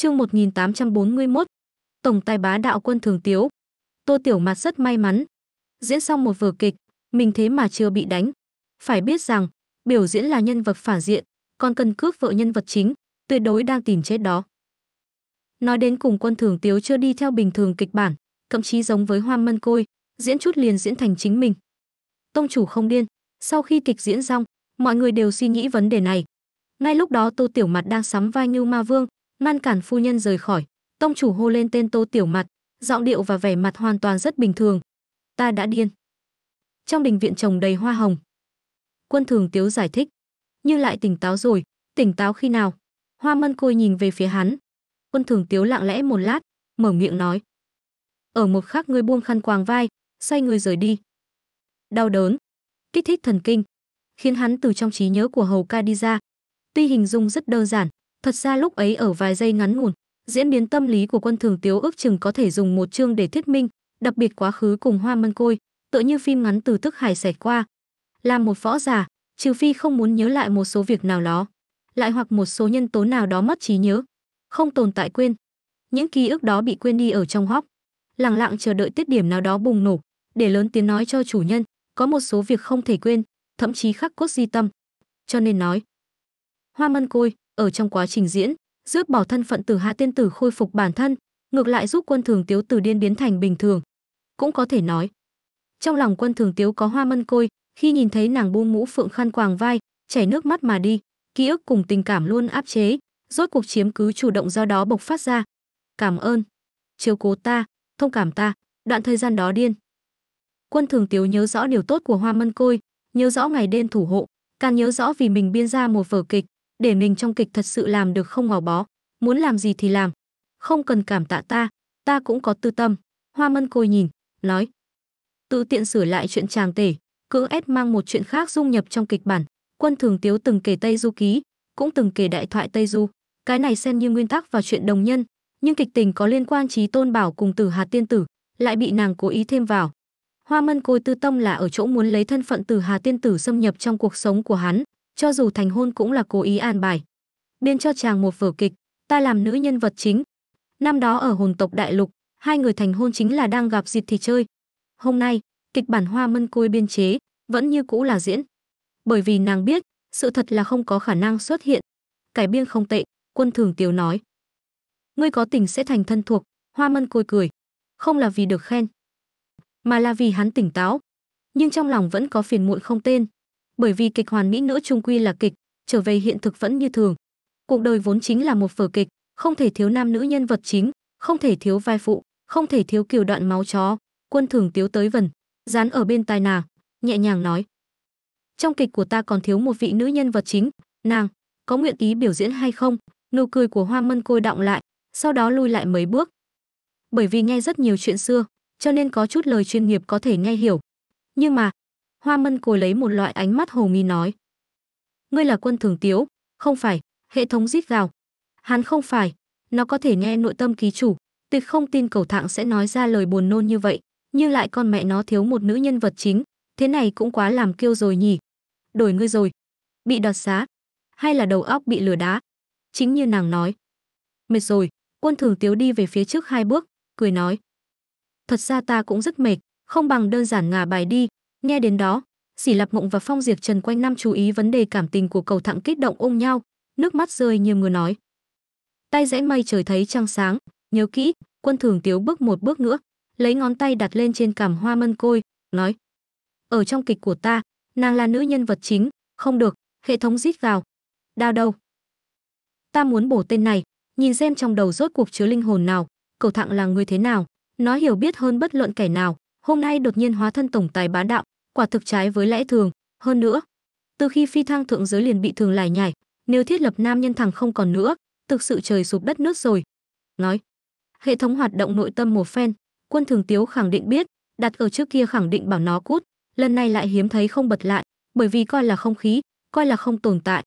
Chương 1841. Tổng tài bá đạo quân thường tiếu. Tô Tiểu Mạt rất may mắn. Diễn xong một vở kịch, mình thế mà chưa bị đánh. Phải biết rằng, biểu diễn là nhân vật phản diện, còn cần cướp vợ nhân vật chính, tuyệt đối đang tìm chết đó. Nói đến cùng quân thường tiếu chưa đi theo bình thường kịch bản, thậm chí giống với hoa mân côi, diễn chút liền diễn thành chính mình. Tông chủ không điên, sau khi kịch diễn xong, mọi người đều suy nghĩ vấn đề này. Ngay lúc đó Tô Tiểu Mặt đang sắm vai Như Ma Vương, ngăn cản phu nhân rời khỏi. Tông chủ hô lên tên Tô Tiểu Mặt, giọng điệu và vẻ mặt hoàn toàn rất bình thường. Ta đã điên. Trong đình viện trồng đầy hoa hồng. Quân thường tiếu giải thích. Như lại tỉnh táo rồi, tỉnh táo khi nào? Hoa mân côi nhìn về phía hắn. Quân thường tiếu lặng lẽ một lát, mở miệng nói. Ở một khắc người buông khăn quàng vai, xoay người rời đi. Đau đớn, kích thích thần kinh, khiến hắn từ trong trí nhớ của hầu ca đi ra. Tuy hình dung rất đơn giản, Thật ra lúc ấy ở vài giây ngắn ngủn, diễn biến tâm lý của quân thường tiếu ước chừng có thể dùng một chương để thuyết minh, đặc biệt quá khứ cùng hoa mân côi, tựa như phim ngắn từ thức hải xẹt qua. làm một võ giả, trừ phi không muốn nhớ lại một số việc nào đó, lại hoặc một số nhân tố nào đó mất trí nhớ, không tồn tại quên. Những ký ức đó bị quên đi ở trong hóc, lặng lặng chờ đợi tiết điểm nào đó bùng nổ, để lớn tiếng nói cho chủ nhân, có một số việc không thể quên, thậm chí khắc cốt di tâm. Cho nên nói, Hoa Mân Côi, ở trong quá trình diễn, rước bỏ thân phận từ hạ tiên tử khôi phục bản thân, ngược lại giúp quân thường tiếu từ điên biến thành bình thường. Cũng có thể nói, trong lòng quân thường tiếu có hoa mân côi, khi nhìn thấy nàng buông mũ phượng khăn quàng vai, chảy nước mắt mà đi, ký ức cùng tình cảm luôn áp chế, rốt cuộc chiếm cứ chủ động do đó bộc phát ra. Cảm ơn, chiếu cố ta, thông cảm ta, đoạn thời gian đó điên. Quân thường tiếu nhớ rõ điều tốt của hoa mân côi, nhớ rõ ngày đêm thủ hộ, càng nhớ rõ vì mình biên ra một vở kịch, để mình trong kịch thật sự làm được không ngò bó, muốn làm gì thì làm, không cần cảm tạ ta, ta cũng có tư tâm. Hoa Mân Côi nhìn, nói. Tự tiện sửa lại chuyện chàng tể, cưỡng ép mang một chuyện khác dung nhập trong kịch bản. Quân Thường Tiếu từng kể Tây Du ký, cũng từng kể đại thoại Tây Du. Cái này xem như nguyên tắc và chuyện đồng nhân, nhưng kịch tình có liên quan trí tôn bảo cùng tử hà tiên tử, lại bị nàng cố ý thêm vào. Hoa Mân Côi tư tâm là ở chỗ muốn lấy thân phận tử hà tiên tử xâm nhập trong cuộc sống của hắn, cho dù thành hôn cũng là cố ý an bài. Biên cho chàng một vở kịch, ta làm nữ nhân vật chính. Năm đó ở hồn tộc đại lục, hai người thành hôn chính là đang gặp dịp thì chơi. Hôm nay, kịch bản hoa mân côi biên chế, vẫn như cũ là diễn. Bởi vì nàng biết, sự thật là không có khả năng xuất hiện. Cải biên không tệ, quân thường tiếu nói. Ngươi có tình sẽ thành thân thuộc, hoa mân côi cười. Không là vì được khen, mà là vì hắn tỉnh táo. Nhưng trong lòng vẫn có phiền muộn không tên, bởi vì kịch hoàn mỹ nữ trung quy là kịch, trở về hiện thực vẫn như thường. Cuộc đời vốn chính là một vở kịch, không thể thiếu nam nữ nhân vật chính, không thể thiếu vai phụ, không thể thiếu kiều đoạn máu chó. Quân thường tiếu tới vần, dán ở bên tai nàng, nhẹ nhàng nói. Trong kịch của ta còn thiếu một vị nữ nhân vật chính, nàng, có nguyện ý biểu diễn hay không? Nụ cười của hoa mân côi động lại, sau đó lui lại mấy bước. Bởi vì nghe rất nhiều chuyện xưa, cho nên có chút lời chuyên nghiệp có thể nghe hiểu. Nhưng mà, Hoa Mân cồi lấy một loại ánh mắt hồ nghi nói. Ngươi là quân thường tiếu, không phải, hệ thống rít gào. Hắn không phải, nó có thể nghe nội tâm ký chủ, tuyệt không tin cầu thạng sẽ nói ra lời buồn nôn như vậy, nhưng lại con mẹ nó thiếu một nữ nhân vật chính, thế này cũng quá làm kêu rồi nhỉ. Đổi ngươi rồi, bị đoạt xá, hay là đầu óc bị lừa đá. Chính như nàng nói. Mệt rồi, quân thường tiếu đi về phía trước hai bước, cười nói. Thật ra ta cũng rất mệt, không bằng đơn giản ngả bài đi, Nghe đến đó, Sỉ Lạp Mộng và Phong Diệp Trần quanh năm chú ý vấn đề cảm tình của cầu thẳng kích động ôm nhau, nước mắt rơi như mưa nói. Tay rẽ mây trời thấy trăng sáng, nhớ kỹ, quân thường tiếu bước một bước nữa, lấy ngón tay đặt lên trên cằm hoa mân côi, nói. Ở trong kịch của ta, nàng là nữ nhân vật chính, không được, hệ thống rít vào. Đau đâu? Ta muốn bổ tên này, nhìn xem trong đầu rốt cuộc chứa linh hồn nào, cầu thẳng là người thế nào, nó hiểu biết hơn bất luận kẻ nào, hôm nay đột nhiên hóa thân tổng tài bá đạo, quả thực trái với lẽ thường hơn nữa từ khi phi thăng thượng giới liền bị thường lải nhải nếu thiết lập nam nhân thẳng không còn nữa thực sự trời sụp đất nước rồi nói hệ thống hoạt động nội tâm một phen quân thường tiếu khẳng định biết đặt ở trước kia khẳng định bảo nó cút lần này lại hiếm thấy không bật lại bởi vì coi là không khí coi là không tồn tại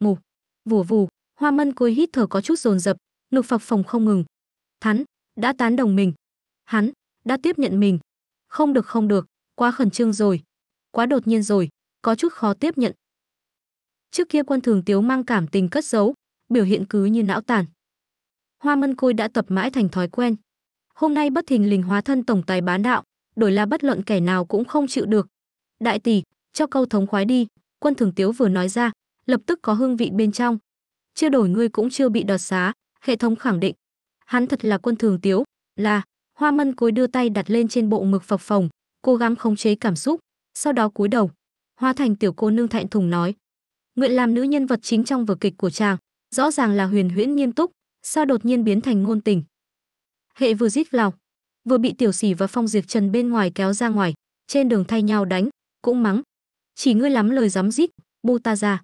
mù vù vù hoa mân côi hít thở có chút dồn dập nục phập phòng không ngừng hắn đã tán đồng mình hắn đã tiếp nhận mình không được không được quá khẩn trương rồi quá đột nhiên rồi, có chút khó tiếp nhận. Trước kia quân thường tiếu mang cảm tình cất giấu, biểu hiện cứ như não tàn. Hoa mân côi đã tập mãi thành thói quen. Hôm nay bất thình lình hóa thân tổng tài bán đạo, đổi là bất luận kẻ nào cũng không chịu được. Đại tỷ, cho câu thống khoái đi, quân thường tiếu vừa nói ra, lập tức có hương vị bên trong. Chưa đổi ngươi cũng chưa bị đọt xá, hệ thống khẳng định. Hắn thật là quân thường tiếu, là, hoa mân côi đưa tay đặt lên trên bộ ngực phập phồng, cố gắng khống chế cảm xúc, sau đó cúi đầu hoa thành tiểu cô nương thạnh thùng nói nguyện làm nữ nhân vật chính trong vở kịch của chàng rõ ràng là huyền huyễn nghiêm túc sao đột nhiên biến thành ngôn tình hệ vừa rít vào vừa bị tiểu sỉ và phong diệt trần bên ngoài kéo ra ngoài trên đường thay nhau đánh cũng mắng chỉ ngươi lắm lời dám rít bu ta ra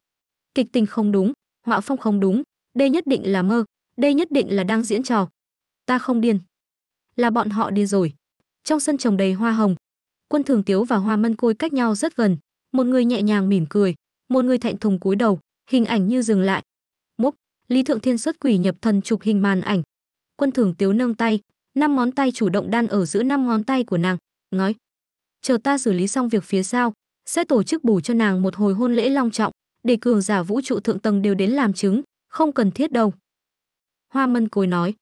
kịch tình không đúng họa phong không đúng đây nhất định là mơ đây nhất định là đang diễn trò ta không điên là bọn họ điên rồi trong sân trồng đầy hoa hồng quân thường tiếu và hoa mân côi cách nhau rất gần một người nhẹ nhàng mỉm cười một người thẹn thùng cúi đầu hình ảnh như dừng lại múc lý thượng thiên xuất quỷ nhập thần chụp hình màn ảnh quân thường tiếu nâng tay năm ngón tay chủ động đan ở giữa năm ngón tay của nàng nói chờ ta xử lý xong việc phía sau sẽ tổ chức bù cho nàng một hồi hôn lễ long trọng để cường giả vũ trụ thượng tầng đều đến làm chứng không cần thiết đâu hoa mân Côi nói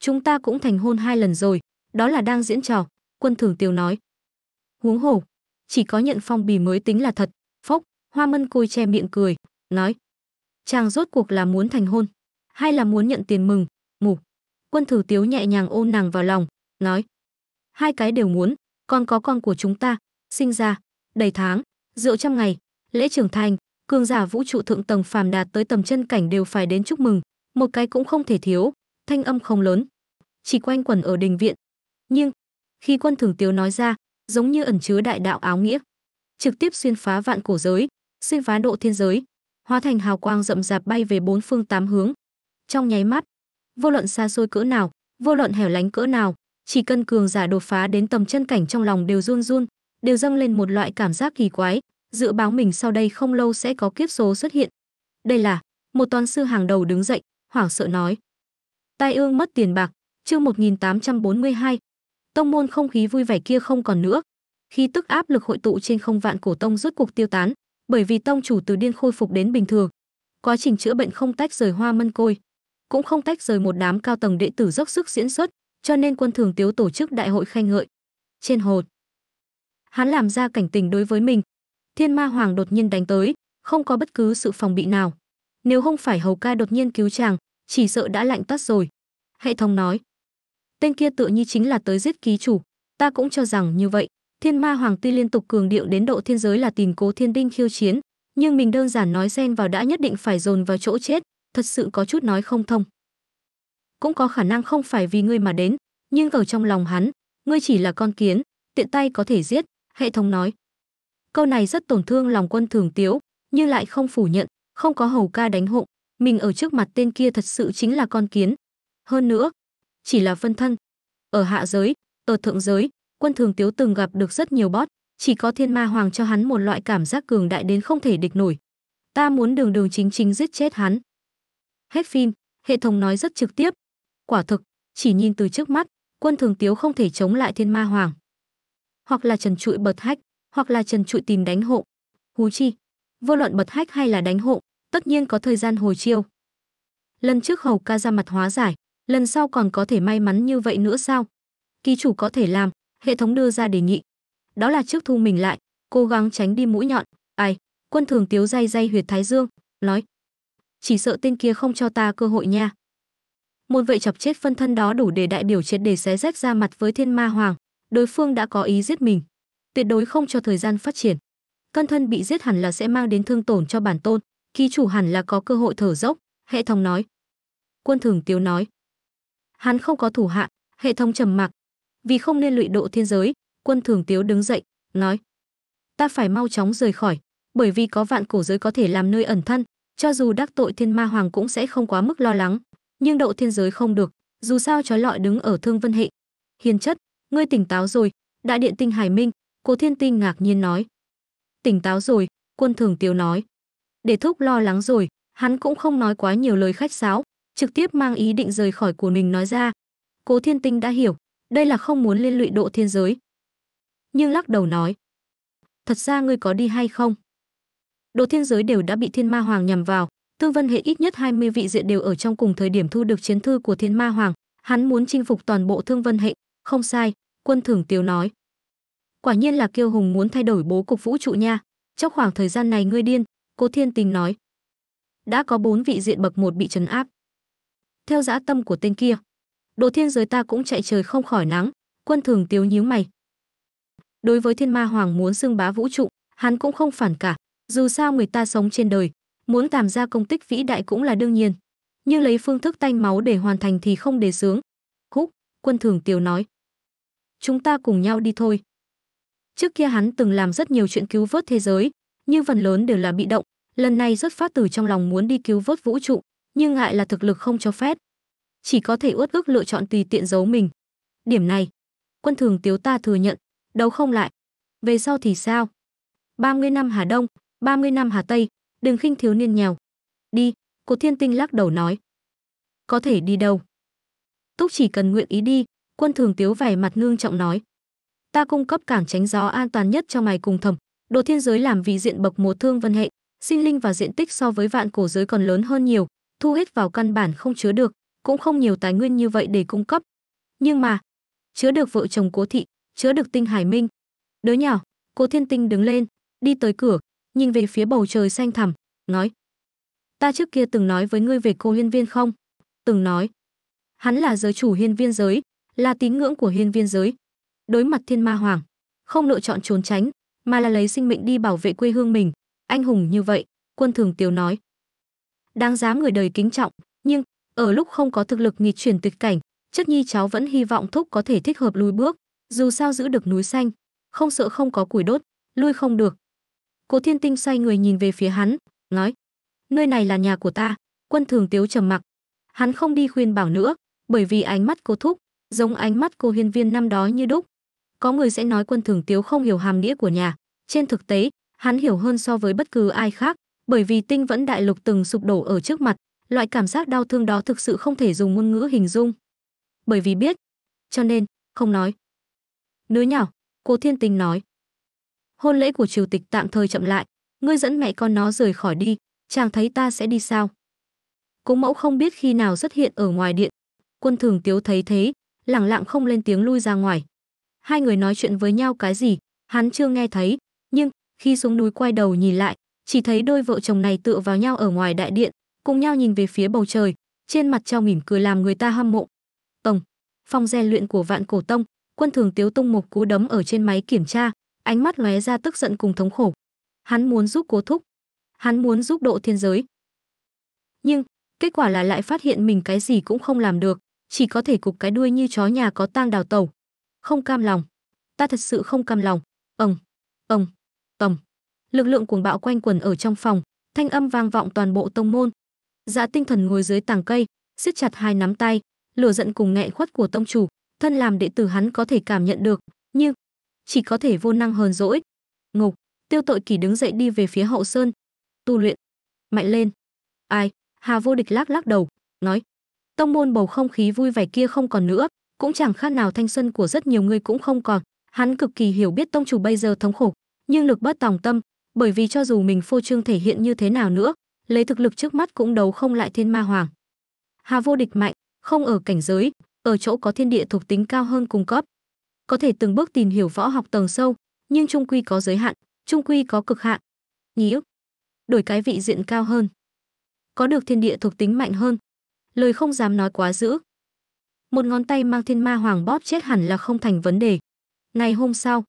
chúng ta cũng thành hôn hai lần rồi đó là đang diễn trò quân thường Tiếu nói huống hổ chỉ có nhận phong bì mới tính là thật phốc hoa mân côi che miệng cười nói chàng rốt cuộc là muốn thành hôn hay là muốn nhận tiền mừng mù quân thử tiếu nhẹ nhàng ôn nàng vào lòng nói hai cái đều muốn con có con của chúng ta sinh ra đầy tháng rượu trăm ngày lễ trưởng thành cường giả vũ trụ thượng tầng phàm đạt tới tầm chân cảnh đều phải đến chúc mừng một cái cũng không thể thiếu thanh âm không lớn chỉ quanh quẩn ở đình viện nhưng khi quân thưởng tiếu nói ra giống như ẩn chứa đại đạo áo nghĩa, trực tiếp xuyên phá vạn cổ giới, xuyên phá độ thiên giới, hóa thành hào quang rậm rạp bay về bốn phương tám hướng. Trong nháy mắt, vô luận xa xôi cỡ nào, vô luận hẻo lánh cỡ nào, chỉ cần cường giả đột phá đến tầm chân cảnh trong lòng đều run run, đều dâng lên một loại cảm giác kỳ quái, dự báo mình sau đây không lâu sẽ có kiếp số xuất hiện. Đây là, một toán sư hàng đầu đứng dậy, hoảng sợ nói. Tai ương mất tiền bạc, chương 1842, tông môn không khí vui vẻ kia không còn nữa khi tức áp lực hội tụ trên không vạn cổ tông rốt cuộc tiêu tán bởi vì tông chủ từ điên khôi phục đến bình thường quá trình chữa bệnh không tách rời hoa mân côi cũng không tách rời một đám cao tầng đệ tử dốc sức diễn xuất cho nên quân thường tiếu tổ chức đại hội khen ngợi trên hồ hắn làm ra cảnh tình đối với mình thiên ma hoàng đột nhiên đánh tới không có bất cứ sự phòng bị nào nếu không phải hầu ca đột nhiên cứu chàng chỉ sợ đã lạnh toát rồi hệ thống nói tên kia tựa như chính là tới giết ký chủ ta cũng cho rằng như vậy thiên ma hoàng tuy liên tục cường điệu đến độ thiên giới là tìm cố thiên đinh khiêu chiến nhưng mình đơn giản nói xen vào đã nhất định phải dồn vào chỗ chết thật sự có chút nói không thông cũng có khả năng không phải vì ngươi mà đến nhưng ở trong lòng hắn ngươi chỉ là con kiến tiện tay có thể giết hệ thống nói câu này rất tổn thương lòng quân thường tiếu nhưng lại không phủ nhận không có hầu ca đánh hộ mình ở trước mặt tên kia thật sự chính là con kiến hơn nữa chỉ là phân thân. Ở hạ giới, ở thượng giới, quân thường tiếu từng gặp được rất nhiều bót, chỉ có thiên ma hoàng cho hắn một loại cảm giác cường đại đến không thể địch nổi. Ta muốn đường đường chính chính giết chết hắn. Hết phim, hệ thống nói rất trực tiếp. Quả thực, chỉ nhìn từ trước mắt, quân thường tiếu không thể chống lại thiên ma hoàng. Hoặc là trần trụi bật hách, hoặc là trần trụi tìm đánh hộ. Hú chi, vô luận bật hách hay là đánh hộ, tất nhiên có thời gian hồi chiêu. Lần trước hầu ca ra mặt hóa giải, lần sau còn có thể may mắn như vậy nữa sao? Ký chủ có thể làm, hệ thống đưa ra đề nghị. Đó là trước thu mình lại, cố gắng tránh đi mũi nhọn. Ai, quân thường tiếu dây dây huyệt thái dương, nói. Chỉ sợ tên kia không cho ta cơ hội nha. Một vậy chọc chết phân thân đó đủ để đại biểu chết để xé rách ra mặt với thiên ma hoàng. Đối phương đã có ý giết mình. Tuyệt đối không cho thời gian phát triển. Cân thân bị giết hẳn là sẽ mang đến thương tổn cho bản tôn. Ký chủ hẳn là có cơ hội thở dốc, hệ thống nói. Quân thường tiếu nói hắn không có thủ hạ, hệ thống trầm mặc. Vì không nên lụy độ thiên giới, quân thường tiếu đứng dậy, nói. Ta phải mau chóng rời khỏi, bởi vì có vạn cổ giới có thể làm nơi ẩn thân, cho dù đắc tội thiên ma hoàng cũng sẽ không quá mức lo lắng, nhưng độ thiên giới không được, dù sao trói lọi đứng ở thương vân hệ. Hiền chất, ngươi tỉnh táo rồi, đại điện tinh hải minh, cố thiên tinh ngạc nhiên nói. Tỉnh táo rồi, quân thường tiếu nói. Để thúc lo lắng rồi, hắn cũng không nói quá nhiều lời khách sáo, trực tiếp mang ý định rời khỏi của mình nói ra. Cố Thiên Tinh đã hiểu, đây là không muốn liên lụy độ thiên giới. Nhưng lắc đầu nói, thật ra ngươi có đi hay không? Độ thiên giới đều đã bị Thiên Ma Hoàng nhằm vào, Tương Vân Hệ ít nhất 20 vị diện đều ở trong cùng thời điểm thu được chiến thư của Thiên Ma Hoàng, hắn muốn chinh phục toàn bộ Thương Vân Hệ, không sai, Quân Thưởng Tiêu nói. Quả nhiên là Kiêu Hùng muốn thay đổi bố cục vũ trụ nha, trong khoảng thời gian này ngươi điên, Cố Thiên Tinh nói. Đã có bốn vị diện bậc một bị trấn áp, theo dã tâm của tên kia đồ thiên giới ta cũng chạy trời không khỏi nắng quân thường tiếu nhíu mày đối với thiên ma hoàng muốn xưng bá vũ trụ hắn cũng không phản cả dù sao người ta sống trên đời muốn làm ra công tích vĩ đại cũng là đương nhiên nhưng lấy phương thức tanh máu để hoàn thành thì không đề sướng khúc quân thường tiếu nói chúng ta cùng nhau đi thôi trước kia hắn từng làm rất nhiều chuyện cứu vớt thế giới nhưng phần lớn đều là bị động lần này rất phát từ trong lòng muốn đi cứu vớt vũ trụ nhưng ngại là thực lực không cho phép. Chỉ có thể uất ức lựa chọn tùy tiện giấu mình. Điểm này, quân thường tiếu ta thừa nhận, đấu không lại. Về sau thì sao? 30 năm Hà Đông, 30 năm Hà Tây, đừng khinh thiếu niên nghèo. Đi, cổ Thiên Tinh lắc đầu nói. Có thể đi đâu? Túc chỉ cần nguyện ý đi, quân thường tiếu vẻ mặt ngương trọng nói. Ta cung cấp cảng tránh gió an toàn nhất cho mày cùng thầm. Đồ thiên giới làm vì diện bậc mùa thương vân hệ, sinh linh và diện tích so với vạn cổ giới còn lớn hơn nhiều, thu hết vào căn bản không chứa được, cũng không nhiều tài nguyên như vậy để cung cấp. Nhưng mà, chứa được vợ chồng Cố Thị, chứa được Tinh Hải Minh. Đứa nhỏ, Cố Thiên Tinh đứng lên, đi tới cửa, nhìn về phía bầu trời xanh thẳm, nói: "Ta trước kia từng nói với ngươi về cô Hiên Viên không?" Từng nói. Hắn là giới chủ Hiên Viên giới, là tín ngưỡng của Hiên Viên giới. Đối mặt Thiên Ma Hoàng, không lựa chọn trốn tránh, mà là lấy sinh mệnh đi bảo vệ quê hương mình, anh hùng như vậy, Quân Thường Tiếu nói đáng giá người đời kính trọng nhưng ở lúc không có thực lực nghịch chuyển tuyệt cảnh chất nhi cháu vẫn hy vọng thúc có thể thích hợp lùi bước dù sao giữ được núi xanh không sợ không có củi đốt lui không được cố thiên tinh xoay người nhìn về phía hắn nói nơi này là nhà của ta quân thường tiếu trầm mặc hắn không đi khuyên bảo nữa bởi vì ánh mắt cô thúc giống ánh mắt cô hiên viên năm đó như đúc có người sẽ nói quân thường tiếu không hiểu hàm nghĩa của nhà trên thực tế hắn hiểu hơn so với bất cứ ai khác bởi vì tinh vẫn đại lục từng sụp đổ ở trước mặt, loại cảm giác đau thương đó thực sự không thể dùng ngôn ngữ hình dung. Bởi vì biết, cho nên không nói. đứa nhỏ cô Thiên Tinh nói. Hôn lễ của triều tịch tạm thời chậm lại, ngươi dẫn mẹ con nó rời khỏi đi, chàng thấy ta sẽ đi sao? Cố mẫu không biết khi nào xuất hiện ở ngoài điện. Quân thường tiếu thấy thế, lẳng lặng không lên tiếng lui ra ngoài. Hai người nói chuyện với nhau cái gì, hắn chưa nghe thấy, nhưng khi xuống núi quay đầu nhìn lại, chỉ thấy đôi vợ chồng này tựa vào nhau ở ngoài đại điện, cùng nhau nhìn về phía bầu trời, trên mặt trao mỉm cười làm người ta hâm mộ. Tông phòng rèn luyện của Vạn Cổ Tông, Quân Thường Tiếu tung một cú đấm ở trên máy kiểm tra, ánh mắt lóe ra tức giận cùng thống khổ. Hắn muốn giúp Cố Thúc, hắn muốn giúp độ thiên giới. Nhưng, kết quả là lại phát hiện mình cái gì cũng không làm được, chỉ có thể cục cái đuôi như chó nhà có tang đào tẩu. Không cam lòng, ta thật sự không cam lòng. Ông, ông, ầm lực lượng cuồng bạo quanh quần ở trong phòng, thanh âm vang vọng toàn bộ tông môn. Dạ Tinh Thần ngồi dưới tàng cây, siết chặt hai nắm tay, lửa giận cùng nghẹn khuất của tông chủ, thân làm đệ tử hắn có thể cảm nhận được, nhưng chỉ có thể vô năng hơn dỗi. Ngục, Tiêu Tội Kỳ đứng dậy đi về phía hậu sơn. Tu luyện, mạnh lên. Ai? Hà Vô Địch lắc lắc đầu, nói: "Tông môn bầu không khí vui vẻ kia không còn nữa, cũng chẳng khác nào thanh xuân của rất nhiều người cũng không còn." Hắn cực kỳ hiểu biết tông chủ bây giờ thống khổ, nhưng lực bất tòng tâm, bởi vì cho dù mình phô trương thể hiện như thế nào nữa, lấy thực lực trước mắt cũng đấu không lại Thiên Ma Hoàng. Hà vô địch mạnh, không ở cảnh giới, ở chỗ có thiên địa thuộc tính cao hơn cung cấp. Có thể từng bước tìm hiểu võ học tầng sâu, nhưng trung quy có giới hạn, trung quy có cực hạn. Nhí ức. Đổi cái vị diện cao hơn. Có được thiên địa thuộc tính mạnh hơn. Lời không dám nói quá dữ. Một ngón tay mang thiên ma hoàng bóp chết hẳn là không thành vấn đề. Ngày hôm sau,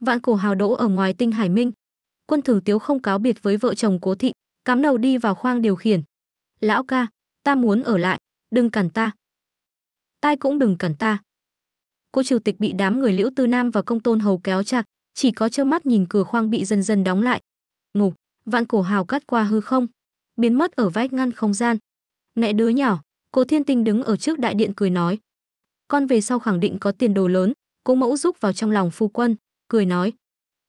vạn cổ hào đỗ ở ngoài tinh hải minh, quân thường tiếu không cáo biệt với vợ chồng cố thị cắm đầu đi vào khoang điều khiển lão ca ta muốn ở lại đừng cản ta tai cũng đừng cản ta cô chủ tịch bị đám người liễu tư nam và công tôn hầu kéo chặt chỉ có trơ mắt nhìn cửa khoang bị dần dần đóng lại ngục vạn cổ hào cắt qua hư không biến mất ở vách ngăn không gian Mẹ đứa nhỏ cố thiên tinh đứng ở trước đại điện cười nói con về sau khẳng định có tiền đồ lớn cố mẫu giúp vào trong lòng phu quân cười nói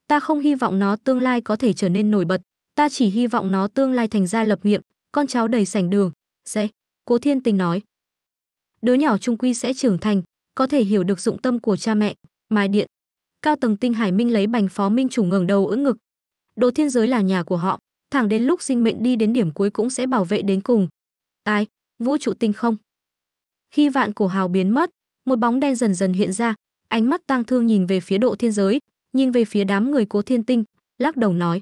ta không hy vọng nó tương lai có thể trở nên nổi bật, ta chỉ hy vọng nó tương lai thành gia lập nghiệp, con cháu đầy sảnh đường, sẽ, Cố Thiên Tình nói. Đứa nhỏ trung quy sẽ trưởng thành, có thể hiểu được dụng tâm của cha mẹ, mài điện. Cao tầng tinh hải minh lấy bành phó minh chủ ngẩng đầu ưỡn ngực. Đồ thiên giới là nhà của họ, thẳng đến lúc sinh mệnh đi đến điểm cuối cũng sẽ bảo vệ đến cùng. Ai, vũ trụ tinh không? Khi vạn cổ hào biến mất, một bóng đen dần dần hiện ra, ánh mắt tang thương nhìn về phía độ thiên giới, nhìn về phía đám người Cố Thiên Tinh, lắc đầu nói: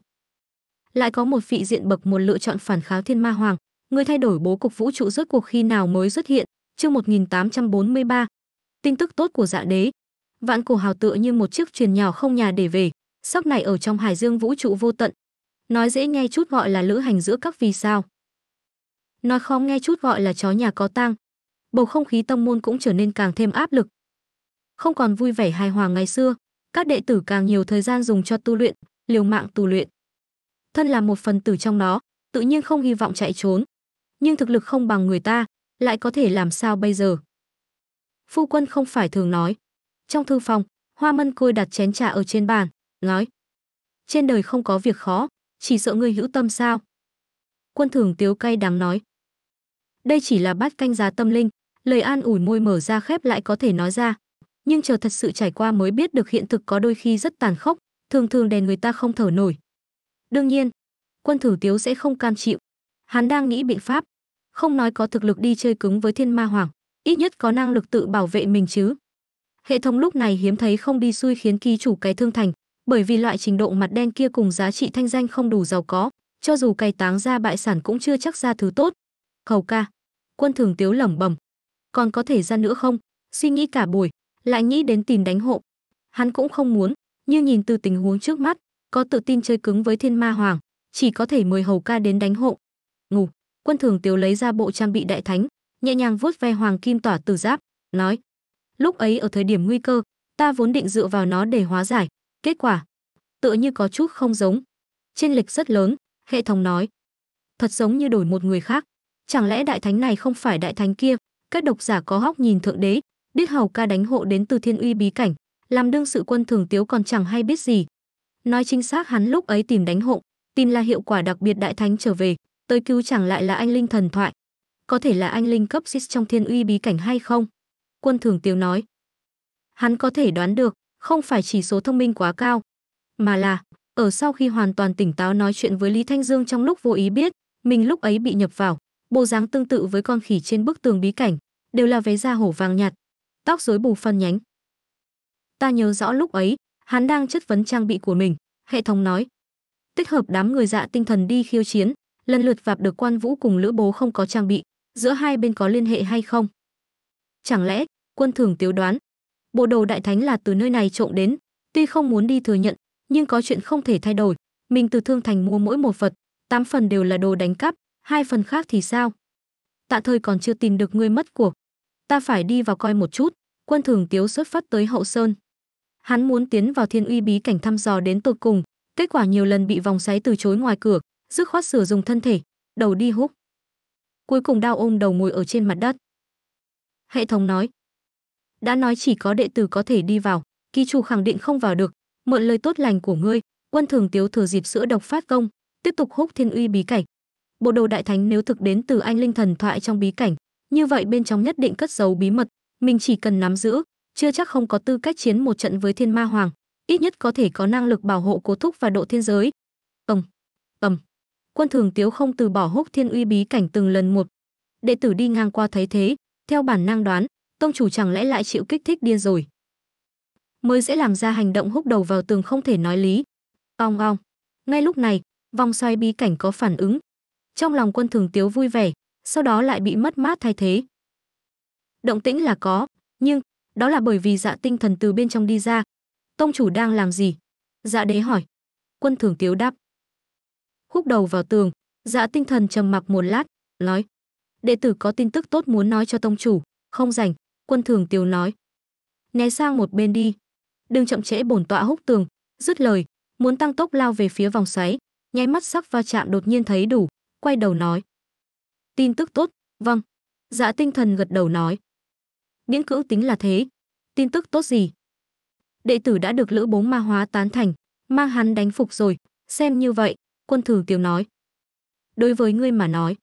"Lại có một vị diện bậc một lựa chọn phản kháo Thiên Ma Hoàng, người thay đổi bố cục vũ trụ rốt cuộc khi nào mới xuất hiện?" Chương 1843. Tin tức tốt của Dạ Đế. Vạn cổ hào tựa như một chiếc thuyền nhỏ không nhà để về, sóc này ở trong hải dương vũ trụ vô tận. Nói dễ nghe chút gọi là lữ hành giữa các vì sao. Nói khó nghe chút gọi là chó nhà có tang. Bầu không khí tông môn cũng trở nên càng thêm áp lực. Không còn vui vẻ hài hòa ngày xưa, các đệ tử càng nhiều thời gian dùng cho tu luyện, liều mạng tu luyện. Thân là một phần tử trong nó, tự nhiên không hy vọng chạy trốn, nhưng thực lực không bằng người ta, lại có thể làm sao bây giờ? Phu quân không phải thường nói. Trong thư phòng, Hoa Mân Côi đặt chén trà ở trên bàn, nói: "Trên đời không có việc khó, chỉ sợ ngươi hữu tâm sao?" Quân Thường Tiếu cay đáng nói: "Đây chỉ là bát canh giá tâm linh, lời an ủi môi mở ra khép lại có thể nói ra, nhưng chờ thật sự trải qua mới biết được hiện thực có đôi khi rất tàn khốc, thường thường đèn người ta không thở nổi. Đương nhiên, quân thử tiếu sẽ không cam chịu. Hắn đang nghĩ biện pháp, không nói có thực lực đi chơi cứng với thiên ma hoàng, ít nhất có năng lực tự bảo vệ mình chứ. Hệ thống lúc này hiếm thấy không đi xui khiến ký chủ cái thương thành, bởi vì loại trình độ mặt đen kia cùng giá trị thanh danh không đủ giàu có, cho dù cày táng ra bại sản cũng chưa chắc ra thứ tốt. Khẩu ca, quân thường tiếu lẩm bẩm, còn có thể ra nữa không? Suy nghĩ cả buổi, lại nghĩ đến tìm đánh hộ. Hắn cũng không muốn, nhưng nhìn từ tình huống trước mắt, có tự tin chơi cứng với Thiên Ma Hoàng, chỉ có thể mời Hầu ca đến đánh hộ. Ngủ, Quân Thường tiểu lấy ra bộ trang bị đại thánh, nhẹ nhàng vuốt ve hoàng kim tỏa từ giáp, nói: "Lúc ấy ở thời điểm nguy cơ, ta vốn định dựa vào nó để hóa giải, kết quả tựa như có chút không giống. Trên lịch rất lớn, hệ thống nói. Thật giống như đổi một người khác. Chẳng lẽ đại thánh này không phải đại thánh kia? Các độc giả có hóc nhìn thượng đế, biết hầu ca đánh hộ đến từ thiên uy bí cảnh làm đương sự quân thường tiếu còn chẳng hay biết gì nói chính xác hắn lúc ấy tìm đánh hộ tin là hiệu quả đặc biệt đại thánh trở về tới cứu chẳng lại là anh linh thần thoại có thể là anh linh cấp sis trong thiên uy bí cảnh hay không quân thường tiếu nói hắn có thể đoán được không phải chỉ số thông minh quá cao mà là ở sau khi hoàn toàn tỉnh táo nói chuyện với lý thanh dương trong lúc vô ý biết mình lúc ấy bị nhập vào bộ dáng tương tự với con khỉ trên bức tường bí cảnh đều là vé da hổ vàng nhạt tóc rối bù phân nhánh. Ta nhớ rõ lúc ấy, hắn đang chất vấn trang bị của mình, hệ thống nói. Tích hợp đám người dạ tinh thần đi khiêu chiến, lần lượt vạp được quan vũ cùng lữ bố không có trang bị, giữa hai bên có liên hệ hay không? Chẳng lẽ, quân thường tiếu đoán, bộ đồ đại thánh là từ nơi này trộm đến, tuy không muốn đi thừa nhận, nhưng có chuyện không thể thay đổi, mình từ thương thành mua mỗi một vật, tám phần đều là đồ đánh cắp, hai phần khác thì sao? tạm thời còn chưa tìm được người mất của, ta phải đi vào coi một chút, quân thường tiếu xuất phát tới hậu sơn. Hắn muốn tiến vào thiên uy bí cảnh thăm dò đến tột cùng, kết quả nhiều lần bị vòng xoáy từ chối ngoài cửa, dứt khoát sửa dùng thân thể, đầu đi húc. Cuối cùng đao ôm đầu ngồi ở trên mặt đất. Hệ thống nói, đã nói chỉ có đệ tử có thể đi vào, kỳ chủ khẳng định không vào được, mượn lời tốt lành của ngươi, quân thường tiếu thừa dịp sữa độc phát công, tiếp tục húc thiên uy bí cảnh. Bộ đồ đại thánh nếu thực đến từ anh linh thần thoại trong bí cảnh, như vậy bên trong nhất định cất giấu bí mật mình chỉ cần nắm giữ chưa chắc không có tư cách chiến một trận với thiên ma hoàng ít nhất có thể có năng lực bảo hộ cố thúc và độ thiên giới ầm ầm quân thường tiếu không từ bỏ húc thiên uy bí cảnh từng lần một đệ tử đi ngang qua thấy thế theo bản năng đoán tông chủ chẳng lẽ lại chịu kích thích điên rồi mới dễ làm ra hành động húc đầu vào tường không thể nói lý ong ong ngay lúc này vòng xoay bí cảnh có phản ứng trong lòng quân thường tiếu vui vẻ sau đó lại bị mất mát thay thế. Động tĩnh là có, nhưng đó là bởi vì dạ tinh thần từ bên trong đi ra. Tông chủ đang làm gì? Dạ đế hỏi. Quân thường tiếu đáp. Húc đầu vào tường, dạ tinh thần trầm mặc một lát, nói. Đệ tử có tin tức tốt muốn nói cho tông chủ, không rảnh, quân thường tiếu nói. Né sang một bên đi. Đừng chậm trễ bổn tọa húc tường, dứt lời, muốn tăng tốc lao về phía vòng xoáy, nháy mắt sắc va chạm đột nhiên thấy đủ, quay đầu nói. Tin tức tốt, vâng. Dạ tinh thần gật đầu nói. Miễn cưỡng tính là thế. Tin tức tốt gì? Đệ tử đã được lữ bống ma hóa tán thành, mang hắn đánh phục rồi. Xem như vậy, quân thử tiểu nói. Đối với ngươi mà nói,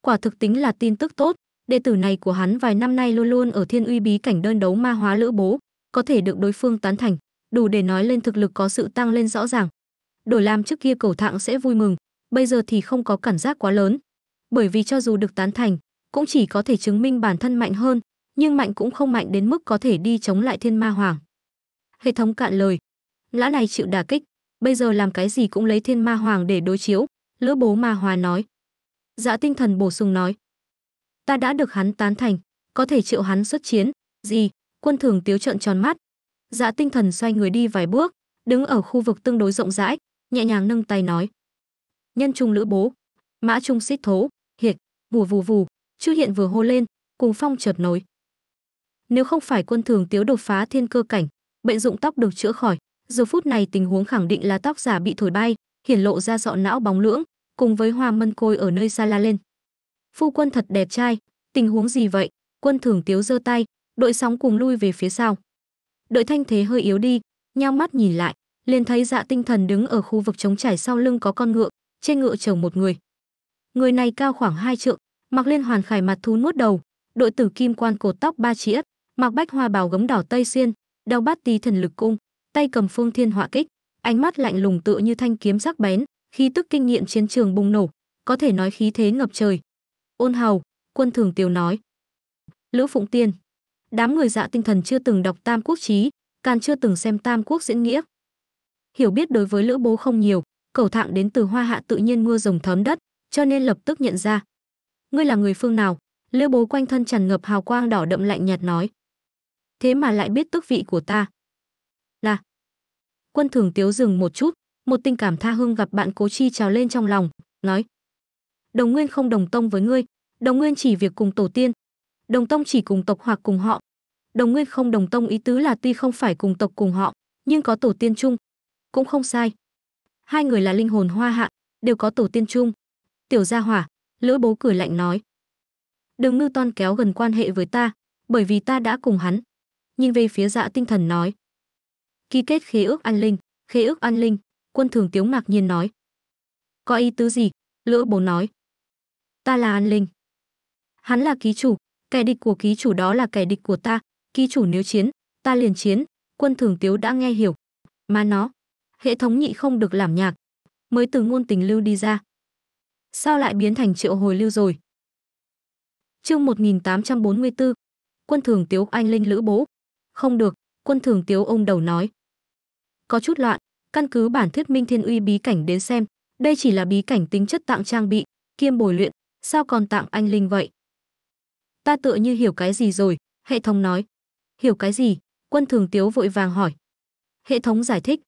quả thực tính là tin tức tốt. Đệ tử này của hắn vài năm nay luôn luôn ở thiên uy bí cảnh đơn đấu ma hóa lữ bố, có thể được đối phương tán thành, đủ để nói lên thực lực có sự tăng lên rõ ràng. Đổi làm trước kia cầu thạng sẽ vui mừng, bây giờ thì không có cảm giác quá lớn, bởi vì cho dù được tán thành, cũng chỉ có thể chứng minh bản thân mạnh hơn, nhưng mạnh cũng không mạnh đến mức có thể đi chống lại Thiên Ma Hoàng. Hệ thống cạn lời, lã này chịu đả kích, bây giờ làm cái gì cũng lấy Thiên Ma Hoàng để đối chiếu, Lữ Bố Ma Hòa nói. Dạ Tinh Thần bổ sung nói, ta đã được hắn tán thành, có thể chịu hắn xuất chiến, gì? Quân Thường Tiếu trợn tròn mắt. Dạ Tinh Thần xoay người đi vài bước, đứng ở khu vực tương đối rộng rãi, nhẹ nhàng nâng tay nói: "Nhân trung lữ bố, mã trung xích thố." vù vù vù, Chu Hiện vừa hô lên, cùng phong chợt nối. Nếu không phải quân thường tiếu đột phá thiên cơ cảnh, bệnh dụng tóc được chữa khỏi, giờ phút này tình huống khẳng định là tóc giả bị thổi bay, hiển lộ ra dọ não bóng lưỡng, cùng với hoa mân côi ở nơi xa la lên. Phu quân thật đẹp trai, tình huống gì vậy? Quân thường tiếu giơ tay, đội sóng cùng lui về phía sau. Đội thanh thế hơi yếu đi, nhao mắt nhìn lại, liền thấy dạ tinh thần đứng ở khu vực trống trải sau lưng có con ngựa, trên ngựa chở một người, Người này cao khoảng hai trượng, mặc liên hoàn khải mặt thú nuốt đầu, đội tử kim quan cột tóc ba chỉ chĩa, mặc bách hoa bào gấm đỏ tây xiên, đeo bát tí thần lực cung, tay cầm phương thiên họa kích, ánh mắt lạnh lùng tựa như thanh kiếm sắc bén, khí tức kinh nghiệm chiến trường bùng nổ, có thể nói khí thế ngập trời. Ôn Hầu, quân thường tiêu nói. Lữ Phụng Tiên, đám người dạ tinh thần chưa từng đọc Tam Quốc Chí, càng chưa từng xem Tam Quốc diễn nghĩa. Hiểu biết đối với Lữ Bố không nhiều, cầu thạng đến từ Hoa Hạ tự nhiên mưa rồng thấm đất, cho nên lập tức nhận ra. Ngươi là người phương nào? Liêu bố quanh thân tràn ngập hào quang đỏ đậm lạnh nhạt nói. Thế mà lại biết tước vị của ta. Là. Quân thường tiếu dừng một chút, một tình cảm tha hương gặp bạn cố chi trào lên trong lòng, nói. Đồng nguyên không đồng tông với ngươi, đồng nguyên chỉ việc cùng tổ tiên, đồng tông chỉ cùng tộc hoặc cùng họ. Đồng nguyên không đồng tông ý tứ là tuy không phải cùng tộc cùng họ, nhưng có tổ tiên chung. Cũng không sai. Hai người là linh hồn hoa hạ, đều có tổ tiên chung. Tiểu gia hỏa, lữ bố cười lạnh nói. Đừng ngư toan kéo gần quan hệ với ta, bởi vì ta đã cùng hắn. Nhìn về phía dạ tinh thần nói. Ký kết khế ước an linh, khế ước an linh, quân thường tiếu ngạc nhiên nói. Có ý tứ gì? Lữ bố nói. Ta là an linh. Hắn là ký chủ, kẻ địch của ký chủ đó là kẻ địch của ta, ký chủ nếu chiến, ta liền chiến, quân thường tiếu đã nghe hiểu. Mà nó, hệ thống nhị không được làm nhạc, mới từ ngôn tình lưu đi ra sao lại biến thành triệu hồi lưu rồi? Chương 1844, quân thường tiếu anh linh lữ bố. Không được, quân thường tiếu ông đầu nói. Có chút loạn, căn cứ bản thuyết minh thiên uy bí cảnh đến xem, đây chỉ là bí cảnh tính chất tặng trang bị, kiêm bồi luyện, sao còn tặng anh linh vậy? Ta tựa như hiểu cái gì rồi, hệ thống nói. Hiểu cái gì? Quân thường tiếu vội vàng hỏi. Hệ thống giải thích.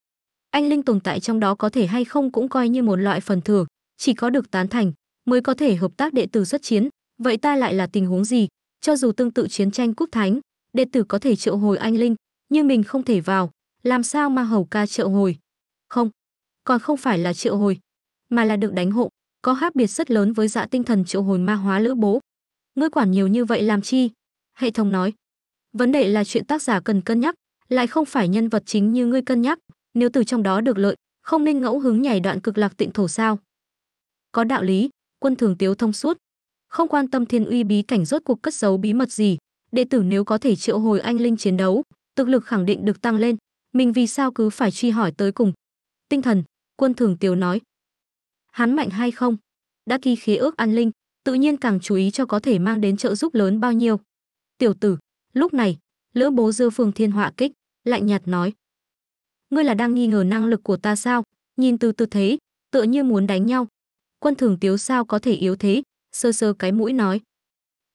Anh linh tồn tại trong đó có thể hay không cũng coi như một loại phần thưởng, chỉ có được tán thành mới có thể hợp tác đệ tử xuất chiến vậy ta lại là tình huống gì cho dù tương tự chiến tranh quốc thánh đệ tử có thể triệu hồi anh linh nhưng mình không thể vào làm sao mà hầu ca triệu hồi không còn không phải là triệu hồi mà là được đánh hộ có khác biệt rất lớn với dạ tinh thần triệu hồi ma hóa lữ bố ngươi quản nhiều như vậy làm chi hệ thống nói vấn đề là chuyện tác giả cần cân nhắc lại không phải nhân vật chính như ngươi cân nhắc nếu từ trong đó được lợi không nên ngẫu hứng nhảy đoạn cực lạc tịnh thổ sao có đạo lý, quân thường tiếu thông suốt. Không quan tâm thiên uy bí cảnh rốt cuộc cất giấu bí mật gì, đệ tử nếu có thể triệu hồi anh linh chiến đấu, thực lực khẳng định được tăng lên, mình vì sao cứ phải truy hỏi tới cùng. Tinh thần, quân thường tiếu nói. Hắn mạnh hay không? Đã ký khí ước an linh, tự nhiên càng chú ý cho có thể mang đến trợ giúp lớn bao nhiêu. Tiểu tử, lúc này, lỡ bố dư phương thiên họa kích, lạnh nhạt nói. Ngươi là đang nghi ngờ năng lực của ta sao? Nhìn từ từ thấy, tựa như muốn đánh nhau, quân thường tiếu sao có thể yếu thế, sơ sơ cái mũi nói.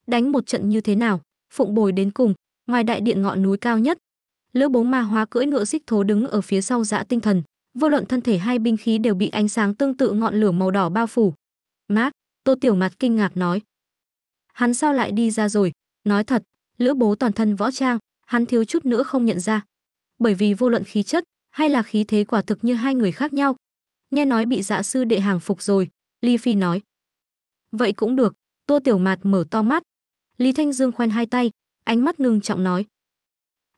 Đánh một trận như thế nào, phụng bồi đến cùng, ngoài đại điện ngọn núi cao nhất. Lữ bố ma hóa cưỡi ngựa xích thố đứng ở phía sau dã tinh thần, vô luận thân thể hai binh khí đều bị ánh sáng tương tự ngọn lửa màu đỏ bao phủ. Mát, Tô Tiểu mặt kinh ngạc nói. Hắn sao lại đi ra rồi, nói thật, lữ bố toàn thân võ trang, hắn thiếu chút nữa không nhận ra. Bởi vì vô luận khí chất, hay là khí thế quả thực như hai người khác nhau. Nghe nói bị dạ sư đệ hàng phục rồi, Ly Phi nói. Vậy cũng được, Tô Tiểu Mạt mở to mắt. Lý Thanh Dương khoanh hai tay, ánh mắt ngưng trọng nói.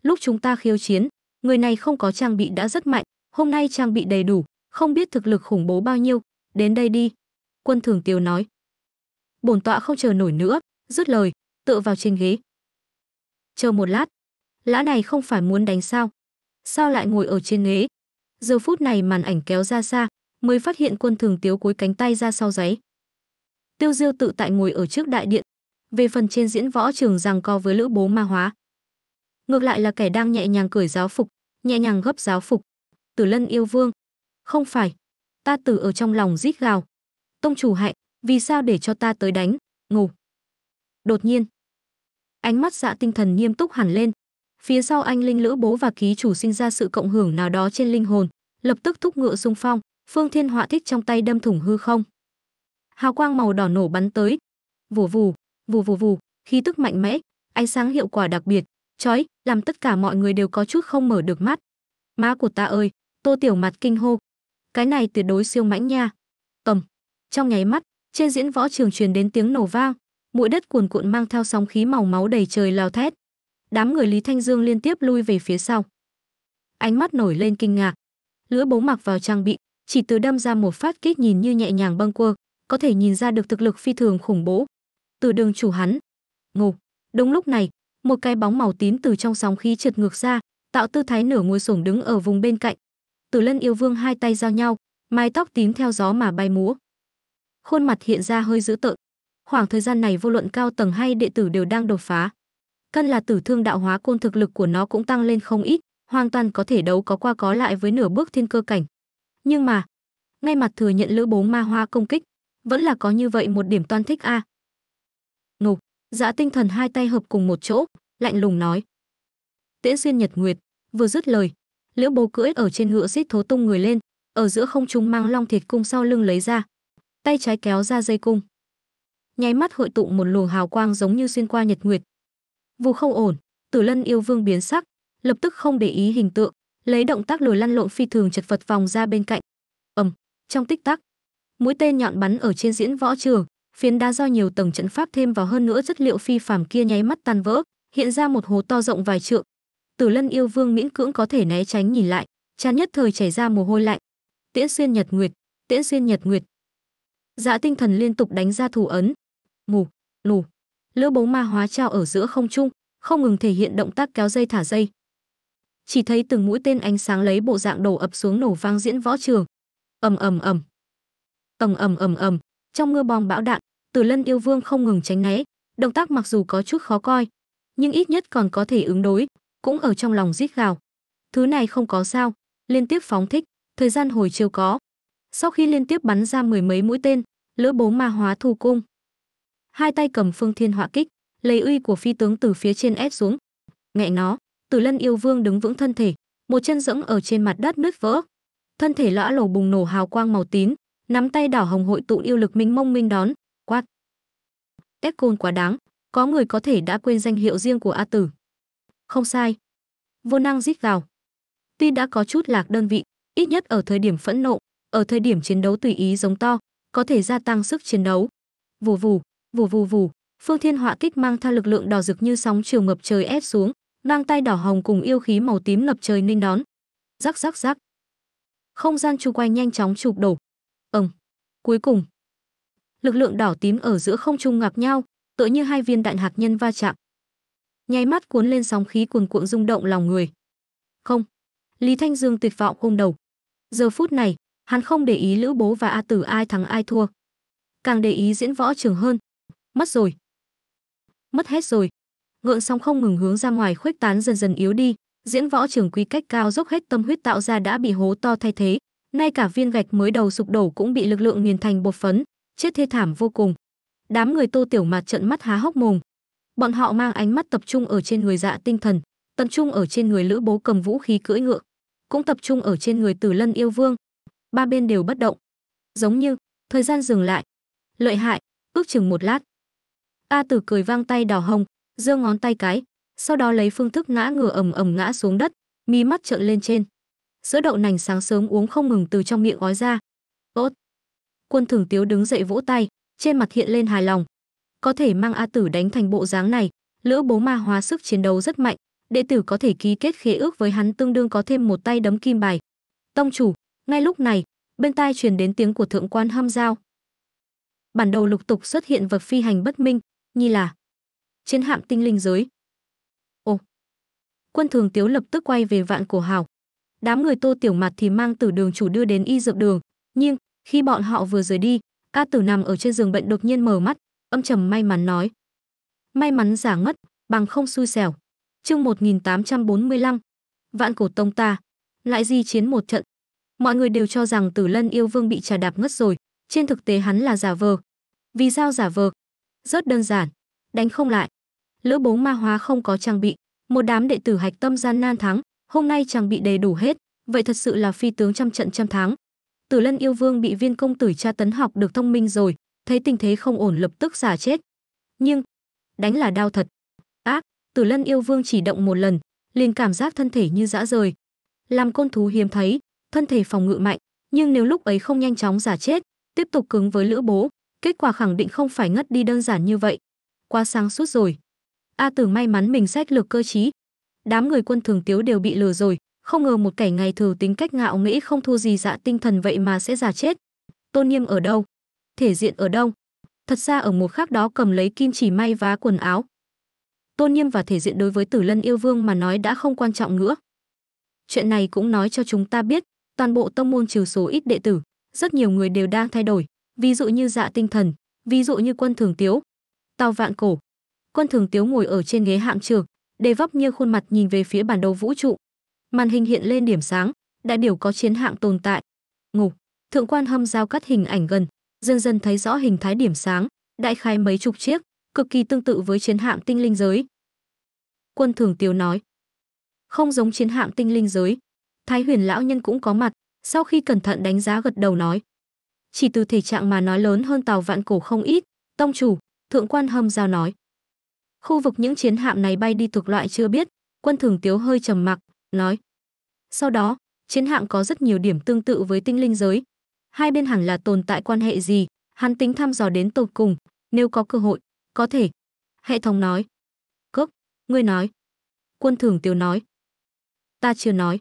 Lúc chúng ta khiêu chiến, người này không có trang bị đã rất mạnh, hôm nay trang bị đầy đủ, không biết thực lực khủng bố bao nhiêu, đến đây đi. Quân Thường Tiêu nói. Bổn tọa không chờ nổi nữa, rút lời, tựa vào trên ghế. Chờ một lát, lã này không phải muốn đánh sao? Sao lại ngồi ở trên ghế? Giờ phút này màn ảnh kéo ra xa, mới phát hiện quân thường tiếu cuối cánh tay ra sau giấy. Tiêu Diêu tự tại ngồi ở trước đại điện. Về phần trên diễn võ trường rằng co với lữ bố ma hóa. Ngược lại là kẻ đang nhẹ nhàng cởi giáo phục, nhẹ nhàng gấp giáo phục. Tử lân yêu vương. Không phải. Ta tử ở trong lòng rít gào. Tông chủ hại, vì sao để cho ta tới đánh, ngủ. Đột nhiên. Ánh mắt dạ tinh thần nghiêm túc hẳn lên. Phía sau anh linh lữ bố và ký chủ sinh ra sự cộng hưởng nào đó trên linh hồn, lập tức thúc ngựa dung phong. Phương Thiên Họa thích trong tay đâm thủng hư không. Hào quang màu đỏ nổ bắn tới. Vù vù, vù vù vù, khí tức mạnh mẽ, ánh sáng hiệu quả đặc biệt, chói, làm tất cả mọi người đều có chút không mở được mắt. Má của ta ơi, Tô Tiểu Mặt kinh hô. Cái này tuyệt đối siêu mãnh nha. Tầm. Trong nháy mắt, trên diễn võ trường truyền đến tiếng nổ vang, mũi đất cuồn cuộn mang theo sóng khí màu máu đầy trời lao thét. Đám người Lý Thanh Dương liên tiếp lui về phía sau. Ánh mắt nổi lên kinh ngạc. Lưỡi bố mặc vào trang bị, chỉ từ đâm ra một phát kích nhìn như nhẹ nhàng băng quơ, có thể nhìn ra được thực lực phi thường khủng bố. Từ đường chủ hắn, ngục. Đúng lúc này, một cái bóng màu tím từ trong sóng khí trượt ngược ra, tạo tư thái nửa ngồi xổm đứng ở vùng bên cạnh. từ Lân yêu vương hai tay giao nhau, mái tóc tím theo gió mà bay múa. Khuôn mặt hiện ra hơi dữ tợn. Khoảng thời gian này vô luận cao tầng hay đệ tử đều đang đột phá. Cân là tử thương đạo hóa côn thực lực của nó cũng tăng lên không ít, hoàn toàn có thể đấu có qua có lại với nửa bước thiên cơ cảnh nhưng mà ngay mặt thừa nhận lữ bố ma hoa công kích vẫn là có như vậy một điểm toan thích a à. ngục dã dạ tinh thần hai tay hợp cùng một chỗ lạnh lùng nói tiễn xuyên nhật nguyệt vừa dứt lời lữ bố cưỡi ở trên ngựa xít thố tung người lên ở giữa không trung mang long thịt cung sau lưng lấy ra tay trái kéo ra dây cung nháy mắt hội tụ một luồng hào quang giống như xuyên qua nhật nguyệt vụ không ổn tử lân yêu vương biến sắc lập tức không để ý hình tượng lấy động tác lùi lăn lộn phi thường chật vật vòng ra bên cạnh. Ầm, trong tích tắc, mũi tên nhọn bắn ở trên diễn võ trường, phiến đá do nhiều tầng trận pháp thêm vào hơn nữa chất liệu phi phàm kia nháy mắt tan vỡ, hiện ra một hố to rộng vài trượng. Tử Lân yêu vương miễn cưỡng có thể né tránh nhìn lại, chán nhất thời chảy ra mồ hôi lạnh. Tiễn xuyên nhật nguyệt, tiễn xuyên nhật nguyệt. Dạ tinh thần liên tục đánh ra thủ ấn. Mù, lù. Lữ bố ma hóa trao ở giữa không trung, không ngừng thể hiện động tác kéo dây thả dây, chỉ thấy từng mũi tên ánh sáng lấy bộ dạng đổ ập xuống nổ vang diễn võ trường. Ầm ầm ầm. tầng ầm ầm ầm, trong mưa bom bão đạn, Tử Lân yêu vương không ngừng tránh né, động tác mặc dù có chút khó coi, nhưng ít nhất còn có thể ứng đối, cũng ở trong lòng rít gào. Thứ này không có sao, liên tiếp phóng thích, thời gian hồi chiều có. Sau khi liên tiếp bắn ra mười mấy mũi tên, lỡ bố ma hóa thu cung. Hai tay cầm phương thiên họa kích, lấy uy của phi tướng từ phía trên ép xuống. Mẹ nó, Tử Lân yêu vương đứng vững thân thể, một chân dẫng ở trên mặt đất nứt vỡ. Thân thể lõa lồ bùng nổ hào quang màu tím, nắm tay đảo hồng hội tụ yêu lực minh mông minh đón, quát. Ép côn quá đáng, có người có thể đã quên danh hiệu riêng của A Tử. Không sai. Vô năng rít vào. Tuy đã có chút lạc đơn vị, ít nhất ở thời điểm phẫn nộ, ở thời điểm chiến đấu tùy ý giống to, có thể gia tăng sức chiến đấu. Vù vù, vù vù vù, Phương Thiên Họa kích mang theo lực lượng đỏ rực như sóng chiều ngập trời ép xuống, mang tay đỏ hồng cùng yêu khí màu tím ngập trời nên đón. Rắc rắc rắc. Không gian chu quanh nhanh chóng chụp đổ. Ầm. Cuối cùng, lực lượng đỏ tím ở giữa không trung gặp nhau, tựa như hai viên đạn hạt nhân va chạm. Nháy mắt cuốn lên sóng khí cuồn cuộn rung động lòng người. Không, Lý Thanh Dương tuyệt vọng ôm đầu. Giờ phút này, hắn không để ý Lữ Bố và A Tử ai thắng ai thua, càng để ý diễn võ trường hơn. Mất rồi. Mất hết rồi ngượng sóng không ngừng hướng ra ngoài khuếch tán dần dần yếu đi diễn võ trường quy cách cao dốc hết tâm huyết tạo ra đã bị hố to thay thế nay cả viên gạch mới đầu sụp đổ cũng bị lực lượng nghiền thành bột phấn chết thê thảm vô cùng đám người tô tiểu mạt trợn mắt há hốc mồm bọn họ mang ánh mắt tập trung ở trên người dạ tinh thần tập trung ở trên người lữ bố cầm vũ khí cưỡi ngựa cũng tập trung ở trên người tử lân yêu vương ba bên đều bất động giống như thời gian dừng lại lợi hại ước chừng một lát a tử cười vang tay đào hồng giơ ngón tay cái, sau đó lấy phương thức ngã ngửa ầm ầm ngã xuống đất, mí mắt trợn lên trên. Sữa đậu nành sáng sớm uống không ngừng từ trong miệng gói ra. Tốt. Quân Thường Tiếu đứng dậy vỗ tay, trên mặt hiện lên hài lòng. Có thể mang A Tử đánh thành bộ dáng này, lữ bố ma hóa sức chiến đấu rất mạnh, đệ tử có thể ký kết khế ước với hắn tương đương có thêm một tay đấm kim bài. Tông chủ, ngay lúc này, bên tai truyền đến tiếng của thượng quan hâm giao. Bản đầu lục tục xuất hiện vật phi hành bất minh, như là chiến hạm tinh linh giới. Ồ! Quân thường tiếu lập tức quay về vạn cổ hào. Đám người tô tiểu mặt thì mang tử đường chủ đưa đến y dược đường. Nhưng, khi bọn họ vừa rời đi, ca tử nằm ở trên giường bệnh đột nhiên mở mắt, âm trầm may mắn nói. May mắn giả ngất, bằng không xui xẻo. Chương 1845, vạn cổ tông ta, lại di chiến một trận. Mọi người đều cho rằng Tử Lân yêu vương bị trà đạp ngất rồi, trên thực tế hắn là giả vờ. Vì sao giả vờ? Rất đơn giản đánh không lại. Lữ bố ma hóa không có trang bị, một đám đệ tử hạch tâm gian nan thắng, hôm nay trang bị đầy đủ hết, vậy thật sự là phi tướng trăm trận trăm thắng. Tử Lân yêu vương bị viên công tử cha tấn học được thông minh rồi, thấy tình thế không ổn lập tức giả chết. Nhưng, đánh là đau thật. Ác, Tử Lân yêu vương chỉ động một lần, liền cảm giác thân thể như dã rời. Làm côn thú hiếm thấy, thân thể phòng ngự mạnh, nhưng nếu lúc ấy không nhanh chóng giả chết, tiếp tục cứng với lữ bố, kết quả khẳng định không phải ngất đi đơn giản như vậy quá sáng suốt rồi. A Tử may mắn mình sách lược cơ trí. Đám người quân thường tiếu đều bị lừa rồi, không ngờ một kẻ ngày thường tính cách ngạo nghĩ không thu gì dạ tinh thần vậy mà sẽ giả chết. Tôn nghiêm ở đâu? Thể diện ở đâu? Thật ra ở một khác đó cầm lấy kim chỉ may vá quần áo. Tôn nghiêm và thể diện đối với Tử Lân yêu vương mà nói đã không quan trọng nữa. Chuyện này cũng nói cho chúng ta biết, toàn bộ tông môn trừ số ít đệ tử, rất nhiều người đều đang thay đổi, ví dụ như dạ tinh thần, ví dụ như quân thường tiếu, tàu vạn cổ. Quân Thường Tiếu ngồi ở trên ghế hạm trưởng, đề vấp như khuôn mặt nhìn về phía bản đồ vũ trụ. Màn hình hiện lên điểm sáng, đại biểu có chiến hạng tồn tại. Ngục, thượng quan hâm giao cắt hình ảnh gần, dần dần thấy rõ hình thái điểm sáng, đại khái mấy chục chiếc, cực kỳ tương tự với chiến hạng tinh linh giới. Quân Thường Tiếu nói, không giống chiến hạng tinh linh giới. Thái huyền lão nhân cũng có mặt, sau khi cẩn thận đánh giá gật đầu nói. Chỉ từ thể trạng mà nói lớn hơn tàu vạn cổ không ít, tông chủ, Thượng quan hâm giao nói. Khu vực những chiến hạm này bay đi thuộc loại chưa biết, quân thường tiếu hơi trầm mặc, nói. Sau đó, chiến hạm có rất nhiều điểm tương tự với tinh linh giới. Hai bên hẳn là tồn tại quan hệ gì, hắn tính thăm dò đến tột cùng, nếu có cơ hội, có thể. Hệ thống nói. Cốc, ngươi nói. Quân thường tiếu nói. Ta chưa nói.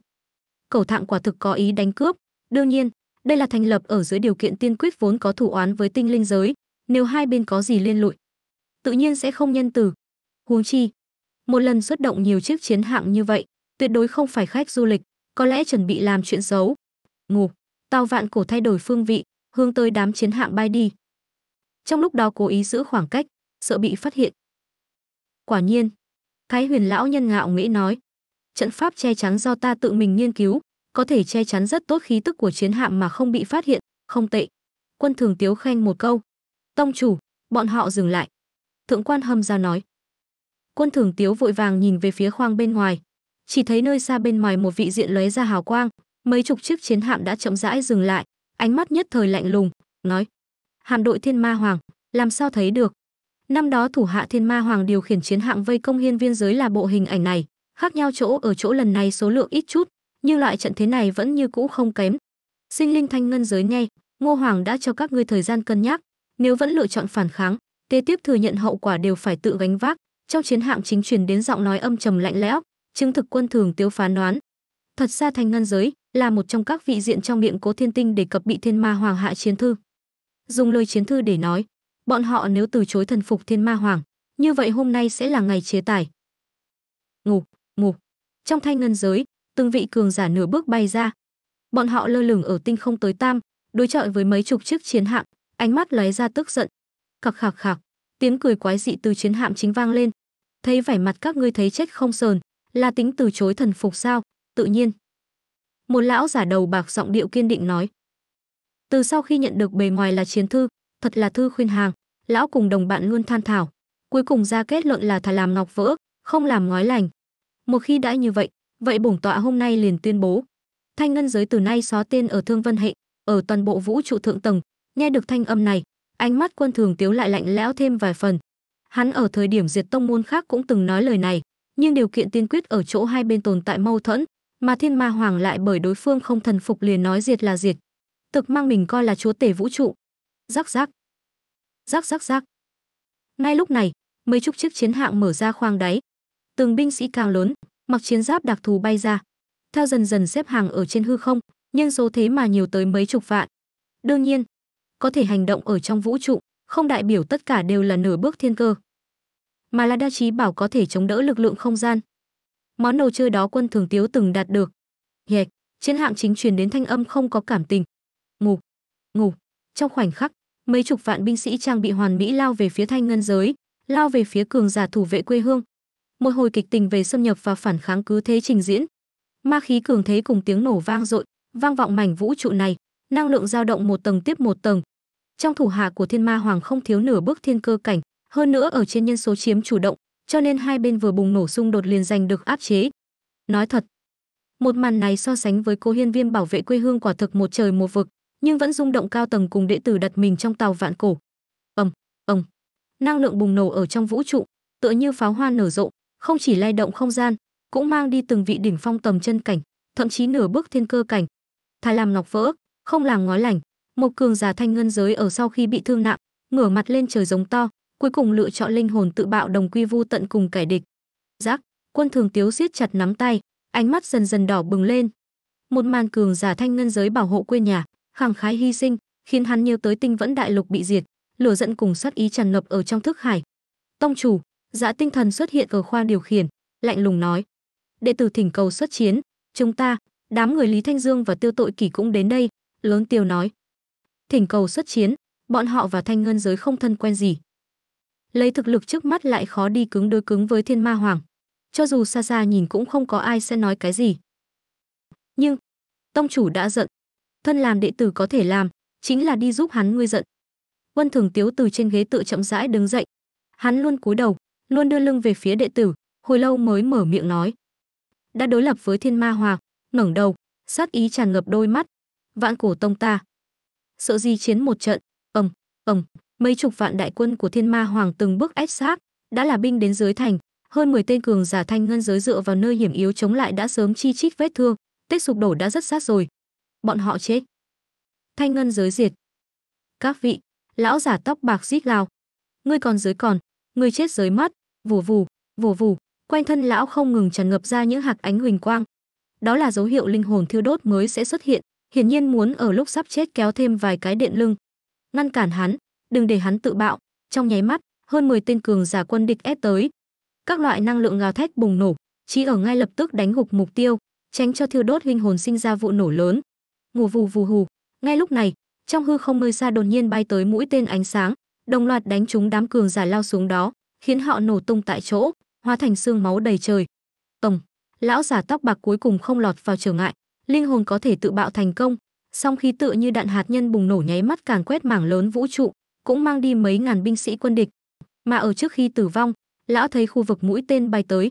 cẩu thạng quả thực có ý đánh cướp, đương nhiên, đây là thành lập ở dưới điều kiện tiên quyết vốn có thủ oán với tinh linh giới, nếu hai bên có gì liên lụy tự nhiên sẽ không nhân từ. Huống chi, một lần xuất động nhiều chiếc chiến hạng như vậy, tuyệt đối không phải khách du lịch, có lẽ chuẩn bị làm chuyện xấu. Ngủ, tàu vạn cổ thay đổi phương vị, hướng tới đám chiến hạng bay đi. Trong lúc đó cố ý giữ khoảng cách, sợ bị phát hiện. Quả nhiên, Thái huyền lão nhân ngạo nghĩ nói, trận pháp che chắn do ta tự mình nghiên cứu, có thể che chắn rất tốt khí tức của chiến hạm mà không bị phát hiện, không tệ. Quân thường tiếu khen một câu, Tông chủ, bọn họ dừng lại. Thượng quan hâm ra nói. Quân thường tiếu vội vàng nhìn về phía khoang bên ngoài. Chỉ thấy nơi xa bên ngoài một vị diện lóe ra hào quang, mấy chục chiếc chiến hạm đã chậm rãi dừng lại, ánh mắt nhất thời lạnh lùng, nói. Hạm đội thiên ma hoàng, làm sao thấy được? Năm đó thủ hạ thiên ma hoàng điều khiển chiến hạm vây công hiên viên giới là bộ hình ảnh này, khác nhau chỗ ở chỗ lần này số lượng ít chút, nhưng loại trận thế này vẫn như cũ không kém. Sinh linh thanh ngân giới nghe, Ngô Hoàng đã cho các ngươi thời gian cân nhắc, nếu vẫn lựa chọn phản kháng, tê tiếp thừa nhận hậu quả đều phải tự gánh vác. Trong chiến hạm chính truyền đến giọng nói âm trầm lạnh lẽo, chứng thực quân thường tiêu phán đoán. Thật ra thanh ngân giới là một trong các vị diện trong miệng cố thiên tinh đề cập bị thiên ma hoàng hạ chiến thư. Dùng lời chiến thư để nói, bọn họ nếu từ chối thần phục thiên ma hoàng, như vậy hôm nay sẽ là ngày chế tài. Ngục, ngục. Trong thanh ngân giới, từng vị cường giả nửa bước bay ra. Bọn họ lơ lửng ở tinh không tới tam, đối chọi với mấy chục chiếc chiến hạm, ánh mắt lóe ra tức giận. Khặc khặc khặc, tiếng cười quái dị từ chiến hạm chính vang lên. Thấy vẻ mặt các ngươi thấy chết không sờn, là tính từ chối thần phục sao? Tự nhiên. Một lão giả đầu bạc giọng điệu kiên định nói. Từ sau khi nhận được bề ngoài là chiến thư, thật là thư khuyên hàng, lão cùng đồng bạn luôn than thảo, cuối cùng ra kết luận là thà làm ngọc vỡ, không làm ngói lành. Một khi đã như vậy, vậy bổng tọa hôm nay liền tuyên bố, Thanh ngân giới từ nay xóa tên ở Thương Vân hệ, ở toàn bộ vũ trụ thượng tầng, Nghe được thanh âm này, ánh mắt quân thường tiếu lại lạnh lẽo thêm vài phần. Hắn ở thời điểm diệt tông môn khác cũng từng nói lời này, nhưng điều kiện tiên quyết ở chỗ hai bên tồn tại mâu thuẫn, mà thiên ma hoàng lại bởi đối phương không thần phục liền nói diệt là diệt. Tực mang mình coi là chúa tể vũ trụ. Rắc rắc. Rắc rắc rắc. Ngay lúc này, mấy chục chiếc chiến hạng mở ra khoang đáy. Từng binh sĩ cao lớn, mặc chiến giáp đặc thù bay ra. Theo dần dần xếp hàng ở trên hư không, nhưng số thế mà nhiều tới mấy chục vạn. Đương nhiên, có thể hành động ở trong vũ trụ, không đại biểu tất cả đều là nửa bước thiên cơ, mà là đa trí bảo có thể chống đỡ lực lượng không gian. Món đồ chơi đó quân thường tiếu từng đạt được. Nhẹt, chiến hạng chính truyền đến thanh âm không có cảm tình. ngủ ngủ trong khoảnh khắc, mấy chục vạn binh sĩ trang bị hoàn mỹ lao về phía thanh ngân giới, lao về phía cường giả thủ vệ quê hương. Một hồi kịch tình về xâm nhập và phản kháng cứ thế trình diễn. Ma khí cường thế cùng tiếng nổ vang dội, vang vọng mảnh vũ trụ này năng lượng dao động một tầng tiếp một tầng. Trong thủ hạ của Thiên Ma Hoàng không thiếu nửa bước thiên cơ cảnh, hơn nữa ở trên nhân số chiếm chủ động, cho nên hai bên vừa bùng nổ xung đột liền giành được áp chế. Nói thật, một màn này so sánh với Cố Hiên Viêm bảo vệ quê hương quả thực một trời một vực, nhưng vẫn rung động cao tầng cùng đệ tử đặt mình trong tàu vạn cổ. Ầm, ầm. Năng lượng bùng nổ ở trong vũ trụ, tựa như pháo hoa nở rộ, không chỉ lay động không gian, cũng mang đi từng vị đỉnh phong tầm chân cảnh, thậm chí nửa bước thiên cơ cảnh. Thái Lam Ngọc vỡ, không làm ngói lành một cường giả thanh ngân giới ở sau khi bị thương nặng ngửa mặt lên trời giống to cuối cùng lựa chọn linh hồn tự bạo đồng quy vu tận cùng kẻ địch giác quân thường tiếu siết chặt nắm tay ánh mắt dần dần đỏ bừng lên một màn cường giả thanh ngân giới bảo hộ quê nhà khẳng khái hy sinh khiến hắn nhớ tới tinh vẫn đại lục bị diệt lửa giận cùng sát ý tràn ngập ở trong thức hải tông chủ dạ tinh thần xuất hiện ở khoa điều khiển lạnh lùng nói đệ tử thỉnh cầu xuất chiến chúng ta đám người lý thanh dương và tiêu tội kỷ cũng đến đây lớn tiêu nói. Thỉnh cầu xuất chiến, bọn họ và thanh ngân giới không thân quen gì. Lấy thực lực trước mắt lại khó đi cứng đối cứng với thiên ma hoàng. Cho dù xa xa nhìn cũng không có ai sẽ nói cái gì. Nhưng, tông chủ đã giận. Thân làm đệ tử có thể làm, chính là đi giúp hắn nguôi giận. quân Thường Tiếu từ trên ghế tự chậm rãi đứng dậy. Hắn luôn cúi đầu, luôn đưa lưng về phía đệ tử, hồi lâu mới mở miệng nói. Đã đối lập với thiên ma hoàng, ngẩng đầu, sát ý tràn ngập đôi mắt, vạn cổ tông ta. Sợ gì chiến một trận, ầm, ầm, mấy chục vạn đại quân của Thiên Ma Hoàng từng bước ép sát, đã là binh đến dưới thành, hơn 10 tên cường giả thanh ngân giới dựa vào nơi hiểm yếu chống lại đã sớm chi chít vết thương, tích sụp đổ đã rất sát rồi. Bọn họ chết. Thanh ngân giới diệt. Các vị, lão giả tóc bạc rít gào. Ngươi còn dưới còn, ngươi chết dưới mắt, vù vù, vù vù, quanh thân lão không ngừng tràn ngập ra những hạt ánh huỳnh quang. Đó là dấu hiệu linh hồn thiêu đốt mới sẽ xuất hiện, hiển nhiên muốn ở lúc sắp chết kéo thêm vài cái điện lưng, ngăn cản hắn, đừng để hắn tự bạo. Trong nháy mắt, hơn 10 tên cường giả quân địch ép tới. Các loại năng lượng gào thét bùng nổ, chỉ ở ngay lập tức đánh gục mục tiêu, tránh cho thiêu đốt linh hồn sinh ra vụ nổ lớn. Ngủ vù vù hù, ngay lúc này, trong hư không nơi xa đột nhiên bay tới mũi tên ánh sáng, đồng loạt đánh trúng đám cường giả lao xuống đó, khiến họ nổ tung tại chỗ, hóa thành xương máu đầy trời. Tổng, lão giả tóc bạc cuối cùng không lọt vào trở ngại, linh hồn có thể tự bạo thành công, song khí tự như đạn hạt nhân bùng nổ nháy mắt càn quét mảng lớn vũ trụ, cũng mang đi mấy ngàn binh sĩ quân địch. Mà ở trước khi tử vong, lão thấy khu vực mũi tên bay tới.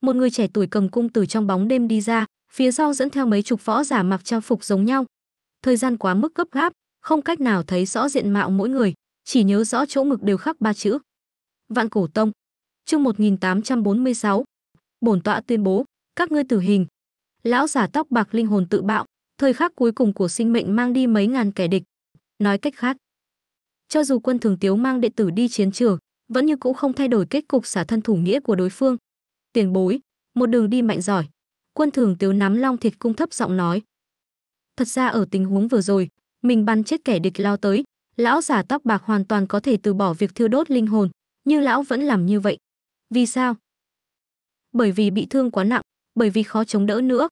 Một người trẻ tuổi cầm cung từ trong bóng đêm đi ra, phía sau dẫn theo mấy chục võ giả mặc trang phục giống nhau. Thời gian quá mức gấp gáp, không cách nào thấy rõ diện mạo mỗi người, chỉ nhớ rõ chỗ ngực đều khắc ba chữ. Vạn Cổ Tông, chương 1846. Bổn tọa tuyên bố, các ngươi tử hình, lão giả tóc bạc linh hồn tự bạo, thời khắc cuối cùng của sinh mệnh mang đi mấy ngàn kẻ địch. Nói cách khác, cho dù quân thường tiếu mang đệ tử đi chiến trường, vẫn như cũng không thay đổi kết cục xả thân thủ nghĩa của đối phương. Tiền bối, một đường đi mạnh giỏi. Quân thường tiếu nắm long thịt cung thấp giọng nói. Thật ra ở tình huống vừa rồi, mình bắn chết kẻ địch lao tới, lão giả tóc bạc hoàn toàn có thể từ bỏ việc thiêu đốt linh hồn, nhưng lão vẫn làm như vậy. Vì sao? Bởi vì bị thương quá nặng, bởi vì khó chống đỡ nữa,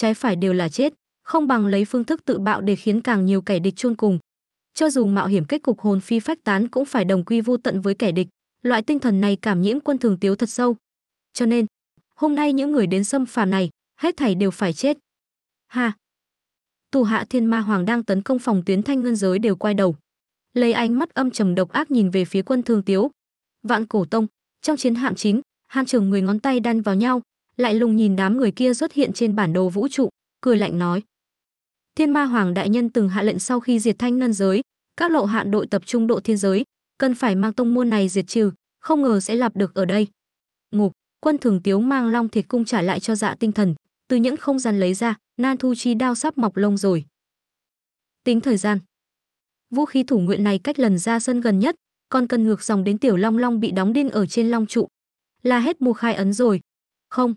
trái phải đều là chết, không bằng lấy phương thức tự bạo để khiến càng nhiều kẻ địch chôn cùng. Cho dù mạo hiểm kết cục hồn phi phách tán cũng phải đồng quy vô tận với kẻ địch, loại tinh thần này cảm nhiễm quân thường tiếu thật sâu. Cho nên, hôm nay những người đến xâm phàm này, hết thảy đều phải chết. Ha! Tù hạ thiên ma hoàng đang tấn công phòng tuyến thanh ngân giới đều quay đầu. Lấy ánh mắt âm trầm độc ác nhìn về phía quân thường tiếu. Vạn cổ tông, trong chiến hạm chín, Hàn trường người ngón tay đan vào nhau, lại lùng nhìn đám người kia xuất hiện trên bản đồ vũ trụ, cười lạnh nói: Thiên Ma Hoàng đại nhân từng hạ lệnh sau khi diệt Thanh Nân giới, các lộ hạn đội tập trung độ thiên giới, cần phải mang tông môn này diệt trừ, không ngờ sẽ lập được ở đây. Ngục, quân thường tiếu mang long thiệt cung trả lại cho dạ tinh thần, từ những không gian lấy ra, nan thu chi đao sắp mọc lông rồi. Tính thời gian. Vũ khí thủ nguyện này cách lần ra sân gần nhất, còn cần ngược dòng đến tiểu long long bị đóng điên ở trên long trụ. Là hết mùa khai ấn rồi. Không,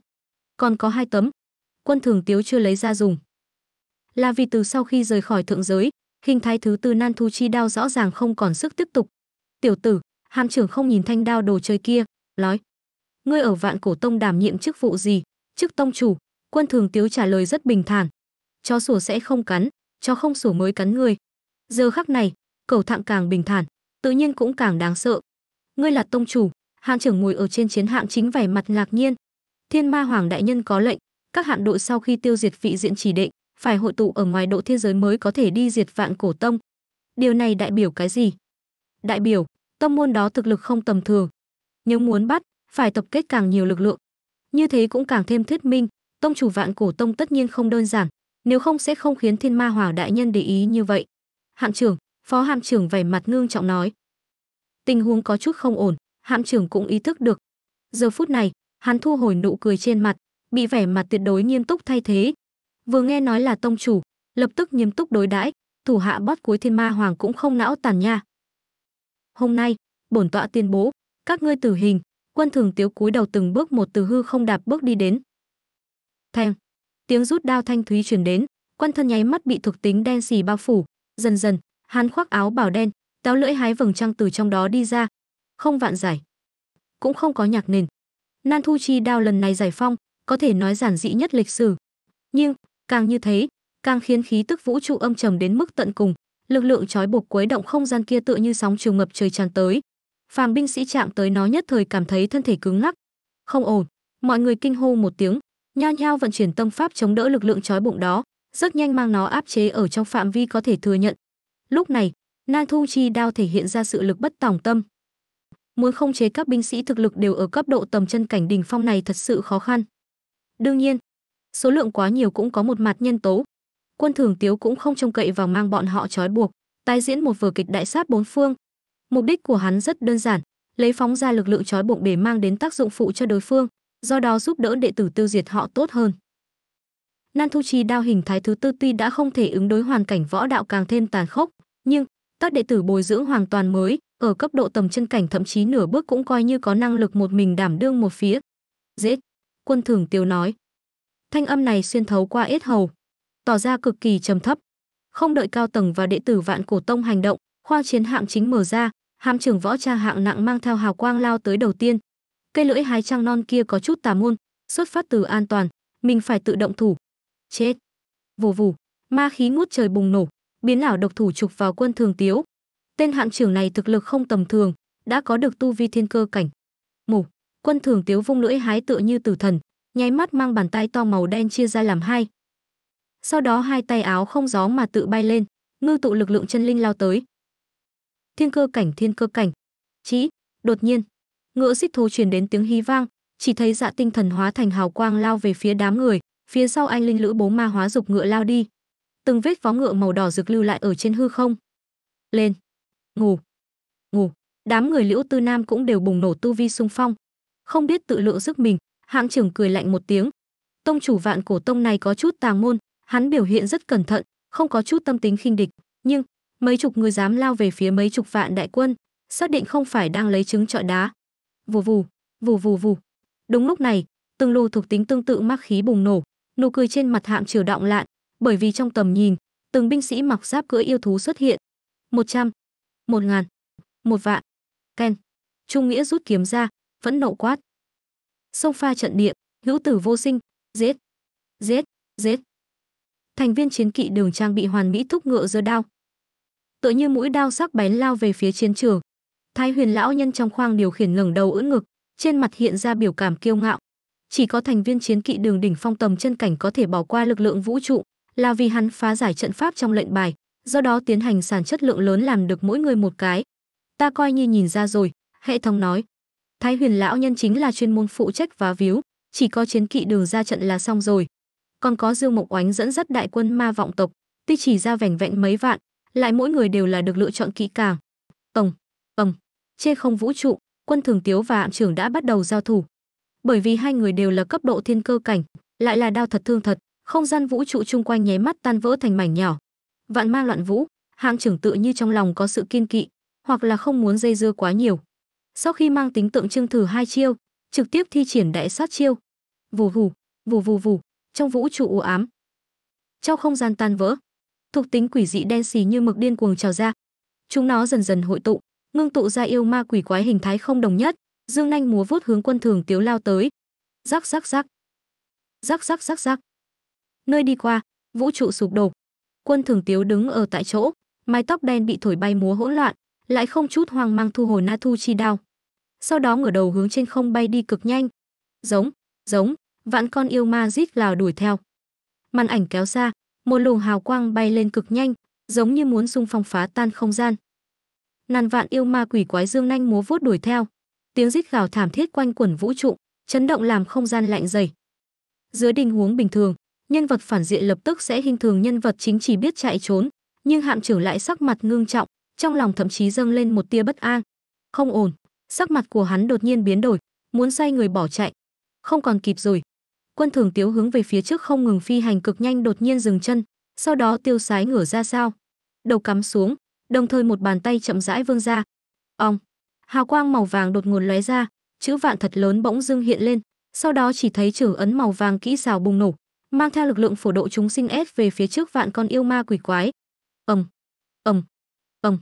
còn có hai tấm. Quân thường tiếu chưa lấy ra dùng. Là vì từ sau khi rời khỏi thượng giới, hình thái thứ tư nan thu chi đao rõ ràng không còn sức tiếp tục. Tiểu tử, hàm trưởng không nhìn thanh đao đồ chơi kia, nói. Ngươi ở vạn cổ tông đảm nhiệm chức vụ gì? Chức tông chủ, quân thường tiếu trả lời rất bình thản. Chó sủa sẽ không cắn, chó không sủa mới cắn ngươi Giờ khắc này, cầu thạng càng bình thản, tự nhiên cũng càng đáng sợ. Ngươi là tông chủ, hàm trưởng ngồi ở trên chiến hạng chính vẻ mặt ngạc nhiên, Thiên Ma Hoàng đại nhân có lệnh, các hạm đội sau khi tiêu diệt vị diện chỉ định, phải hội tụ ở ngoài độ thiên giới mới có thể đi diệt vạn cổ tông. Điều này đại biểu cái gì? Đại biểu, tông môn đó thực lực không tầm thường. Nếu muốn bắt, phải tập kết càng nhiều lực lượng. Như thế cũng càng thêm thuyết minh, tông chủ vạn cổ tông tất nhiên không đơn giản, nếu không sẽ không khiến Thiên Ma Hoàng đại nhân để ý như vậy. Hạm trưởng, phó hạm trưởng vẻ mặt ngương trọng nói. Tình huống có chút không ổn, hạm trưởng cũng ý thức được. Giờ phút này, hắn thu hồi nụ cười trên mặt, bị vẻ mặt tuyệt đối nghiêm túc thay thế. Vừa nghe nói là tông chủ, lập tức nghiêm túc đối đãi, thủ hạ bót cuối thiên ma hoàng cũng không não tàn nha. Hôm nay, bổn tọa tuyên bố, các ngươi tử hình, quân thường tiếu cúi đầu từng bước một từ hư không đạp bước đi đến. Thèm, tiếng rút đao thanh thúy truyền đến, quân thân nháy mắt bị thuộc tính đen xì bao phủ, dần dần, hắn khoác áo bảo đen, táo lưỡi hái vầng trăng từ trong đó đi ra, không vạn giải. Cũng không có nhạc nền, Nan Thu Chi đao lần này giải phong, có thể nói giản dị nhất lịch sử. Nhưng, càng như thế, càng khiến khí tức vũ trụ âm trầm đến mức tận cùng, lực lượng trói buộc quấy động không gian kia tựa như sóng chiều ngập trời tràn tới. Phàm binh sĩ chạm tới nó nhất thời cảm thấy thân thể cứng ngắc. Không ổn, mọi người kinh hô một tiếng, nho nhao vận chuyển tâm pháp chống đỡ lực lượng trói buộc đó, rất nhanh mang nó áp chế ở trong phạm vi có thể thừa nhận. Lúc này, Nan Thu Chi đao thể hiện ra sự lực bất tòng tâm, Muốn khống chế các binh sĩ thực lực đều ở cấp độ tầm chân cảnh đỉnh phong này thật sự khó khăn. Đương nhiên, số lượng quá nhiều cũng có một mặt nhân tố. Quân thường tiếu cũng không trông cậy vào mang bọn họ trói buộc, tái diễn một vở kịch đại sát bốn phương. Mục đích của hắn rất đơn giản, lấy phóng ra lực lượng trói buộc để mang đến tác dụng phụ cho đối phương, do đó giúp đỡ đệ tử tiêu diệt họ tốt hơn. Nan Thu chi đao hình thái thứ tư tuy đã không thể ứng đối hoàn cảnh võ đạo càng thêm tàn khốc, nhưng các đệ tử bồi dưỡng hoàn toàn mới, ở cấp độ tầm chân cảnh thậm chí nửa bước cũng coi như có năng lực một mình đảm đương một phía. Dễ, quân thường tiêu nói. Thanh âm này xuyên thấu qua yết hầu, tỏ ra cực kỳ trầm thấp. Không đợi cao tầng và đệ tử vạn cổ tông hành động, khoa chiến hạng chính mở ra, hạm trưởng võ trang hạng nặng mang theo hào quang lao tới đầu tiên. Cây lưỡi hái trăng non kia có chút tà môn, xuất phát từ an toàn, mình phải tự động thủ. Chết. Vù vù, ma khí ngút trời bùng nổ, biến ảo độc thủ trục vào quân thường tiếu, Tên hạm trưởng này thực lực không tầm thường, đã có được tu vi thiên cơ cảnh. Mục quân thường tiếu vung lưỡi hái tựa như tử thần, nháy mắt mang bàn tay to màu đen chia ra làm hai. Sau đó hai tay áo không gió mà tự bay lên, ngư tụ lực lượng chân linh lao tới. Thiên cơ cảnh thiên cơ cảnh. Chí, đột nhiên, ngựa xích thú truyền đến tiếng hí vang, chỉ thấy dạ tinh thần hóa thành hào quang lao về phía đám người, phía sau anh linh lữ bố ma hóa dục ngựa lao đi. Từng vết vó ngựa màu đỏ rực lưu lại ở trên hư không. Lên ngủ ngủ đám người liễu tư nam cũng đều bùng nổ tu vi sung phong không biết tự lượng sức mình hạng trưởng cười lạnh một tiếng tông chủ vạn cổ tông này có chút tàng môn hắn biểu hiện rất cẩn thận không có chút tâm tính khinh địch nhưng mấy chục người dám lao về phía mấy chục vạn đại quân xác định không phải đang lấy trứng trọi đá vù vù vù vù vù đúng lúc này từng lô thuộc tính tương tự mắc khí bùng nổ nụ cười trên mặt hạng triều động lạn bởi vì trong tầm nhìn từng binh sĩ mặc giáp cưỡi yêu thú xuất hiện một trăm một ngàn một vạn ken trung nghĩa rút kiếm ra vẫn nộ quát sông pha trận địa hữu tử vô sinh giết giết giết thành viên chiến kỵ đường trang bị hoàn mỹ thúc ngựa giơ đao tựa như mũi đao sắc bén lao về phía chiến trường thái huyền lão nhân trong khoang điều khiển ngẩng đầu ưỡn ngực trên mặt hiện ra biểu cảm kiêu ngạo chỉ có thành viên chiến kỵ đường đỉnh phong tầm chân cảnh có thể bỏ qua lực lượng vũ trụ là vì hắn phá giải trận pháp trong lệnh bài do đó tiến hành sản chất lượng lớn làm được mỗi người một cái. Ta coi như nhìn ra rồi, hệ thống nói. Thái huyền lão nhân chính là chuyên môn phụ trách và víu, chỉ có chiến kỵ đường ra trận là xong rồi. Còn có Dương Mộc Oánh dẫn dắt đại quân ma vọng tộc, tuy chỉ ra vẻn vẹn mấy vạn, lại mỗi người đều là được lựa chọn kỹ càng. Tổng, tổng trên không vũ trụ, quân thường tiếu và hạm trưởng đã bắt đầu giao thủ. Bởi vì hai người đều là cấp độ thiên cơ cảnh, lại là đao thật thương thật, không gian vũ trụ chung quanh nháy mắt tan vỡ thành mảnh nhỏ vạn ma loạn vũ hạng trưởng tự như trong lòng có sự kiên kỵ hoặc là không muốn dây dưa quá nhiều sau khi mang tính tượng trưng thử hai chiêu trực tiếp thi triển đại sát chiêu vù vù vù vù vù trong vũ trụ u ám trong không gian tan vỡ thuộc tính quỷ dị đen xì như mực điên cuồng trào ra chúng nó dần dần hội tụ ngưng tụ ra yêu ma quỷ quái hình thái không đồng nhất dương nanh múa vuốt hướng quân thường tiếu lao tới rắc rắc rắc rắc rắc rắc rắc nơi đi qua vũ trụ sụp đổ Quân Thường Tiếu đứng ở tại chỗ, mái tóc đen bị thổi bay múa hỗn loạn, lại không chút hoang mang thu hồi Na Thu chi đao. Sau đó ngửa đầu hướng trên không bay đi cực nhanh. Giống, giống, vạn con yêu ma rít lào đuổi theo. Màn ảnh kéo ra, một luồng hào quang bay lên cực nhanh, giống như muốn dung phong phá tan không gian. Ngàn vạn yêu ma quỷ quái dương nhanh múa vuốt đuổi theo. Tiếng rít gào thảm thiết quanh quẩn vũ trụ, chấn động làm không gian lạnh rẩy. Dưới tình huống bình thường, nhân vật phản diện lập tức sẽ hình thường nhân vật chính chỉ biết chạy trốn nhưng hạm trưởng lại sắc mặt ngưng trọng trong lòng thậm chí dâng lên một tia bất an không ổn sắc mặt của hắn đột nhiên biến đổi muốn say người bỏ chạy không còn kịp rồi quân thường tiếu hướng về phía trước không ngừng phi hành cực nhanh đột nhiên dừng chân sau đó tiêu sái ngửa ra sao đầu cắm xuống đồng thời một bàn tay chậm rãi vươn ra ong hào quang màu vàng đột ngột lóe ra chữ vạn thật lớn bỗng dưng hiện lên sau đó chỉ thấy trưởng ấn màu vàng kỹ xào bùng nổ mang theo lực lượng phổ độ chúng sinh ép về phía trước vạn con yêu ma quỷ quái. Ầm, ầm, ầm.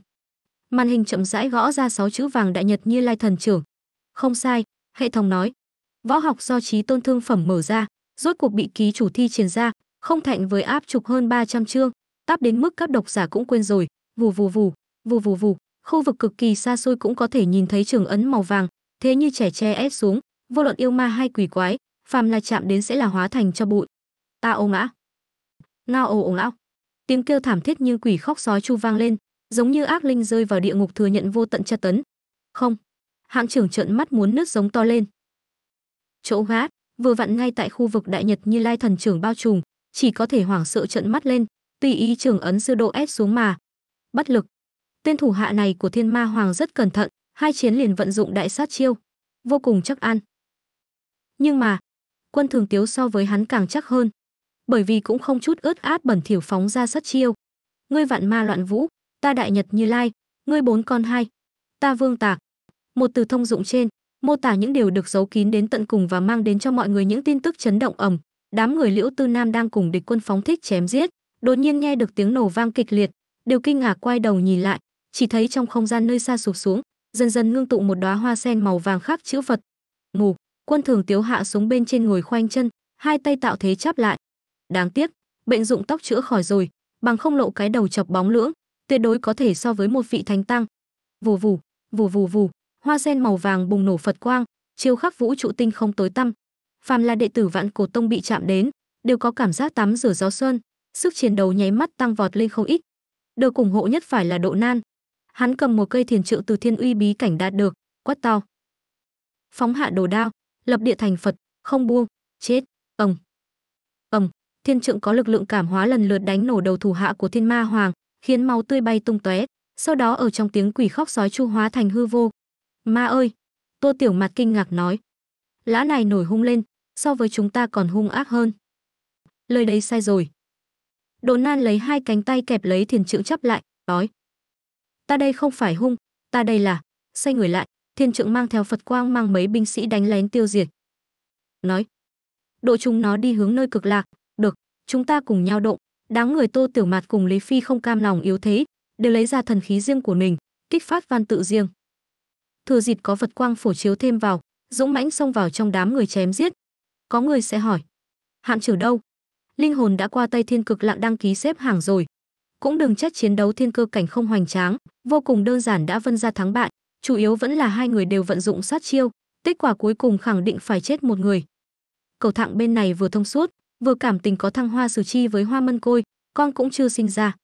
Màn hình chậm rãi gõ ra sáu chữ vàng đại nhật Như Lai thần trưởng. Không sai, hệ thống nói. Võ học do trí tôn thương phẩm mở ra, rốt cuộc bị ký chủ thi triển ra, không thạnh với áp chụp hơn 300 chương, táp đến mức các độc giả cũng quên rồi, vù vù vù, vù vù vù, khu vực cực kỳ xa xôi cũng có thể nhìn thấy trường ấn màu vàng, thế như trẻ che ép xuống, vô luận yêu ma hay quỷ quái, phàm là chạm đến sẽ là hóa thành cho bụi ta ô ngã ngao ồ ổng óc tiếng kêu thảm thiết như quỷ khóc sói chu vang lên giống như ác linh rơi vào địa ngục thừa nhận vô tận tra tấn không hạng trưởng trợn mắt muốn nước giống to lên chỗ gát vừa vặn ngay tại khu vực đại nhật như lai thần trưởng bao trùm chỉ có thể hoảng sợ trợn mắt lên tùy ý trưởng ấn sư độ ép xuống mà bất lực tên thủ hạ này của thiên ma hoàng rất cẩn thận hai chiến liền vận dụng đại sát chiêu vô cùng chắc ăn nhưng mà quân thường tiếu so với hắn càng chắc hơn bởi vì cũng không chút ướt át bẩn thiểu phóng ra sát chiêu. Ngươi vạn ma loạn vũ, ta đại nhật như lai, ngươi bốn con hai, ta vương tạc. Một từ thông dụng trên, mô tả những điều được giấu kín đến tận cùng và mang đến cho mọi người những tin tức chấn động ẩm. Đám người Liễu Tư Nam đang cùng địch quân phóng thích chém giết, đột nhiên nghe được tiếng nổ vang kịch liệt, đều kinh ngạc quay đầu nhìn lại, chỉ thấy trong không gian nơi xa sụp xuống, dần dần ngưng tụ một đóa hoa sen màu vàng khác chữ vật. Mù, quân thường tiếu hạ xuống bên trên ngồi khoanh chân, hai tay tạo thế chắp lại, Đáng tiếc, bệnh dụng tóc chữa khỏi rồi, bằng không lộ cái đầu chọc bóng lưỡng, tuyệt đối có thể so với một vị thánh tăng. Vù vù, vù vù vù, hoa sen màu vàng bùng nổ Phật quang, chiêu khắp vũ trụ tinh không tối tăm. Phàm là đệ tử Vạn Cổ Tông bị chạm đến, đều có cảm giác tắm rửa gió xuân, sức chiến đấu nháy mắt tăng vọt lên không ít. Được ủng hộ nhất phải là Độ Nan. Hắn cầm một cây thiền trượng từ Thiên Uy bí cảnh đạt được, quát to. Phóng hạ đồ đao, lập địa thành Phật, không buông, chết, ông thiên trượng có lực lượng cảm hóa lần lượt đánh nổ đầu thủ hạ của thiên ma hoàng khiến máu tươi bay tung tóe sau đó ở trong tiếng quỷ khóc sói chu hóa thành hư vô ma ơi tô tiểu mặt kinh ngạc nói lã này nổi hung lên so với chúng ta còn hung ác hơn lời đấy sai rồi đồ nan lấy hai cánh tay kẹp lấy Thiên trượng chấp lại nói ta đây không phải hung ta đây là xây người lại thiên trượng mang theo phật quang mang mấy binh sĩ đánh lén tiêu diệt nói độ chúng nó đi hướng nơi cực lạc chúng ta cùng nhau động. đáng người Tô Tiểu Mạt cùng Lý Phi không cam lòng yếu thế, đều lấy ra thần khí riêng của mình, kích phát văn tự riêng. Thừa dịp có vật quang phổ chiếu thêm vào, dũng mãnh xông vào trong đám người chém giết. Có người sẽ hỏi, hạn trừ đâu? Linh hồn đã qua tay thiên cực lặng đăng ký xếp hàng rồi. Cũng đừng trách chiến đấu thiên cơ cảnh không hoành tráng, vô cùng đơn giản đã vân ra thắng bại, chủ yếu vẫn là hai người đều vận dụng sát chiêu, kết quả cuối cùng khẳng định phải chết một người. Cầu thẳng bên này vừa thông suốt, vừa cảm tình có thăng hoa sử chi với hoa mân côi, con cũng chưa sinh ra.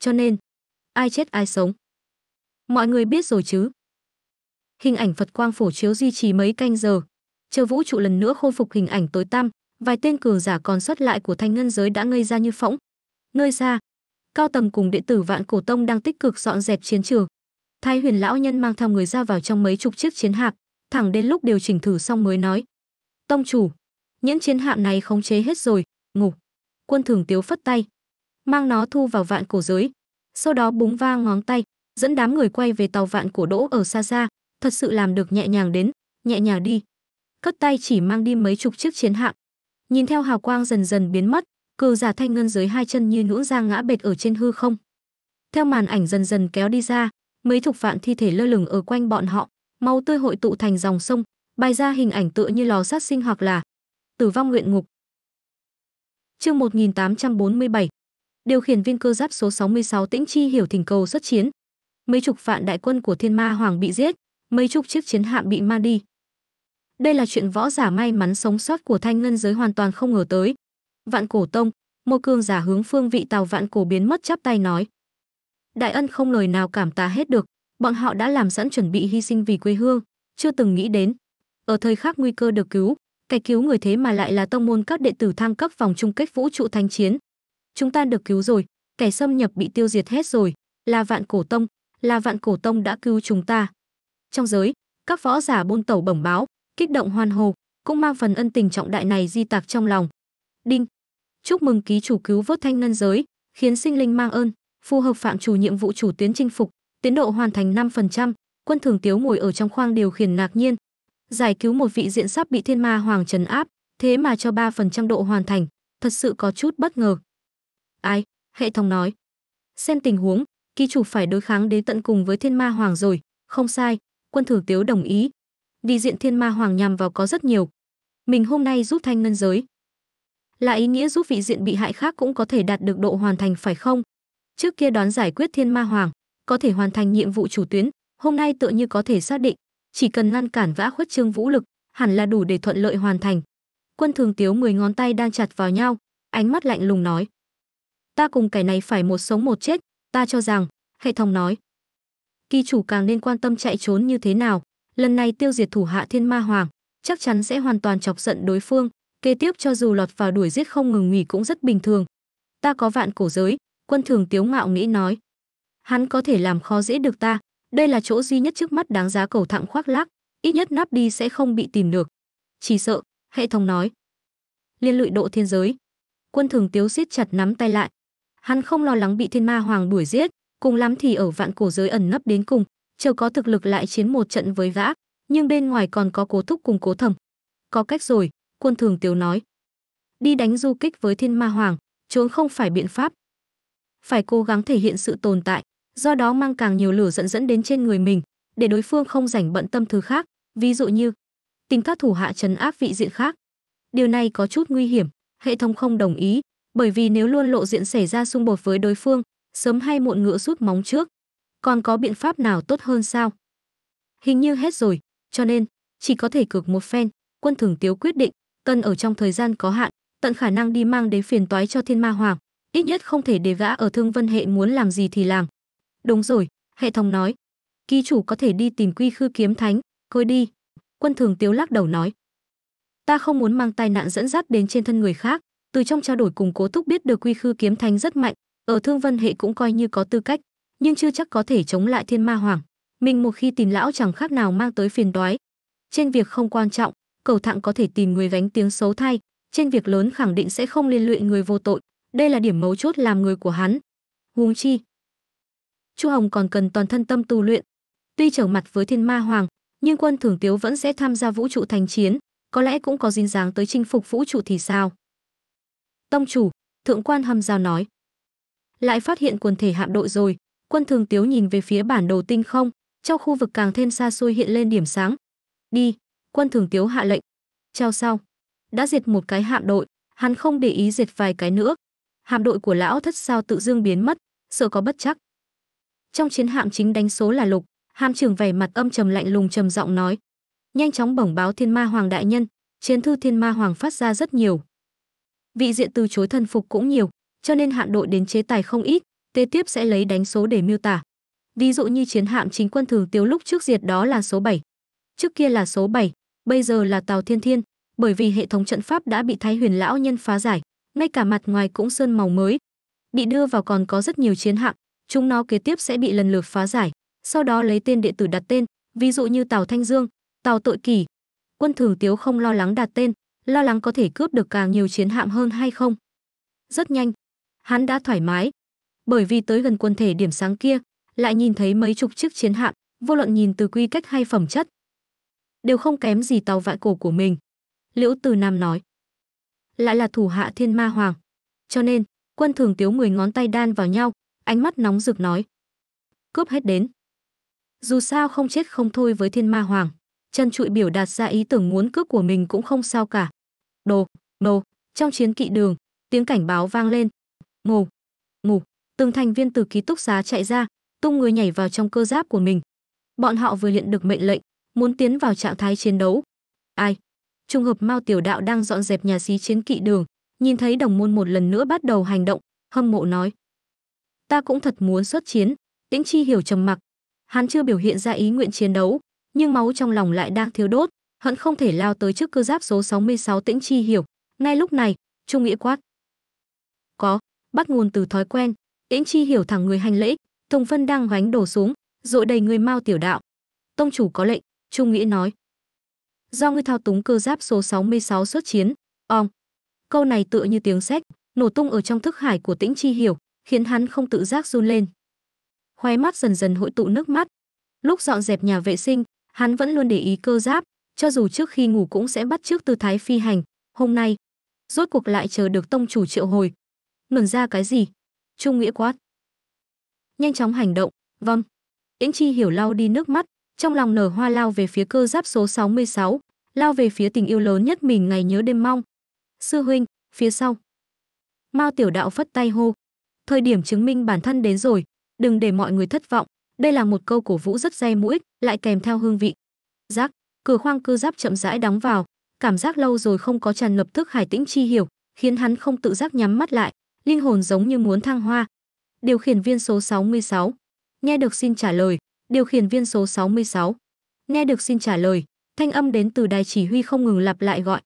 Cho nên, ai chết ai sống. Mọi người biết rồi chứ. Hình ảnh Phật quang phổ chiếu duy trì mấy canh giờ, chờ vũ trụ lần nữa khôi phục hình ảnh tối tăm, vài tên cường giả còn xuất lại của thanh ngân giới đã ngây ra như phỗng. Nơi xa, Cao tầng cùng đệ tử Vạn Cổ Tông đang tích cực dọn dẹp chiến trường. Thái Huyền lão nhân mang theo người ra vào trong mấy chục chiếc chiến hạc, thẳng đến lúc điều chỉnh thử xong mới nói: "Tông chủ, những chiến hạm này khống chế hết rồi, ngủ. Quân thường tiếu phất tay, mang nó thu vào vạn cổ giới. Sau đó búng vang ngón tay, dẫn đám người quay về tàu vạn cổ đỗ ở xa xa, thật sự làm được nhẹ nhàng đến, nhẹ nhàng đi. Cất tay chỉ mang đi mấy chục chiếc chiến hạm. Nhìn theo hào quang dần dần biến mất, cừu giả thanh ngân dưới hai chân như nũng ra ngã bệt ở trên hư không. Theo màn ảnh dần dần kéo đi ra, mấy chục vạn thi thể lơ lửng ở quanh bọn họ, máu tươi hội tụ thành dòng sông, bày ra hình ảnh tựa như lò sát sinh hoặc là Tử vong luyện ngục. Chương 1847. Điều khiển viên cơ giáp số 66 Tĩnh Chi hiểu thỉnh cầu xuất chiến. Mấy chục vạn đại quân của Thiên Ma Hoàng bị giết, mấy chục chiếc chiến hạm bị ma đi. Đây là chuyện võ giả may mắn sống sót của Thanh Ngân giới hoàn toàn không ngờ tới. Vạn Cổ Tông, một cương giả hướng phương vị Tào Vạn Cổ biến mất chắp tay nói. Đại ân không lời nào cảm tạ hết được, bọn họ đã làm sẵn chuẩn bị hy sinh vì quê hương, chưa từng nghĩ đến. Ở thời khắc nguy cơ được cứu, cái cứu người thế mà lại là tông môn các đệ tử thăng cấp vòng chung kết vũ trụ thanh chiến. Chúng ta được cứu rồi, kẻ xâm nhập bị tiêu diệt hết rồi, là vạn cổ tông, là vạn cổ tông đã cứu chúng ta. Trong giới, các võ giả buôn tẩu bẩm báo, kích động hoan hồ cũng mang phần ân tình trọng đại này di tạc trong lòng. Đinh, chúc mừng ký chủ cứu vớt thanh ngân giới, khiến sinh linh mang ơn, phù hợp phạm chủ nhiệm vụ chủ tiến chinh phục, tiến độ hoàn thành 5%, quân thường tiếu ngồi ở trong khoang điều khiển ngạc nhiên, giải cứu một vị diện sắp bị thiên ma hoàng trấn áp, thế mà cho 3% độ hoàn thành, thật sự có chút bất ngờ. Ai, hệ thống nói. Xem tình huống, ký chủ phải đối kháng đến tận cùng với thiên ma hoàng rồi, không sai, quân thử tiếu đồng ý. Đi diện thiên ma hoàng nhằm vào có rất nhiều. Mình hôm nay giúp thanh ngân giới. Là ý nghĩa giúp vị diện bị hại khác cũng có thể đạt được độ hoàn thành phải không? Trước kia đón giải quyết thiên ma hoàng, có thể hoàn thành nhiệm vụ chủ tuyến, hôm nay tựa như có thể xác định chỉ cần ngăn cản vã khuất trương vũ lực hẳn là đủ để thuận lợi hoàn thành quân thường tiếu mười ngón tay đang chặt vào nhau ánh mắt lạnh lùng nói ta cùng kẻ này phải một sống một chết ta cho rằng hệ thống nói kỳ chủ càng nên quan tâm chạy trốn như thế nào lần này tiêu diệt thủ hạ thiên ma hoàng chắc chắn sẽ hoàn toàn chọc giận đối phương kế tiếp cho dù lọt vào đuổi giết không ngừng nghỉ cũng rất bình thường ta có vạn cổ giới quân thường tiếu ngạo nghĩ nói hắn có thể làm khó dễ được ta đây là chỗ duy nhất trước mắt đáng giá cầu thẳng khoác lác, ít nhất nắp đi sẽ không bị tìm được. Chỉ sợ, hệ thống nói. Liên lụy độ thiên giới. Quân thường tiếu siết chặt nắm tay lại. Hắn không lo lắng bị thiên ma hoàng đuổi giết, cùng lắm thì ở vạn cổ giới ẩn nấp đến cùng, chờ có thực lực lại chiến một trận với gã, nhưng bên ngoài còn có cố thúc cùng cố thẩm. Có cách rồi, quân thường tiếu nói. Đi đánh du kích với thiên ma hoàng, trốn không phải biện pháp. Phải cố gắng thể hiện sự tồn tại, do đó mang càng nhiều lửa dẫn dẫn đến trên người mình, để đối phương không rảnh bận tâm thứ khác, ví dụ như tìm các thủ hạ trấn áp vị diện khác. Điều này có chút nguy hiểm, hệ thống không đồng ý, bởi vì nếu luôn lộ diện xảy ra xung đột với đối phương, sớm hay muộn ngựa rút móng trước. Còn có biện pháp nào tốt hơn sao? Hình như hết rồi, cho nên chỉ có thể cực một phen, quân thường tiếu quyết định, tân ở trong thời gian có hạn, tận khả năng đi mang đến phiền toái cho thiên ma hoàng, ít nhất không thể để gã ở thương vân hệ muốn làm gì thì làm, Đúng rồi, hệ thống nói. Ký chủ có thể đi tìm quy khư kiếm thánh, thôi đi. Quân thường tiếu lắc đầu nói. Ta không muốn mang tai nạn dẫn dắt đến trên thân người khác. Từ trong trao đổi cùng cố thúc biết được quy khư kiếm thánh rất mạnh, ở thương vân hệ cũng coi như có tư cách, nhưng chưa chắc có thể chống lại thiên ma hoàng. Mình một khi tìm lão chẳng khác nào mang tới phiền toái. Trên việc không quan trọng, cầu thạng có thể tìm người gánh tiếng xấu thay, trên việc lớn khẳng định sẽ không liên lụy người vô tội. Đây là điểm mấu chốt làm người của hắn. Huống chi, Chu Hồng còn cần toàn thân tâm tu luyện. Tuy trở mặt với Thiên Ma Hoàng, nhưng quân Thường Tiếu vẫn sẽ tham gia vũ trụ thành chiến, có lẽ cũng có dính dáng tới chinh phục vũ trụ thì sao? Tông chủ, thượng quan hâm giao nói. Lại phát hiện quần thể hạm đội rồi, quân Thường Tiếu nhìn về phía bản đồ tinh không, trong khu vực càng thêm xa xôi hiện lên điểm sáng. Đi, quân Thường Tiếu hạ lệnh. Trao sau, đã diệt một cái hạm đội, hắn không để ý diệt vài cái nữa. Hạm đội của lão thất sao tự dương biến mất, sợ có bất chắc. Trong chiến hạm chính đánh số là lục, hạm trưởng vẻ mặt âm trầm lạnh lùng trầm giọng nói: "Nhanh chóng bẩm báo Thiên Ma Hoàng đại nhân, chiến thư Thiên Ma Hoàng phát ra rất nhiều." Vị diện từ chối thần phục cũng nhiều, cho nên hạn đội đến chế tài không ít, kế tiếp sẽ lấy đánh số để miêu tả. Ví dụ như chiến hạm chính quân thường tiêu lúc trước diệt đó là số 7. Trước kia là số 7, bây giờ là Tàu Thiên Thiên, bởi vì hệ thống trận pháp đã bị Thái Huyền lão nhân phá giải, ngay cả mặt ngoài cũng sơn màu mới. Bị đưa vào còn có rất nhiều chiến hạm, chúng nó kế tiếp sẽ bị lần lượt phá giải, sau đó lấy tên đệ tử đặt tên, ví dụ như Tào Thanh Dương, Tào Tội Kỳ. Quân Thường Tiếu không lo lắng đặt tên, lo lắng có thể cướp được càng nhiều chiến hạm hơn hay không. Rất nhanh, hắn đã thoải mái, bởi vì tới gần quân thể điểm sáng kia, lại nhìn thấy mấy chục chiếc chiến hạm, vô luận nhìn từ quy cách hay phẩm chất, đều không kém gì tàu vạn cổ của mình. Liễu Từ Nam nói, lại là thủ hạ Thiên Ma Hoàng, cho nên quân thường tiếu mười ngón tay đan vào nhau, ánh mắt nóng rực nói. Cướp hết đến. Dù sao không chết không thôi với thiên ma hoàng, chân trụi biểu đạt ra ý tưởng muốn cướp của mình cũng không sao cả. Đồ, đồ, trong chiến kỵ đường, tiếng cảnh báo vang lên. Ngủ, ngủ, từng thành viên từ ký túc xá chạy ra, tung người nhảy vào trong cơ giáp của mình. Bọn họ vừa hiện được mệnh lệnh, muốn tiến vào trạng thái chiến đấu. Ai? trung hợp Mao Tiểu Đạo đang dọn dẹp nhà xí chiến kỵ đường, nhìn thấy đồng môn một lần nữa bắt đầu hành động, hâm mộ nói ta cũng thật muốn xuất chiến tĩnh chi hiểu trầm mặc hắn chưa biểu hiện ra ý nguyện chiến đấu nhưng máu trong lòng lại đang thiếu đốt hận không thể lao tới trước cơ giáp số 66 tĩnh chi hiểu ngay lúc này trung nghĩa quát có bắt nguồn từ thói quen tĩnh chi hiểu thẳng người hành lễ Thùng phân đang gánh đổ xuống dội đầy người mau tiểu đạo tông chủ có lệnh trung nghĩa nói do ngươi thao túng cơ giáp số 66 xuất chiến ong câu này tựa như tiếng sét nổ tung ở trong thức hải của tĩnh chi hiểu khiến hắn không tự giác run lên. Khóe mắt dần dần hội tụ nước mắt. Lúc dọn dẹp nhà vệ sinh, hắn vẫn luôn để ý cơ giáp, cho dù trước khi ngủ cũng sẽ bắt trước tư thái phi hành. Hôm nay, rốt cuộc lại chờ được tông chủ triệu hồi. Ngẩn ra cái gì? Trung nghĩa quát. Nhanh chóng hành động, vâng. Tĩnh Chi hiểu lau đi nước mắt, trong lòng nở hoa lao về phía cơ giáp số 66, lao về phía tình yêu lớn nhất mình ngày nhớ đêm mong. Sư huynh, phía sau. Mao tiểu đạo phất tay hô, thời điểm chứng minh bản thân đến rồi đừng để mọi người thất vọng đây là một câu cổ vũ rất dây mũi lại kèm theo hương vị giác cửa khoang cư giáp chậm rãi đóng vào cảm giác lâu rồi không có tràn lập tức hải tĩnh chi hiểu khiến hắn không tự giác nhắm mắt lại linh hồn giống như muốn thăng hoa điều khiển viên số 66. nghe được xin trả lời điều khiển viên số 66. nghe được xin trả lời thanh âm đến từ đài chỉ huy không ngừng lặp lại gọi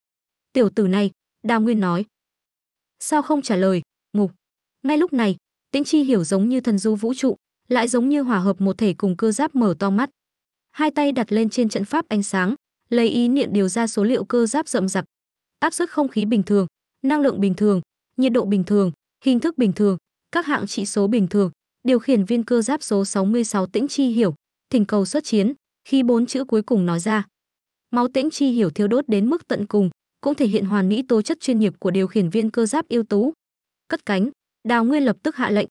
tiểu tử này đào nguyên nói sao không trả lời ngục ngay lúc này, Tĩnh Chi hiểu giống như thần du vũ trụ, lại giống như hòa hợp một thể cùng cơ giáp mở to mắt. Hai tay đặt lên trên trận pháp ánh sáng, lấy ý niệm điều ra số liệu cơ giáp rậm rạp. Áp suất không khí bình thường, năng lượng bình thường, nhiệt độ bình thường, hình thức bình thường, các hạng trị số bình thường, điều khiển viên cơ giáp số 66 Tĩnh Chi hiểu, thỉnh cầu xuất chiến, khi bốn chữ cuối cùng nói ra. Máu Tĩnh Chi hiểu thiêu đốt đến mức tận cùng, cũng thể hiện hoàn mỹ tố chất chuyên nghiệp của điều khiển viên cơ giáp ưu tú. Cất cánh, Đào Nguyên lập tức hạ lệnh.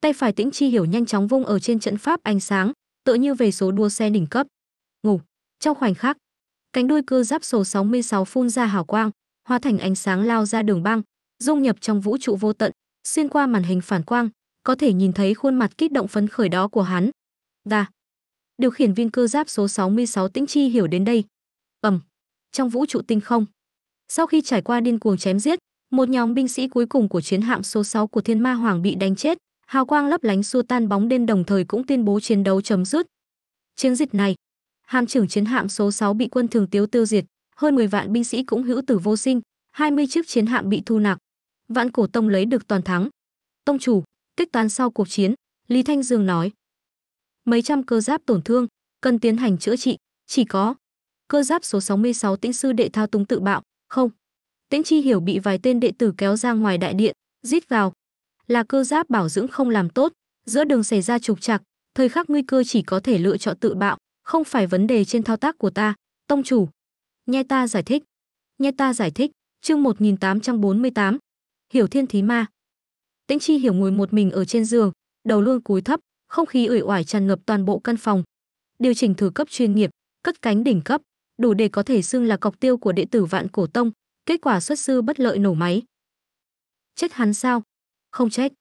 Tay phải Tĩnh Chi hiểu nhanh chóng vung ở trên trận pháp ánh sáng, tựa như về số đua xe đỉnh cấp. Ngủ, trong khoảnh khắc, cánh đuôi cơ giáp số 66 phun ra hào quang, hóa thành ánh sáng lao ra đường băng, dung nhập trong vũ trụ vô tận, xuyên qua màn hình phản quang, có thể nhìn thấy khuôn mặt kích động phấn khởi đó của hắn. Đà. Điều khiển viên cơ giáp số 66 Tĩnh Chi hiểu đến đây. Ầm. Trong vũ trụ tinh không, sau khi trải qua điên cuồng chém giết, một nhóm binh sĩ cuối cùng của chiến hạm số 6 của Thiên Ma Hoàng bị đánh chết, hào quang lấp lánh xua tan bóng đen đồng thời cũng tuyên bố chiến đấu chấm dứt. Chiến dịch này, hàm trưởng chiến hạm số 6 bị quân thường tiếu tiêu diệt, hơn 10 vạn binh sĩ cũng hữu tử vô sinh, 20 chiếc chiến hạm bị thu nạp. Vạn Cổ Tông lấy được toàn thắng. Tông chủ, tích toán sau cuộc chiến, Lý Thanh Dương nói. Mấy trăm cơ giáp tổn thương, cần tiến hành chữa trị, chỉ có cơ giáp số 66 tĩnh sư đệ thao túng tự bạo, không, Tĩnh Chi hiểu bị vài tên đệ tử kéo ra ngoài đại điện, rít vào. Là cơ giáp bảo dưỡng không làm tốt, giữa đường xảy ra trục trặc, thời khắc nguy cơ chỉ có thể lựa chọn tự bạo, không phải vấn đề trên thao tác của ta, tông chủ. Nghe ta giải thích. Nghe ta giải thích, chương 1848. Hiểu thiên thí ma. Tĩnh Chi hiểu ngồi một mình ở trên giường, đầu luôn cúi thấp, không khí uể oải tràn ngập toàn bộ căn phòng. Điều chỉnh thử cấp chuyên nghiệp, cất cánh đỉnh cấp, đủ để có thể xưng là cọc tiêu của đệ tử vạn cổ tông, kết quả xuất sư bất lợi nổ máy. chết hắn sao? Không chết,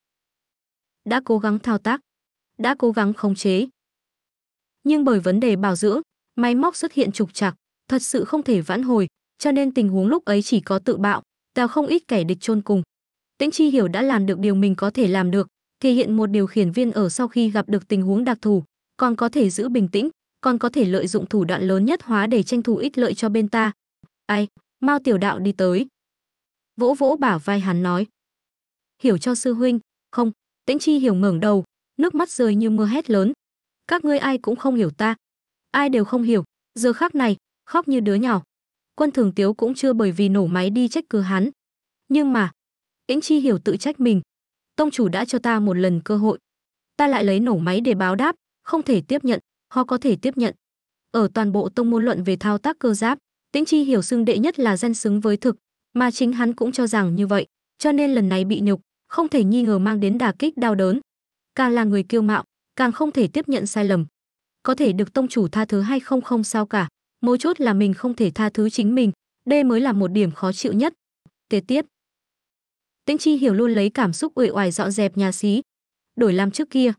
Đã cố gắng thao tác, đã cố gắng khống chế. Nhưng bởi vấn đề bảo dưỡng, máy móc xuất hiện trục trặc, thật sự không thể vãn hồi, cho nên tình huống lúc ấy chỉ có tự bạo, đào không ít kẻ địch chôn cùng. Tĩnh Chi hiểu đã làm được điều mình có thể làm được, thể hiện một điều khiển viên ở sau khi gặp được tình huống đặc thù, còn có thể giữ bình tĩnh, còn có thể lợi dụng thủ đoạn lớn nhất hóa để tranh thủ ít lợi cho bên ta. Ai, Mao Tiểu Đạo đi tới. Vỗ vỗ bả vai hắn nói. Hiểu cho sư huynh, không, tĩnh chi hiểu ngẩng đầu, nước mắt rơi như mưa hét lớn. Các ngươi ai cũng không hiểu ta. Ai đều không hiểu, giờ khắc này, khóc như đứa nhỏ. Quân thường tiếu cũng chưa bởi vì nổ máy đi trách cứ hắn. Nhưng mà, tĩnh chi hiểu tự trách mình. Tông chủ đã cho ta một lần cơ hội. Ta lại lấy nổ máy để báo đáp, không thể tiếp nhận, họ có thể tiếp nhận. Ở toàn bộ tông môn luận về thao tác cơ giáp, Tĩnh Chi hiểu xương đệ nhất là danh xứng với thực, mà chính hắn cũng cho rằng như vậy, cho nên lần này bị nhục, không thể nghi ngờ mang đến đà kích đau đớn. Càng là người kiêu mạo, càng không thể tiếp nhận sai lầm. Có thể được tông chủ tha thứ hay không không sao cả, mấu chốt là mình không thể tha thứ chính mình, đây mới là một điểm khó chịu nhất. Tế tiết. Tĩnh Chi hiểu luôn lấy cảm xúc uể oải dọn dẹp nhà xí, đổi làm trước kia,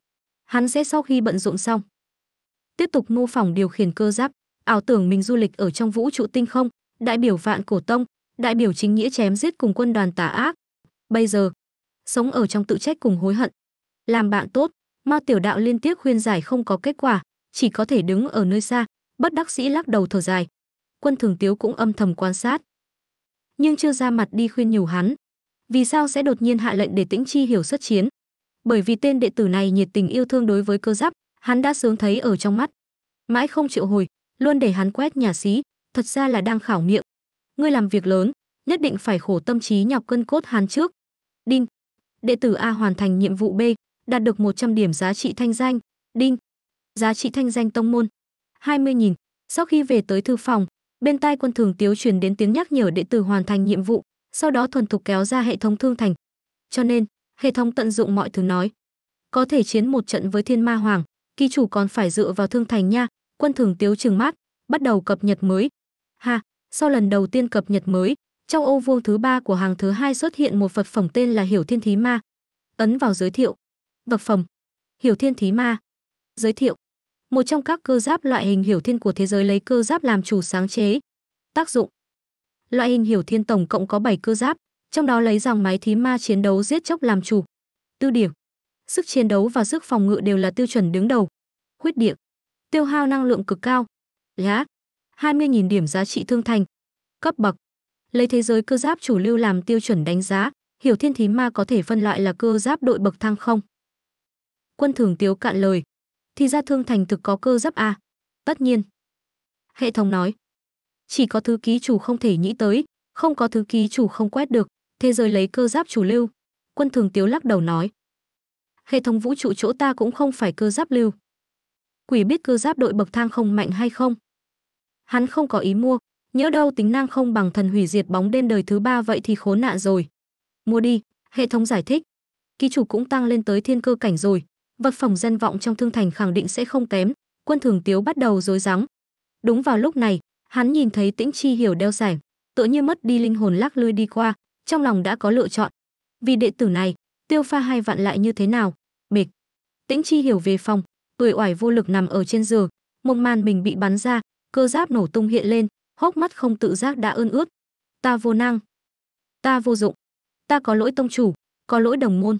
hắn sẽ sau khi bận rộn xong, tiếp tục mô phỏng điều khiển cơ giáp, ảo tưởng mình du lịch ở trong vũ trụ tinh không, đại biểu vạn cổ tông, đại biểu chính nghĩa chém giết cùng quân đoàn tà ác. Bây giờ, sống ở trong tự trách cùng hối hận. Làm bạn tốt, Mao Tiểu Đạo liên tiếp khuyên giải không có kết quả, chỉ có thể đứng ở nơi xa, bất đắc sĩ lắc đầu thở dài. Quân Thường Tiếu cũng âm thầm quan sát, nhưng chưa ra mặt đi khuyên nhủ hắn. Vì sao sẽ đột nhiên hạ lệnh để Tĩnh Chi hiểu xuất chiến? Bởi vì tên đệ tử này nhiệt tình yêu thương đối với cơ giáp, hắn đã sướng thấy ở trong mắt. Mãi không chịu hồi, luôn để hắn quét nhà sĩ, thật ra là đang khảo miệng. Ngươi làm việc lớn, nhất định phải khổ tâm trí nhọc cân cốt hắn trước. Đinh. Đệ tử A hoàn thành nhiệm vụ B, đạt được 100 điểm giá trị thanh danh. Đinh. Giá trị thanh danh tông môn. 20.000. Sau khi về tới thư phòng, bên tai quân thường tiếu truyền đến tiếng nhắc nhở đệ tử hoàn thành nhiệm vụ, sau đó thuần thục kéo ra hệ thống thương thành. Cho nên, hệ thống tận dụng mọi thứ nói. Có thể chiến một trận với thiên ma hoàng, kỳ chủ còn phải dựa vào thương thành nha, Quân thường tiếu trừng mắt, bắt đầu cập nhật mới. Ha, sau lần đầu tiên cập nhật mới, trong ô vuông thứ ba của hàng thứ hai xuất hiện một vật phẩm tên là Hiểu Thiên Thí Ma. Ấn vào giới thiệu. Vật phẩm. Hiểu Thiên Thí Ma. Giới thiệu. Một trong các cơ giáp loại hình hiểu thiên của thế giới lấy cơ giáp làm chủ sáng chế. Tác dụng. Loại hình hiểu thiên tổng cộng có 7 cơ giáp, trong đó lấy dòng máy thí ma chiến đấu giết chóc làm chủ. tư điểm. Sức chiến đấu và sức phòng ngự đều là tiêu chuẩn đứng đầu. Khuyết điểm tiêu hao năng lượng cực cao. Giá 20.000 điểm giá trị thương thành. Cấp bậc Lấy thế giới cơ giáp chủ lưu làm tiêu chuẩn đánh giá, hiểu thiên thí ma có thể phân loại là cơ giáp đội bậc thang không? Quân thường tiếu cạn lời. Thì ra thương thành thực có cơ giáp a Tất nhiên. Hệ thống nói. Chỉ có thứ ký chủ không thể nghĩ tới, không có thứ ký chủ không quét được, thế giới lấy cơ giáp chủ lưu. Quân thường tiếu lắc đầu nói. Hệ thống vũ trụ chỗ ta cũng không phải cơ giáp lưu quỷ biết cơ giáp đội bậc thang không mạnh hay không. Hắn không có ý mua, nhớ đâu tính năng không bằng thần hủy diệt bóng đêm đời thứ ba vậy thì khốn nạn rồi. Mua đi, hệ thống giải thích. Ký chủ cũng tăng lên tới thiên cơ cảnh rồi, vật phẩm dân vọng trong thương thành khẳng định sẽ không kém, quân thường tiếu bắt đầu rối rắm. Đúng vào lúc này, hắn nhìn thấy tĩnh chi hiểu đeo giải, tựa như mất đi linh hồn lắc lư đi qua, trong lòng đã có lựa chọn. Vì đệ tử này, tiêu pha hai vạn lại như thế nào? Bịch. Tĩnh chi hiểu về phòng, tuổi oải vô lực nằm ở trên giường, mông man mình bị bắn ra, cơ giáp nổ tung hiện lên, hốc mắt không tự giác đã ươn ướt. Ta vô năng, ta vô dụng, ta có lỗi tông chủ, có lỗi đồng môn.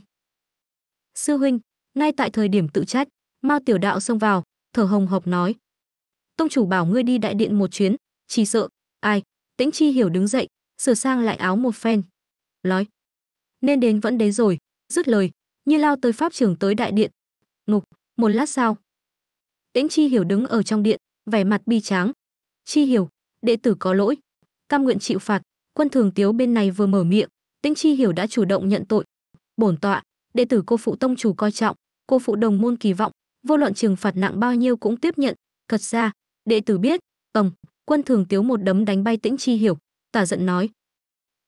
Sư huynh, ngay tại thời điểm tự trách, Mao Tiểu Đạo xông vào, thở hồng hộc nói: "Tông chủ bảo ngươi đi đại điện một chuyến, chỉ sợ." Ai? Tĩnh Chi hiểu đứng dậy, sửa sang lại áo một phen. Nói: "Nên đến vẫn đến rồi." Dứt lời, như lao tới pháp trưởng tới đại điện, một lát sau tĩnh chi hiểu đứng ở trong điện vẻ mặt bi tráng chi hiểu đệ tử có lỗi cam nguyện chịu phạt quân thường tiếu bên này vừa mở miệng tĩnh chi hiểu đã chủ động nhận tội bổn tọa đệ tử cô phụ tông chủ coi trọng cô phụ đồng môn kỳ vọng vô luận trừng phạt nặng bao nhiêu cũng tiếp nhận thật ra đệ tử biết tổng quân thường tiếu một đấm đánh bay tĩnh chi hiểu tả giận nói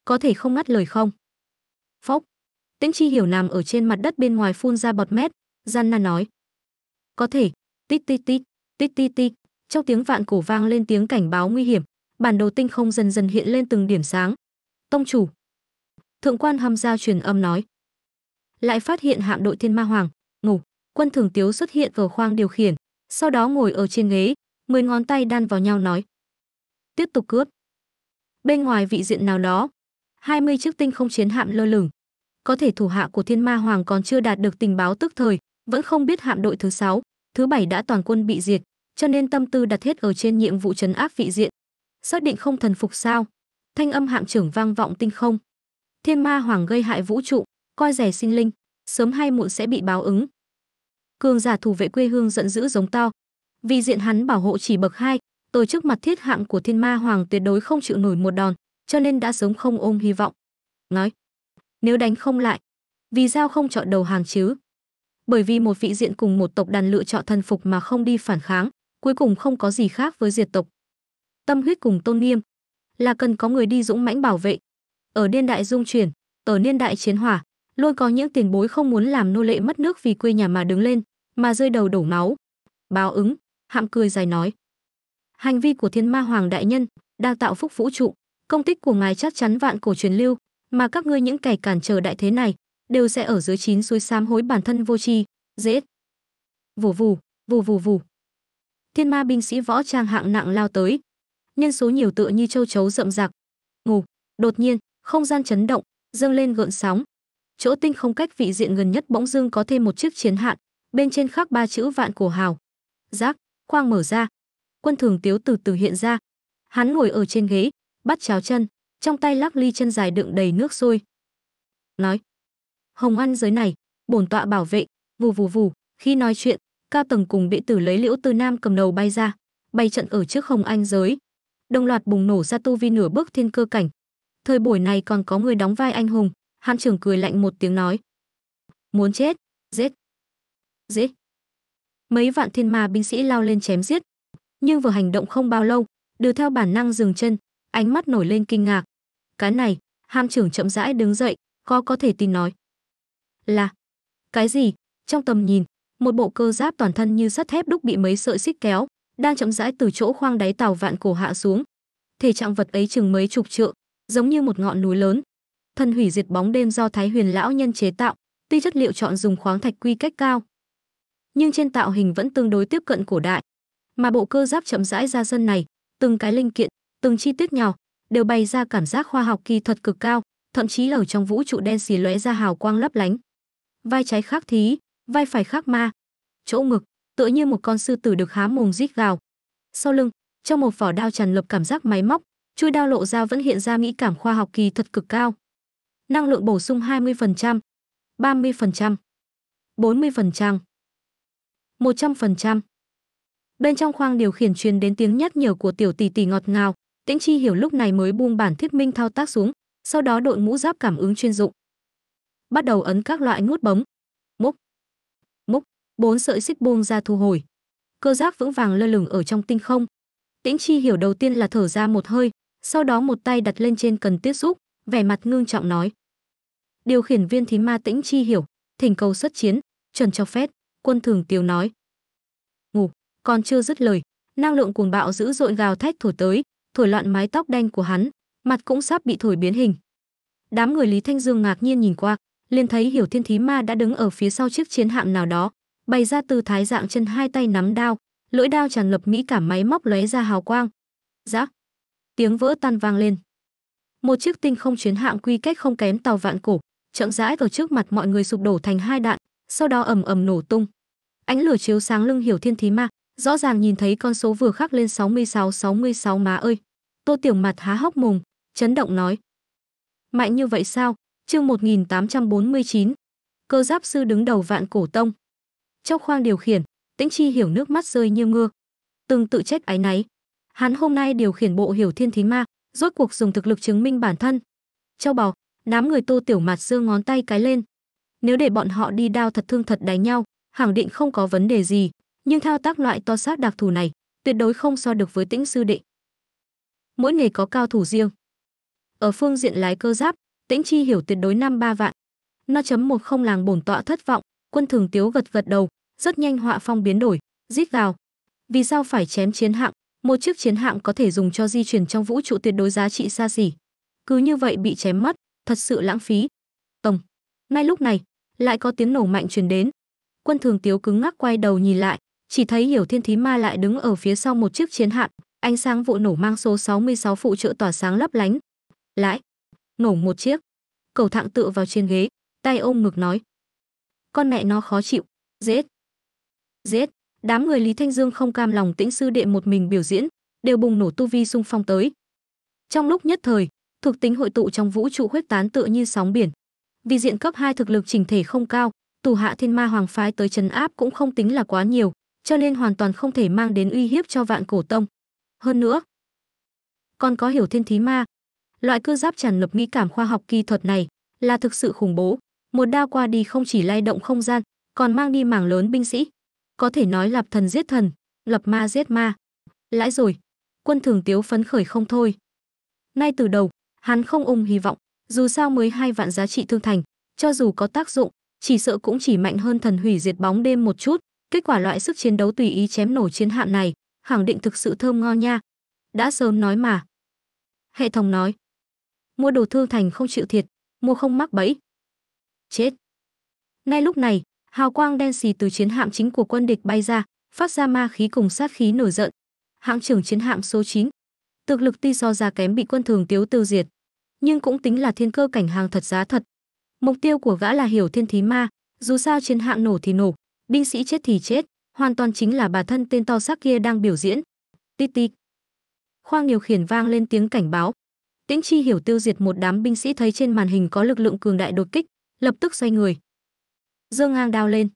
có thể không ngắt lời không phốc tĩnh chi hiểu nằm ở trên mặt đất bên ngoài phun ra bọt mét gian nan nói có thể tít tít tít tít tít tít trong tiếng vạn cổ vang lên tiếng cảnh báo nguy hiểm bản đồ tinh không dần dần hiện lên từng điểm sáng tông chủ thượng quan hâm giao truyền âm nói lại phát hiện hạm đội thiên ma hoàng ngủ quân thường tiếu xuất hiện vào khoang điều khiển sau đó ngồi ở trên ghế mười ngón tay đan vào nhau nói tiếp tục cướp bên ngoài vị diện nào đó 20 chiếc tinh không chiến hạm lơ lửng có thể thủ hạ của thiên ma hoàng còn chưa đạt được tình báo tức thời vẫn không biết hạm đội thứ sáu thứ bảy đã toàn quân bị diệt, cho nên tâm tư đặt hết ở trên nhiệm vụ trấn áp vị diện. Xác định không thần phục sao? Thanh âm hạm trưởng vang vọng tinh không. Thiên ma hoàng gây hại vũ trụ, coi rẻ sinh linh, sớm hay muộn sẽ bị báo ứng. Cường giả thủ vệ quê hương giận dữ giống to. Vì diện hắn bảo hộ chỉ bậc hai, tôi trước mặt thiết hạng của thiên ma hoàng tuyệt đối không chịu nổi một đòn, cho nên đã sớm không ôm hy vọng. Nói, nếu đánh không lại, vì sao không chọn đầu hàng chứ? bởi vì một vị diện cùng một tộc đàn lựa chọn thần phục mà không đi phản kháng, cuối cùng không có gì khác với diệt tộc. Tâm huyết cùng tôn nghiêm là cần có người đi dũng mãnh bảo vệ. Ở niên đại dung chuyển, ở niên đại chiến hỏa, luôn có những tiền bối không muốn làm nô lệ mất nước vì quê nhà mà đứng lên, mà rơi đầu đổ máu. Báo ứng, hạm cười dài nói. Hành vi của thiên ma hoàng đại nhân đang tạo phúc vũ trụ, công tích của ngài chắc chắn vạn cổ truyền lưu, mà các ngươi những kẻ cản trở đại thế này đều sẽ ở dưới chín suối sám hối bản thân vô tri, dễ. Vù vù, vù vù vù. Thiên ma binh sĩ võ trang hạng nặng lao tới. Nhân số nhiều tựa như châu chấu rậm rạc. Ngủ, đột nhiên, không gian chấn động, dâng lên gợn sóng. Chỗ tinh không cách vị diện gần nhất bỗng dưng có thêm một chiếc chiến hạn, bên trên khắc ba chữ vạn cổ hào. Giác, khoang mở ra. Quân thường tiếu từ từ hiện ra. Hắn ngồi ở trên ghế, bắt cháo chân, trong tay lắc ly chân dài đựng đầy nước sôi. Nói, hồng ăn giới này bổn tọa bảo vệ vù vù vù khi nói chuyện cao tầng cùng đệ tử lấy liễu từ nam cầm đầu bay ra bay trận ở trước hồng anh giới đồng loạt bùng nổ ra tu vi nửa bước thiên cơ cảnh thời buổi này còn có người đóng vai anh hùng Hạm trưởng cười lạnh một tiếng nói muốn chết giết giết mấy vạn thiên ma binh sĩ lao lên chém giết nhưng vừa hành động không bao lâu đều theo bản năng dừng chân ánh mắt nổi lên kinh ngạc cái này hạm trưởng chậm rãi đứng dậy khó có thể tin nói là cái gì? Trong tầm nhìn, một bộ cơ giáp toàn thân như sắt thép đúc bị mấy sợi xích kéo, đang chậm rãi từ chỗ khoang đáy tàu vạn cổ hạ xuống. Thể trạng vật ấy chừng mấy chục trượng, giống như một ngọn núi lớn. Thân hủy diệt bóng đêm do Thái Huyền lão nhân chế tạo, tuy chất liệu chọn dùng khoáng thạch quy cách cao, nhưng trên tạo hình vẫn tương đối tiếp cận cổ đại. Mà bộ cơ giáp chậm rãi ra sân này, từng cái linh kiện, từng chi tiết nhỏ đều bày ra cảm giác khoa học kỹ thuật cực cao, thậm chí ở trong vũ trụ đen xì lóe ra hào quang lấp lánh vai trái khắc thí, vai phải khắc ma. Chỗ ngực, tựa như một con sư tử được há mồm rít gào. Sau lưng, trong một vỏ đao tràn lập cảm giác máy móc, chui đao lộ ra vẫn hiện ra mỹ cảm khoa học kỳ thật cực cao. Năng lượng bổ sung 20%, 30%, 40%, 100%. Bên trong khoang điều khiển truyền đến tiếng nhắc nhở của tiểu tỷ tỷ ngọt ngào, Tĩnh Chi hiểu lúc này mới buông bản thiết minh thao tác xuống, sau đó đội mũ giáp cảm ứng chuyên dụng bắt đầu ấn các loại nút bấm. Múc, múc, bốn sợi xích buông ra thu hồi. Cơ giác vững vàng lơ lửng ở trong tinh không. Tĩnh Chi hiểu đầu tiên là thở ra một hơi, sau đó một tay đặt lên trên cần tiếp xúc vẻ mặt ngưng trọng nói. Điều khiển viên thí ma Tĩnh Chi hiểu, thỉnh cầu xuất chiến, chuẩn cho phép, quân thường tiêu nói. Ngủ, còn chưa dứt lời, năng lượng cuồng bạo dữ dội gào thét thổi tới, thổi loạn mái tóc đen của hắn, mặt cũng sắp bị thổi biến hình. Đám người Lý Thanh Dương ngạc nhiên nhìn qua, liền thấy hiểu thiên thí ma đã đứng ở phía sau chiếc chiến hạm nào đó bày ra tư thái dạng chân hai tay nắm đao lưỡi đao tràn lập mỹ cả máy móc lóe ra hào quang giã tiếng vỡ tan vang lên một chiếc tinh không chiến hạm quy cách không kém tàu vạn cổ chậm rãi ở trước mặt mọi người sụp đổ thành hai đạn sau đó ầm ầm nổ tung ánh lửa chiếu sáng lưng hiểu thiên thí ma rõ ràng nhìn thấy con số vừa khắc lên 66 66 má ơi tô tiểu mặt há hốc mồm chấn động nói mạnh như vậy sao Chương 1849. Cơ giáp sư đứng đầu vạn cổ tông. Trong khoang điều khiển, Tĩnh Chi hiểu nước mắt rơi như mưa, từng tự trách ái náy. Hắn hôm nay điều khiển bộ hiểu thiên thí ma, rốt cuộc dùng thực lực chứng minh bản thân. Châu bò, đám người Tô Tiểu Mạt giơ ngón tay cái lên. Nếu để bọn họ đi đao thật thương thật đánh nhau, khẳng định không có vấn đề gì, nhưng thao tác loại to sát đặc thù này, tuyệt đối không so được với Tĩnh sư đệ. Mỗi nghề có cao thủ riêng. Ở phương diện lái cơ giáp, Tĩnh Chi hiểu tuyệt đối năm ba vạn. Nó chấm một không làng bổn tọa thất vọng, quân thường tiếu gật gật đầu, rất nhanh họa phong biến đổi, rít vào. Vì sao phải chém chiến hạm? Một chiếc chiến hạm có thể dùng cho di chuyển trong vũ trụ tuyệt đối giá trị xa xỉ. Cứ như vậy bị chém mất, thật sự lãng phí. Tổng. Ngay lúc này, lại có tiếng nổ mạnh truyền đến. Quân thường tiếu cứng ngắc quay đầu nhìn lại, chỉ thấy Hiểu Thiên Thí Ma lại đứng ở phía sau một chiếc chiến hạm, ánh sáng vụ nổ mang số 66 phụ trợ tỏa sáng lấp lánh. Lại, nổ một chiếc. Cầu thạng tựa vào trên ghế, tay ôm ngực nói. Con mẹ nó khó chịu, giết. Giết, đám người Lý Thanh Dương không cam lòng tĩnh sư đệ một mình biểu diễn, đều bùng nổ tu vi xung phong tới. Trong lúc nhất thời, thuộc tính hội tụ trong vũ trụ huyết tán tựa như sóng biển. Vì diện cấp 2 thực lực chỉnh thể không cao, tù hạ thiên ma hoàng phái tới chấn áp cũng không tính là quá nhiều, cho nên hoàn toàn không thể mang đến uy hiếp cho vạn cổ tông. Hơn nữa, còn có hiểu thiên thí ma, Loại cơ giáp tràn ngập mỹ cảm khoa học kỹ thuật này là thực sự khủng bố. Một đao qua đi không chỉ lay động không gian, còn mang đi mảng lớn binh sĩ. Có thể nói lập thần giết thần, lập ma giết ma. Lãi rồi, quân thường tiếu phấn khởi không thôi. Nay từ đầu, hắn không ung hy vọng, dù sao mới hai vạn giá trị thương thành, cho dù có tác dụng, chỉ sợ cũng chỉ mạnh hơn thần hủy diệt bóng đêm một chút. Kết quả loại sức chiến đấu tùy ý chém nổ chiến hạm này, khẳng định thực sự thơm ngon nha. Đã sớm nói mà. Hệ thống nói, mua đồ thương thành không chịu thiệt, mua không mắc bẫy. Chết. Ngay lúc này, hào quang đen xì từ chiến hạm chính của quân địch bay ra, phát ra ma khí cùng sát khí nổi giận. Hãng trưởng chiến hạm số 9, thực lực tuy do ra kém bị quân thường tiếu tiêu diệt, nhưng cũng tính là thiên cơ cảnh hàng thật giá thật. Mục tiêu của gã là hiểu thiên thí ma, dù sao chiến hạm nổ thì nổ, binh sĩ chết thì chết, hoàn toàn chính là bà thân tên to xác kia đang biểu diễn. Tít tít. Khoang điều khiển vang lên tiếng cảnh báo, Tĩnh Chi hiểu tiêu diệt một đám binh sĩ thấy trên màn hình có lực lượng cường đại đột kích, lập tức xoay người. Dương ngang đao lên,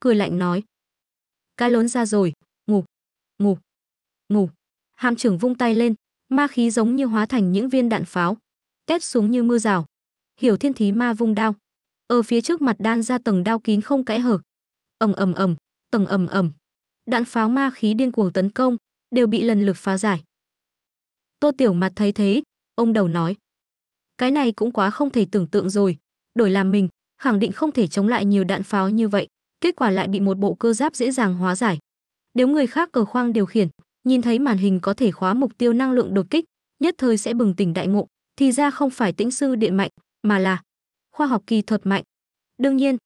cười lạnh nói: "Cái lớn ra rồi, ngủ, ngủ, ngủ. Hàm trưởng vung tay lên, ma khí giống như hóa thành những viên đạn pháo, tét xuống như mưa rào. Hiểu Thiên Thí Ma vung đao, ở phía trước mặt đan ra tầng đao kín không kẽ hở. Ầm ầm ầm, tầng ầm ầm. Đạn pháo ma khí điên cuồng tấn công, đều bị lần lượt phá giải. Tô Tiểu Mặt thấy thế, ông đầu nói. Cái này cũng quá không thể tưởng tượng rồi, đổi làm mình, khẳng định không thể chống lại nhiều đạn pháo như vậy, kết quả lại bị một bộ cơ giáp dễ dàng hóa giải. Nếu người khác cờ khoang điều khiển, nhìn thấy màn hình có thể khóa mục tiêu năng lượng đột kích, nhất thời sẽ bừng tỉnh đại ngộ, thì ra không phải tĩnh sư điện mạnh, mà là khoa học kỳ thuật mạnh. Đương nhiên,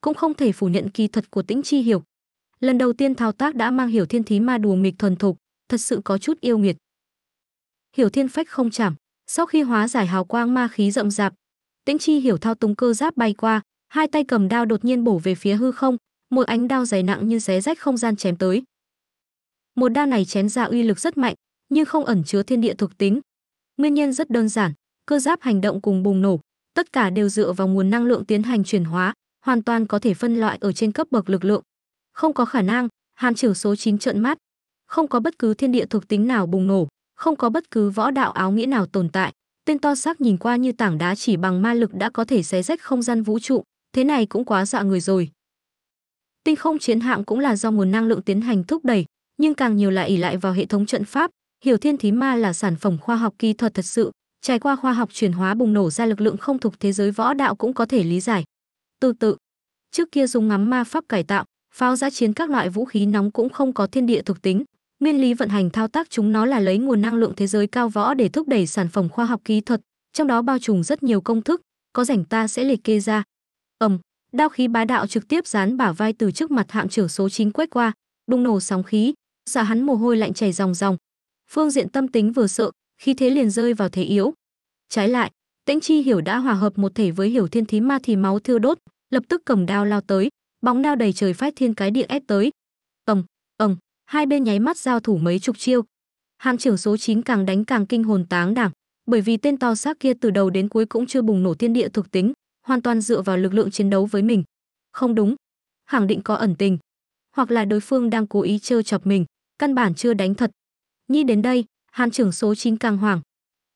cũng không thể phủ nhận kỳ thuật của tĩnh chi hiểu. Lần đầu tiên thao tác đã mang hiểu thiên thí ma đùa nghịch thuần thục, thật sự có chút yêu nghiệt. Hiểu thiên phách không chảm, sau khi hóa giải hào quang ma khí rậm rạp, Tĩnh Chi hiểu thao túng cơ giáp bay qua, hai tay cầm đao đột nhiên bổ về phía hư không, một ánh đao dày nặng như xé rách không gian chém tới. Một đao này chém ra uy lực rất mạnh, nhưng không ẩn chứa thiên địa thuộc tính. Nguyên nhân rất đơn giản, cơ giáp hành động cùng bùng nổ, tất cả đều dựa vào nguồn năng lượng tiến hành chuyển hóa, hoàn toàn có thể phân loại ở trên cấp bậc lực lượng. Không có khả năng, Hàn Trử số 9 trợn mắt, không có bất cứ thiên địa thuộc tính nào bùng nổ không có bất cứ võ đạo áo nghĩa nào tồn tại. Tên to xác nhìn qua như tảng đá chỉ bằng ma lực đã có thể xé rách không gian vũ trụ, thế này cũng quá dọa người rồi. Tinh không chiến hạm cũng là do nguồn năng lượng tiến hành thúc đẩy, nhưng càng nhiều là ỉ lại vào hệ thống trận pháp, hiểu thiên thí ma là sản phẩm khoa học kỹ thuật thật sự, trải qua khoa học chuyển hóa bùng nổ ra lực lượng không thuộc thế giới võ đạo cũng có thể lý giải. Tương tự, trước kia dùng ngắm ma pháp cải tạo, pháo giã chiến các loại vũ khí nóng cũng không có thiên địa thuộc tính, Nguyên lý vận hành thao tác chúng nó là lấy nguồn năng lượng thế giới cao võ để thúc đẩy sản phẩm khoa học kỹ thuật, trong đó bao trùm rất nhiều công thức, có rảnh ta sẽ liệt kê ra. Ầm, đao khí bá đạo trực tiếp dán bả vai từ trước mặt hạm trưởng số 9 quét qua, bùng nổ sóng khí, xả hắn mồ hôi lạnh chảy ròng ròng. Phương diện tâm tính vừa sợ, khi thế liền rơi vào thế yếu. Trái lại, Tĩnh Chi hiểu đã hòa hợp một thể với Hiểu Thiên Thí Ma thì máu thiêu đốt, lập tức cầm đao lao tới, bóng đao đầy trời phát thiên cái điện ép tới. Ầm, ầm, hai bên nháy mắt giao thủ mấy chục chiêu. Hàn trưởng số 9 càng đánh càng kinh hồn táng đảm, bởi vì tên to xác kia từ đầu đến cuối cũng chưa bùng nổ thiên địa thực tính, hoàn toàn dựa vào lực lượng chiến đấu với mình. Không đúng, khẳng định có ẩn tình, hoặc là đối phương đang cố ý trêu chọc mình, căn bản chưa đánh thật. Nhi đến đây, Hàn trưởng số 9 càng hoảng.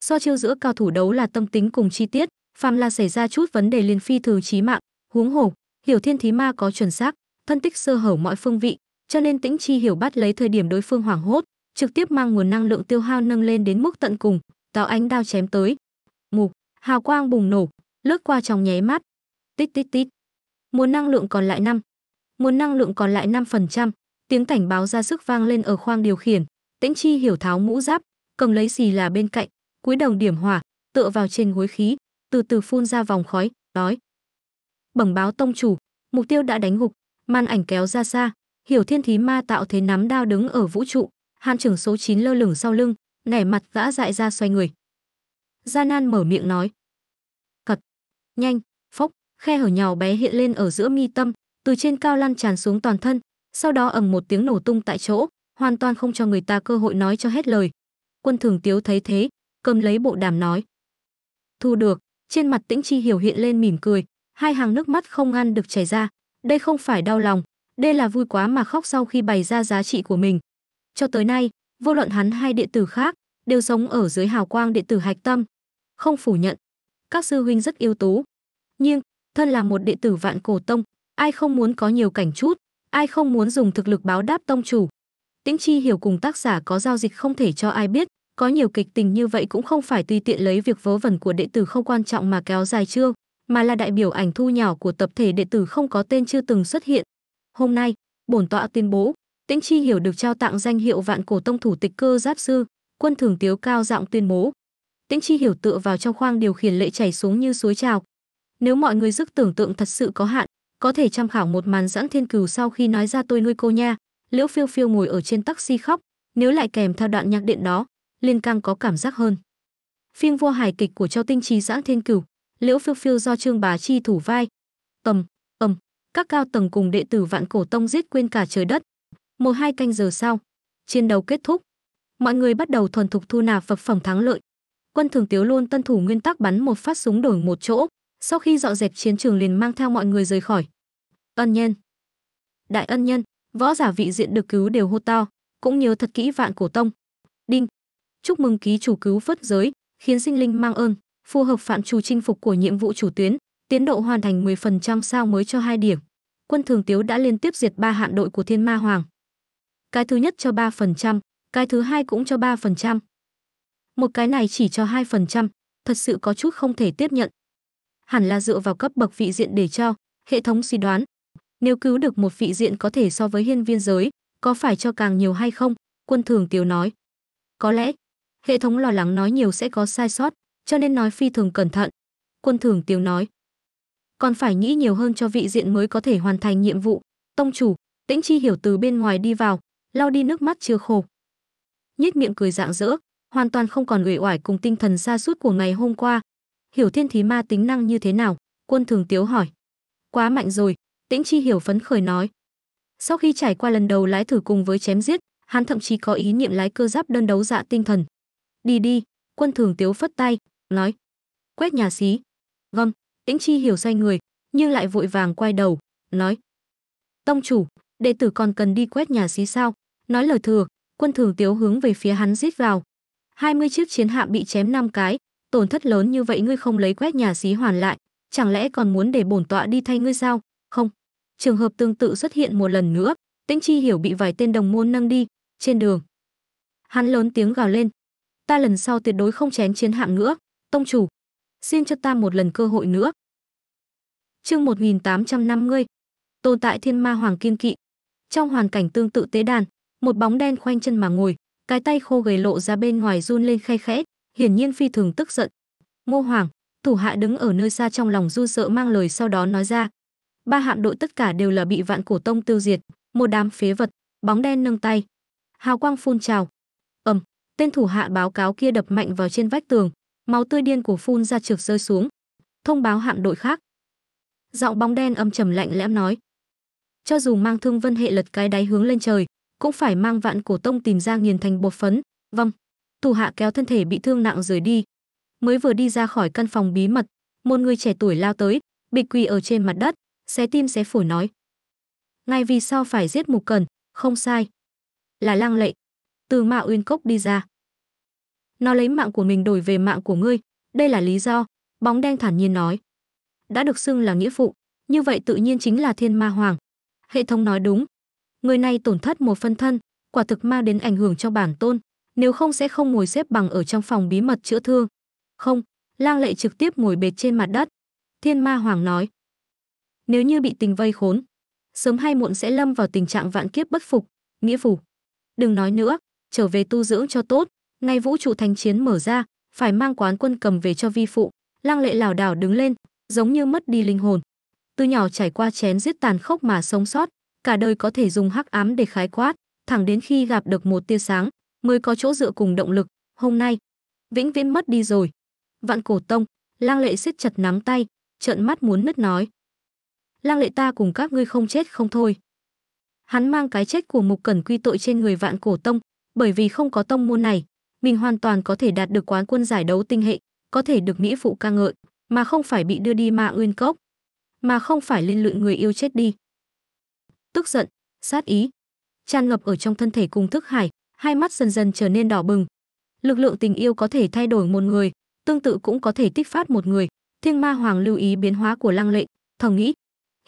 So chiêu giữa cao thủ đấu là tâm tính cùng chi tiết, phàm là xảy ra chút vấn đề liền phi thường chí mạng, huống hồ, Hiểu Thiên Thí Ma có chuẩn xác, thân tích sơ hở mọi phương vị, cho nên Tĩnh Chi hiểu bắt lấy thời điểm đối phương hoảng hốt, trực tiếp mang nguồn năng lượng tiêu hao nâng lên đến mức tận cùng, táo ánh đao chém tới. Mục, hào quang bùng nổ, lướt qua trong nháy mắt. Tít tít tít. Nguồn năng lượng còn lại năm, Nguồn năng lượng còn lại năm phần trăm, tiếng cảnh báo ra sức vang lên ở khoang điều khiển, Tĩnh Chi hiểu tháo mũ giáp, cầm lấy gì là bên cạnh, cúi đầu điểm hỏa, tựa vào trên gối khí, từ từ phun ra vòng khói, đói. Bẩm báo tông chủ, mục tiêu đã đánh gục, màn ảnh kéo ra xa, Hiểu Thiên Thí Ma tạo thế nắm đao đứng ở vũ trụ, Hàn trưởng số 9 lơ lửng sau lưng, nẻ mặt gã dại ra xoay người. Gia Nan mở miệng nói: "Cật, nhanh, phốc." Khe hở nhỏ bé hiện lên ở giữa mi tâm, từ trên cao lan tràn xuống toàn thân, sau đó ầm một tiếng nổ tung tại chỗ, hoàn toàn không cho người ta cơ hội nói cho hết lời. Quân Thường Tiếu thấy thế, cầm lấy bộ đàm nói: "Thu được." Trên mặt Tĩnh Chi Hiểu hiện lên mỉm cười, hai hàng nước mắt không ngăn được chảy ra, đây không phải đau lòng, đây là vui quá mà khóc sau khi bày ra giá trị của mình. Cho tới nay, vô luận hắn hay đệ tử khác đều sống ở dưới hào quang đệ tử hạch tâm. Không phủ nhận, các sư huynh rất yếu tố. Nhưng, thân là một đệ tử vạn cổ tông, ai không muốn có nhiều cảnh chút, ai không muốn dùng thực lực báo đáp tông chủ. Tĩnh Chi hiểu cùng tác giả có giao dịch không thể cho ai biết, có nhiều kịch tình như vậy cũng không phải tùy tiện lấy việc vớ vẩn của đệ tử không quan trọng mà kéo dài chưa, mà là đại biểu ảnh thu nhỏ của tập thể đệ tử không có tên chưa từng xuất hiện, Hôm nay, bổn tọa tuyên bố, Tĩnh Chi hiểu được trao tặng danh hiệu Vạn Cổ Tông thủ tịch cơ giáp sư, quân thường tiếu cao giọng tuyên bố. Tĩnh Chi hiểu tựa vào trong khoang điều khiển lệ chảy xuống như suối trào. Nếu mọi người sức tưởng tượng thật sự có hạn, có thể tham khảo một màn dẫn thiên cừu sau khi nói ra tôi nuôi cô nha. Liễu Phiêu Phiêu ngồi ở trên taxi khóc, nếu lại kèm theo đoạn nhạc điện đó, liên càng có cảm giác hơn. Phim vua hài kịch của Châu Tinh Trí Giãn Thiên Cửu, Liễu Phiêu Phiêu do Trương bà Chi thủ vai. Tầm các cao tầng cùng đệ tử vạn cổ tông giết quên cả trời đất. Một hai canh giờ sau, chiến đấu kết thúc. Mọi người bắt đầu thuần thục thu nạp vật phẩm thắng lợi. Quân Thường Tiếu luôn tân thủ nguyên tắc bắn một phát súng đổi một chỗ, sau khi dọn dẹp chiến trường liền mang theo mọi người rời khỏi. Ân nhân, đại ân nhân, võ giả vị diện được cứu đều hô to, cũng nhớ thật kỹ vạn cổ tông. Đinh, chúc mừng ký chủ cứu vớt giới, khiến sinh linh mang ơn, phù hợp phạm chủ chinh phục của nhiệm vụ chủ tuyến, Tiến độ hoàn thành 10% sao mới cho 2 điểm. Quân Thường Tiếu đã liên tiếp diệt 3 hạn đội của Thiên Ma Hoàng. Cái thứ nhất cho 3%, cái thứ hai cũng cho 3%. Một cái này chỉ cho 2%, thật sự có chút không thể tiếp nhận. Hẳn là dựa vào cấp bậc vị diện để cho, hệ thống suy đoán. Nếu cứu được một vị diện có thể so với hiên viên giới, có phải cho càng nhiều hay không? Quân Thường Tiếu nói. Có lẽ, hệ thống lo lắng nói nhiều sẽ có sai sót, cho nên nói phi thường cẩn thận. Quân Thường Tiếu nói còn phải nghĩ nhiều hơn cho vị diện mới có thể hoàn thành nhiệm vụ. Tông chủ, Tĩnh Chi hiểu từ bên ngoài đi vào, lau đi nước mắt chưa khô, Nhếch miệng cười dạng dỡ, hoàn toàn không còn uể oải cùng tinh thần xa suốt của ngày hôm qua. Hiểu Thiên Thí Ma tính năng như thế nào? Quân Thường Tiếu hỏi. Quá mạnh rồi, Tĩnh Chi hiểu phấn khởi nói. Sau khi trải qua lần đầu lái thử cùng với chém giết, hắn thậm chí có ý niệm lái cơ giáp đơn đấu dạ tinh thần. Đi đi, Quân Thường Tiếu phất tay, nói. Quét nhà xí. Gom. Tĩnh Chi hiểu sai người, nhưng lại vội vàng quay đầu, nói: "Tông chủ, đệ tử còn cần đi quét nhà xí sao?" Nói lời thừa, quân thường tiếu hướng về phía hắn giết vào. 20 chiếc chiến hạm bị chém năm cái, tổn thất lớn như vậy ngươi không lấy quét nhà xí hoàn lại, chẳng lẽ còn muốn để bổn tọa đi thay ngươi sao? Không. Trường hợp tương tự xuất hiện một lần nữa, Tĩnh Chi hiểu bị vài tên đồng môn nâng đi, trên đường. Hắn lớn tiếng gào lên, ta lần sau tuyệt đối không chém chiến hạm nữa, tông chủ, xin cho ta một lần cơ hội nữa. Chương 1850 Tồn tại thiên ma hoàng kiên kỵ Trong hoàn cảnh tương tự tế đàn, một bóng đen khoanh chân mà ngồi, cái tay khô gầy lộ ra bên ngoài run lên khay khẽ, hiển nhiên phi thường tức giận. Ngô Hoàng, thủ hạ đứng ở nơi xa trong lòng run sợ mang lời sau đó nói ra. Ba hạm đội tất cả đều là bị vạn cổ tông tiêu diệt, một đám phế vật, bóng đen nâng tay. Hào quang phun trào. Ầm, tên thủ hạ báo cáo kia đập mạnh vào trên vách tường, máu tươi điên của phun ra trượt rơi xuống. Thông báo hạm đội khác. Giọng bóng đen âm trầm lạnh lẽo nói, cho dù mang thương vân hệ lật cái đáy hướng lên trời, cũng phải mang vạn cổ tông tìm ra nghiền thành bột phấn. Vâng. Thủ hạ kéo thân thể bị thương nặng rời đi. Mới vừa đi ra khỏi căn phòng bí mật, một người trẻ tuổi lao tới, bịch quỳ ở trên mặt đất, xé tim xé phổi nói: "Ngay vì sao phải giết Mục Cần, không sai." Là Lang Lệ. Từ Mạo Uyên Cốc đi ra nó lấy mạng của mình đổi về mạng của ngươi đây là lý do bóng đen thản nhiên nói đã được xưng là nghĩa phụ như vậy tự nhiên chính là thiên ma hoàng hệ thống nói đúng người này tổn thất một phân thân quả thực mang đến ảnh hưởng cho bản tôn nếu không sẽ không ngồi xếp bằng ở trong phòng bí mật chữa thương không lang lệ trực tiếp ngồi bệt trên mặt đất thiên ma hoàng nói nếu như bị tình vây khốn sớm hay muộn sẽ lâm vào tình trạng vạn kiếp bất phục nghĩa phủ đừng nói nữa trở về tu dưỡng cho tốt ngay vũ trụ thành chiến mở ra phải mang quán quân cầm về cho vi phụ lăng lệ lảo đảo đứng lên giống như mất đi linh hồn từ nhỏ trải qua chén giết tàn khốc mà sống sót cả đời có thể dùng hắc ám để khái quát thẳng đến khi gặp được một tia sáng mới có chỗ dựa cùng động lực hôm nay vĩnh viễn mất đi rồi vạn cổ tông lang lệ siết chặt nắm tay trợn mắt muốn nứt nói lang lệ ta cùng các ngươi không chết không thôi hắn mang cái chết của mục cẩn quy tội trên người vạn cổ tông bởi vì không có tông môn này mình hoàn toàn có thể đạt được quán quân giải đấu tinh hệ, có thể được Mỹ phụ ca ngợi, mà không phải bị đưa đi ma nguyên cốc, mà không phải liên lụy người yêu chết đi. Tức giận, sát ý, tràn ngập ở trong thân thể cùng thức hải, hai mắt dần dần trở nên đỏ bừng. Lực lượng tình yêu có thể thay đổi một người, tương tự cũng có thể tích phát một người. Thiên Ma Hoàng lưu ý biến hóa của Lăng Lệ, thầm nghĩ,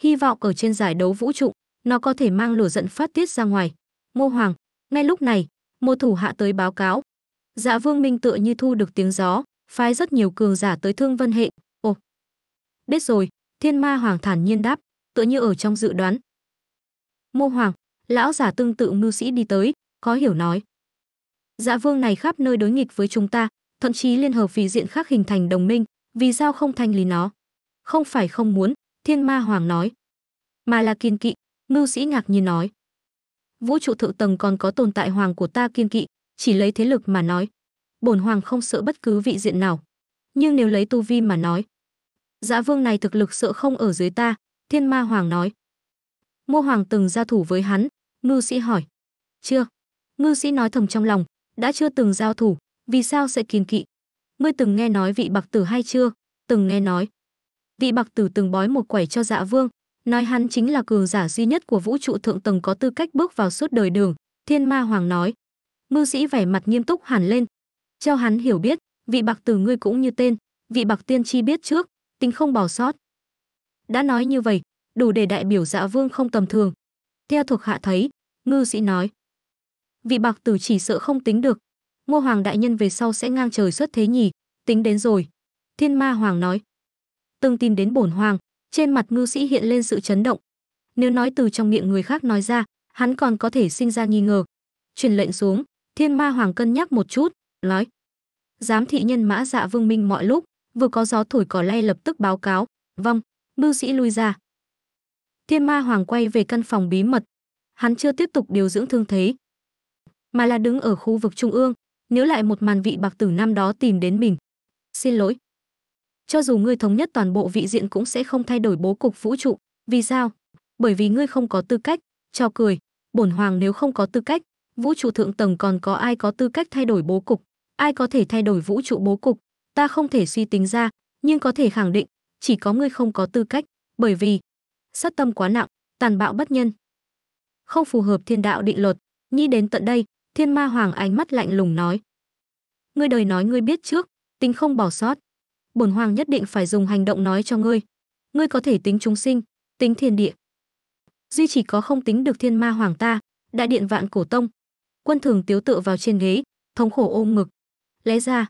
hy vọng ở trên giải đấu vũ trụ, nó có thể mang lửa giận phát tiết ra ngoài. mô Hoàng, ngay lúc này, mô thủ hạ tới báo cáo, Dạ Vương Minh tựa như thu được tiếng gió, phái rất nhiều cường giả tới Thương Vân Hệ. Ồ, biết rồi, Thiên Ma Hoàng thản nhiên đáp, tựa như ở trong dự đoán. Mô Hoàng, lão giả tương tự mưu sĩ đi tới, khó hiểu nói. Dạ Vương này khắp nơi đối nghịch với chúng ta, thậm chí liên hợp vì diện khác hình thành đồng minh, vì sao không thanh lý nó? Không phải không muốn, Thiên Ma Hoàng nói, mà là kiên kỵ, mưu sĩ ngạc nhiên nói. Vũ trụ thượng tầng còn có tồn tại hoàng của ta kiên kỵ, chỉ lấy thế lực mà nói, bổn hoàng không sợ bất cứ vị diện nào. Nhưng nếu lấy tu vi mà nói, Dã dạ Vương này thực lực sợ không ở dưới ta, Thiên Ma Hoàng nói. Ngô Hoàng từng giao thủ với hắn, Ngư Sĩ hỏi. Chưa. Ngư Sĩ nói thầm trong lòng, đã chưa từng giao thủ, vì sao sẽ kiên kỵ? Ngươi từng nghe nói vị bạc tử hay chưa? Từng nghe nói. Vị bạc tử từng bói một quẻ cho Dạ Vương, nói hắn chính là cường giả duy nhất của vũ trụ thượng tầng có tư cách bước vào suốt đời đường. Thiên Ma Hoàng nói. Mưu sĩ vẻ mặt nghiêm túc hẳn lên. Theo hắn hiểu biết, vị bạc tử ngươi cũng như tên, vị bạc tiên tri biết trước, tính không bỏ sót. Đã nói như vậy, đủ để đại biểu dạ vương không tầm thường. Theo thuộc hạ thấy, ngư sĩ nói. Vị bạc tử chỉ sợ không tính được. Ngô Hoàng đại nhân về sau sẽ ngang trời xuất thế nhỉ, tính đến rồi. Thiên ma Hoàng nói. Từng tin đến bổn Hoàng, trên mặt ngư sĩ hiện lên sự chấn động. Nếu nói từ trong miệng người khác nói ra, hắn còn có thể sinh ra nghi ngờ. Truyền lệnh xuống, Thiên Ma Hoàng cân nhắc một chút, nói: "Giám thị nhân mã Dạ Vương Minh mọi lúc, vừa có gió thổi cỏ lay lập tức báo cáo, vâng, mưu sĩ lui ra." Thiên Ma Hoàng quay về căn phòng bí mật, hắn chưa tiếp tục điều dưỡng thương thế, mà là đứng ở khu vực trung ương, Nếu lại một màn vị bạc tử năm đó tìm đến mình. "Xin lỗi, cho dù ngươi thống nhất toàn bộ vị diện cũng sẽ không thay đổi bố cục vũ trụ, vì sao? Bởi vì ngươi không có tư cách." Cho cười, "Bổn hoàng nếu không có tư cách, vũ trụ thượng tầng còn có ai có tư cách thay đổi bố cục, ai có thể thay đổi vũ trụ bố cục, ta không thể suy tính ra, nhưng có thể khẳng định, chỉ có ngươi không có tư cách, bởi vì sát tâm quá nặng, tàn bạo bất nhân, không phù hợp thiên đạo định luật, nghĩ đến tận đây, Thiên Ma Hoàng ánh mắt lạnh lùng nói: "Ngươi đời nói ngươi biết trước, tính không bỏ sót, bổn hoàng nhất định phải dùng hành động nói cho ngươi, ngươi có thể tính chúng sinh, tính thiên địa, duy chỉ có không tính được Thiên Ma Hoàng ta, đại điện vạn cổ tông, quân thường tiếu tựa vào trên ghế thống khổ ôm ngực lẽ ra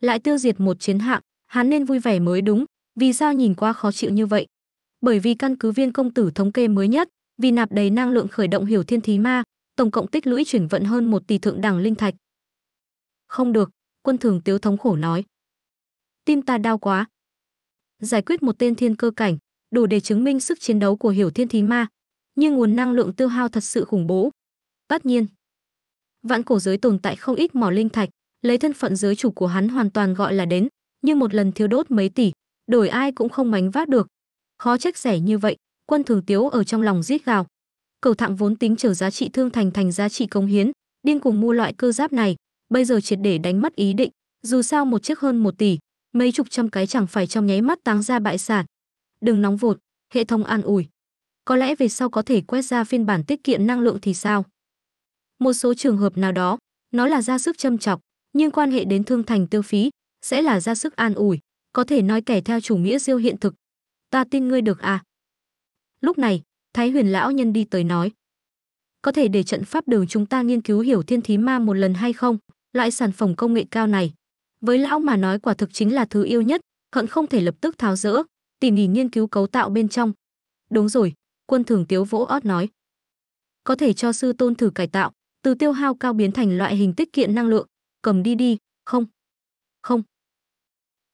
lại tiêu diệt một chiến hạm hắn nên vui vẻ mới đúng vì sao nhìn qua khó chịu như vậy bởi vì căn cứ viên công tử thống kê mới nhất vì nạp đầy năng lượng khởi động hiểu thiên thí ma tổng cộng tích lũy chuyển vận hơn một tỷ thượng đẳng linh thạch không được quân thường tiếu thống khổ nói tim ta đau quá giải quyết một tên thiên cơ cảnh đủ để chứng minh sức chiến đấu của hiểu thiên thí ma nhưng nguồn năng lượng tiêu hao thật sự khủng bố tất nhiên vạn cổ giới tồn tại không ít mỏ linh thạch, lấy thân phận giới chủ của hắn hoàn toàn gọi là đến, nhưng một lần thiếu đốt mấy tỷ, đổi ai cũng không mánh vác được. Khó trách rẻ như vậy, quân thường tiếu ở trong lòng giết gào. Cầu thạng vốn tính trở giá trị thương thành thành giá trị công hiến, điên cùng mua loại cơ giáp này, bây giờ triệt để đánh mất ý định, dù sao một chiếc hơn một tỷ, mấy chục trăm cái chẳng phải trong nháy mắt táng ra bại sản. Đừng nóng vột, hệ thống an ủi. Có lẽ về sau có thể quét ra phiên bản tiết kiệm năng lượng thì sao? một số trường hợp nào đó nó là ra sức châm chọc nhưng quan hệ đến thương thành tiêu phí sẽ là ra sức an ủi có thể nói kẻ theo chủ nghĩa siêu hiện thực ta tin ngươi được à lúc này thái huyền lão nhân đi tới nói có thể để trận pháp đường chúng ta nghiên cứu hiểu thiên thí ma một lần hay không loại sản phẩm công nghệ cao này với lão mà nói quả thực chính là thứ yêu nhất hận không thể lập tức tháo rỡ tỉ mỉ nghiên cứu cấu tạo bên trong đúng rồi quân thường tiếu vỗ ót nói có thể cho sư tôn thử cải tạo từ tiêu hao cao biến thành loại hình tiết kiệm năng lượng, cầm đi đi, không. Không.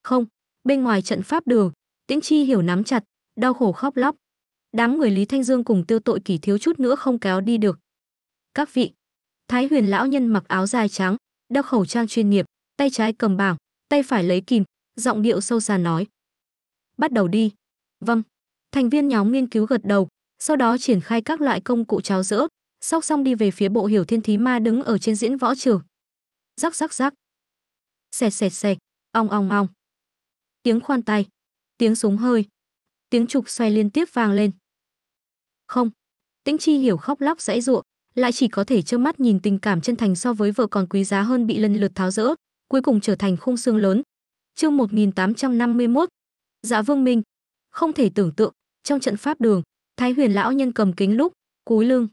Không, bên ngoài trận pháp đường, Tĩnh Chi hiểu nắm chặt, đau khổ khóc lóc. Đám người Lý Thanh Dương cùng Tiêu Tội kỷ thiếu chút nữa không kéo đi được. Các vị, Thái Huyền lão nhân mặc áo dài trắng, đeo khẩu trang chuyên nghiệp, tay trái cầm bảng, tay phải lấy kìm, giọng điệu sâu xa nói: "Bắt đầu đi." "Vâng." Thành viên nhóm nghiên cứu gật đầu, sau đó triển khai các loại công cụ cháo rỡ, sóc xong đi về phía bộ hiểu thiên thí ma đứng ở trên diễn võ trường. Rắc rắc rắc. Xẹt xẹt xẹt, ong ong ong. Tiếng khoan tay, tiếng súng hơi, tiếng trục xoay liên tiếp vang lên. Không, Tĩnh Chi hiểu khóc lóc dãy ruộng, lại chỉ có thể trơ mắt nhìn tình cảm chân thành so với vợ còn quý giá hơn bị lần lượt tháo rỡ, cuối cùng trở thành khung xương lớn. Chương 1851. Dạ Vương Minh. Không thể tưởng tượng, trong trận pháp đường, Thái Huyền lão nhân cầm kính lúc, cúi lưng,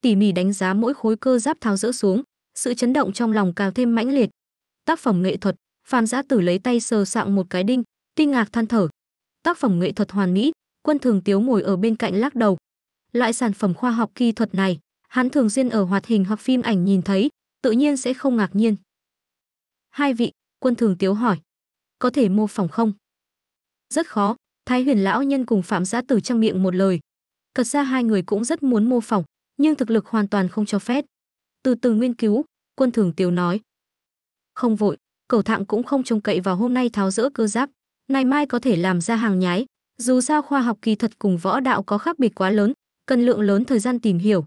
tỉ mỉ đánh giá mỗi khối cơ giáp tháo rỡ xuống, sự chấn động trong lòng càng thêm mãnh liệt. Tác phẩm nghệ thuật, Phan Giã Tử lấy tay sờ sạng một cái đinh, kinh ngạc than thở. Tác phẩm nghệ thuật hoàn mỹ, Quân Thường Tiếu ngồi ở bên cạnh lắc đầu. Loại sản phẩm khoa học kỹ thuật này, hắn thường xuyên ở hoạt hình hoặc phim ảnh nhìn thấy, tự nhiên sẽ không ngạc nhiên. Hai vị, Quân Thường Tiếu hỏi, có thể mô phỏng không? Rất khó, Thái Huyền lão nhân cùng Phạm Giã Tử trong miệng một lời. thật ra hai người cũng rất muốn mô phỏng, nhưng thực lực hoàn toàn không cho phép. Từ từ nghiên cứu, quân thường tiếu nói. Không vội, cầu thạng cũng không trông cậy vào hôm nay tháo rỡ cơ giáp, ngày mai có thể làm ra hàng nhái. Dù sao khoa học kỳ thật cùng võ đạo có khác biệt quá lớn, cần lượng lớn thời gian tìm hiểu.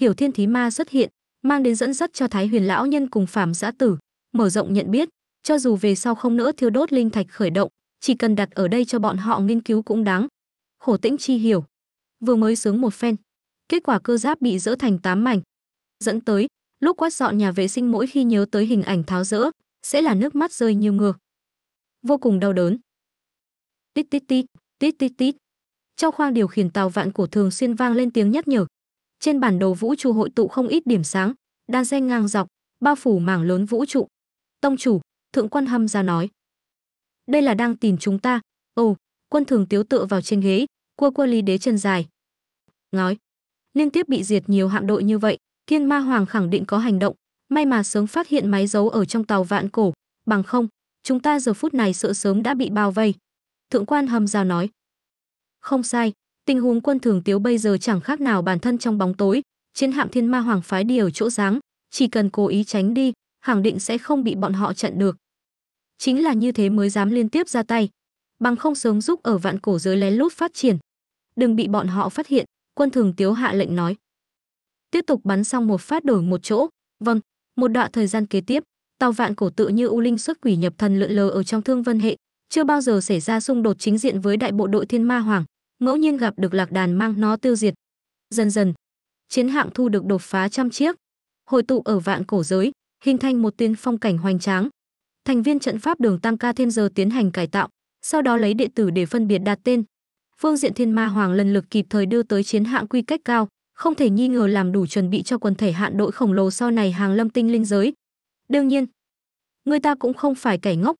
Hiểu thiên thí ma xuất hiện, mang đến dẫn dắt cho Thái huyền lão nhân cùng phàm giã tử, mở rộng nhận biết, cho dù về sau không nỡ thiêu đốt linh thạch khởi động, chỉ cần đặt ở đây cho bọn họ nghiên cứu cũng đáng. Khổ tĩnh chi hiểu. Vừa mới sướng một phen, Kết quả cơ giáp bị dỡ thành 8 mảnh. Dẫn tới, lúc quát dọn nhà vệ sinh mỗi khi nhớ tới hình ảnh tháo dỡ, sẽ là nước mắt rơi như mưa. Vô cùng đau đớn. Tít tít tít, tít tít tít. Trong khoang điều khiển tàu vạn cổ thường xuyên vang lên tiếng nhắc nhở. Trên bản đồ vũ trụ hội tụ không ít điểm sáng, đan xen ngang dọc, bao phủ mảng lớn vũ trụ. Tông chủ, thượng quan hâm ra nói. Đây là đang tìm chúng ta. Ồ, quân thường tiếu tựa vào trên ghế, cua cua ly đế chân dài. Nói, liên tiếp bị diệt nhiều hạm đội như vậy, Thiên Ma Hoàng khẳng định có hành động, may mà sớm phát hiện máy giấu ở trong tàu vạn cổ, bằng không, chúng ta giờ phút này sợ sớm đã bị bao vây. Thượng quan hầm giao nói. Không sai, tình huống quân thường tiếu bây giờ chẳng khác nào bản thân trong bóng tối, chiến hạm Thiên Ma Hoàng phái đi ở chỗ dáng, chỉ cần cố ý tránh đi, khẳng định sẽ không bị bọn họ chặn được. Chính là như thế mới dám liên tiếp ra tay, bằng không sớm giúp ở vạn cổ giới lén lút phát triển. Đừng bị bọn họ phát hiện, quân thường tiếu hạ lệnh nói. Tiếp tục bắn xong một phát đổi một chỗ, vâng, một đoạn thời gian kế tiếp, tàu vạn cổ tự như u linh xuất quỷ nhập thần lượn lờ ở trong thương vân hệ, chưa bao giờ xảy ra xung đột chính diện với đại bộ đội thiên ma hoàng, ngẫu nhiên gặp được lạc đàn mang nó tiêu diệt. Dần dần, chiến hạng thu được đột phá trăm chiếc, hội tụ ở vạn cổ giới, hình thành một tiên phong cảnh hoành tráng. Thành viên trận pháp đường tăng ca thiên giờ tiến hành cải tạo, sau đó lấy đệ tử để phân biệt đặt tên, phương diện thiên ma hoàng lần lượt kịp thời đưa tới chiến hạng quy cách cao không thể nghi ngờ làm đủ chuẩn bị cho quần thể hạn đội khổng lồ sau này hàng lâm tinh linh giới đương nhiên người ta cũng không phải kẻ ngốc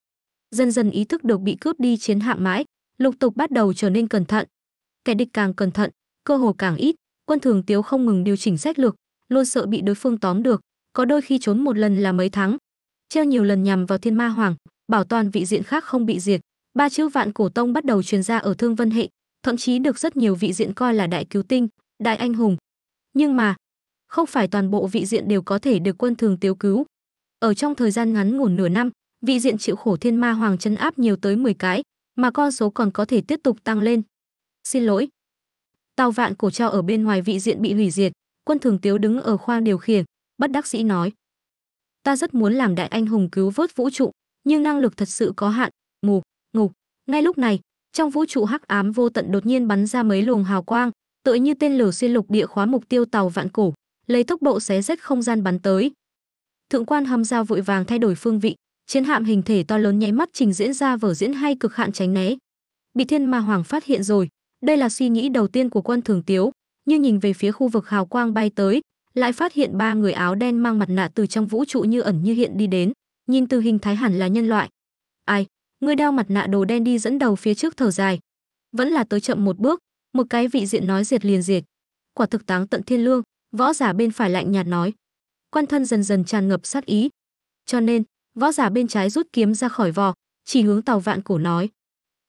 dần dần ý thức được bị cướp đi chiến hạng mãi lục tục bắt đầu trở nên cẩn thận kẻ địch càng cẩn thận cơ hồ càng ít quân thường tiếu không ngừng điều chỉnh sách lược luôn sợ bị đối phương tóm được có đôi khi trốn một lần là mấy tháng treo nhiều lần nhằm vào thiên ma hoàng bảo toàn vị diện khác không bị diệt ba chữ vạn cổ tông bắt đầu truyền ra ở thương vân hệ thậm chí được rất nhiều vị diện coi là đại cứu tinh, đại anh hùng. Nhưng mà, không phải toàn bộ vị diện đều có thể được quân thường tiêu cứu. Ở trong thời gian ngắn ngủn nửa năm, vị diện chịu khổ thiên ma hoàng chấn áp nhiều tới 10 cái, mà con số còn có thể tiếp tục tăng lên. Xin lỗi. Tàu vạn cổ treo ở bên ngoài vị diện bị hủy diệt, quân thường tiếu đứng ở khoang điều khiển, bất đắc sĩ nói. Ta rất muốn làm đại anh hùng cứu vớt vũ trụ, nhưng năng lực thật sự có hạn, ngủ, ngục. Ngay lúc này, trong vũ trụ hắc ám vô tận đột nhiên bắn ra mấy luồng hào quang tựa như tên lửa xuyên lục địa khóa mục tiêu tàu vạn cổ lấy tốc độ xé rách không gian bắn tới thượng quan hâm dao vội vàng thay đổi phương vị chiến hạm hình thể to lớn nháy mắt trình diễn ra vở diễn hay cực hạn tránh né bị thiên ma hoàng phát hiện rồi đây là suy nghĩ đầu tiên của quân thường tiếu nhưng nhìn về phía khu vực hào quang bay tới lại phát hiện ba người áo đen mang mặt nạ từ trong vũ trụ như ẩn như hiện đi đến nhìn từ hình thái hẳn là nhân loại ai Người đeo mặt nạ đồ đen đi dẫn đầu phía trước thở dài. Vẫn là tới chậm một bước, một cái vị diện nói diệt liền diệt. Quả thực táng tận thiên lương, võ giả bên phải lạnh nhạt nói. Quan thân dần dần tràn ngập sát ý. Cho nên, võ giả bên trái rút kiếm ra khỏi vò, chỉ hướng tàu vạn cổ nói.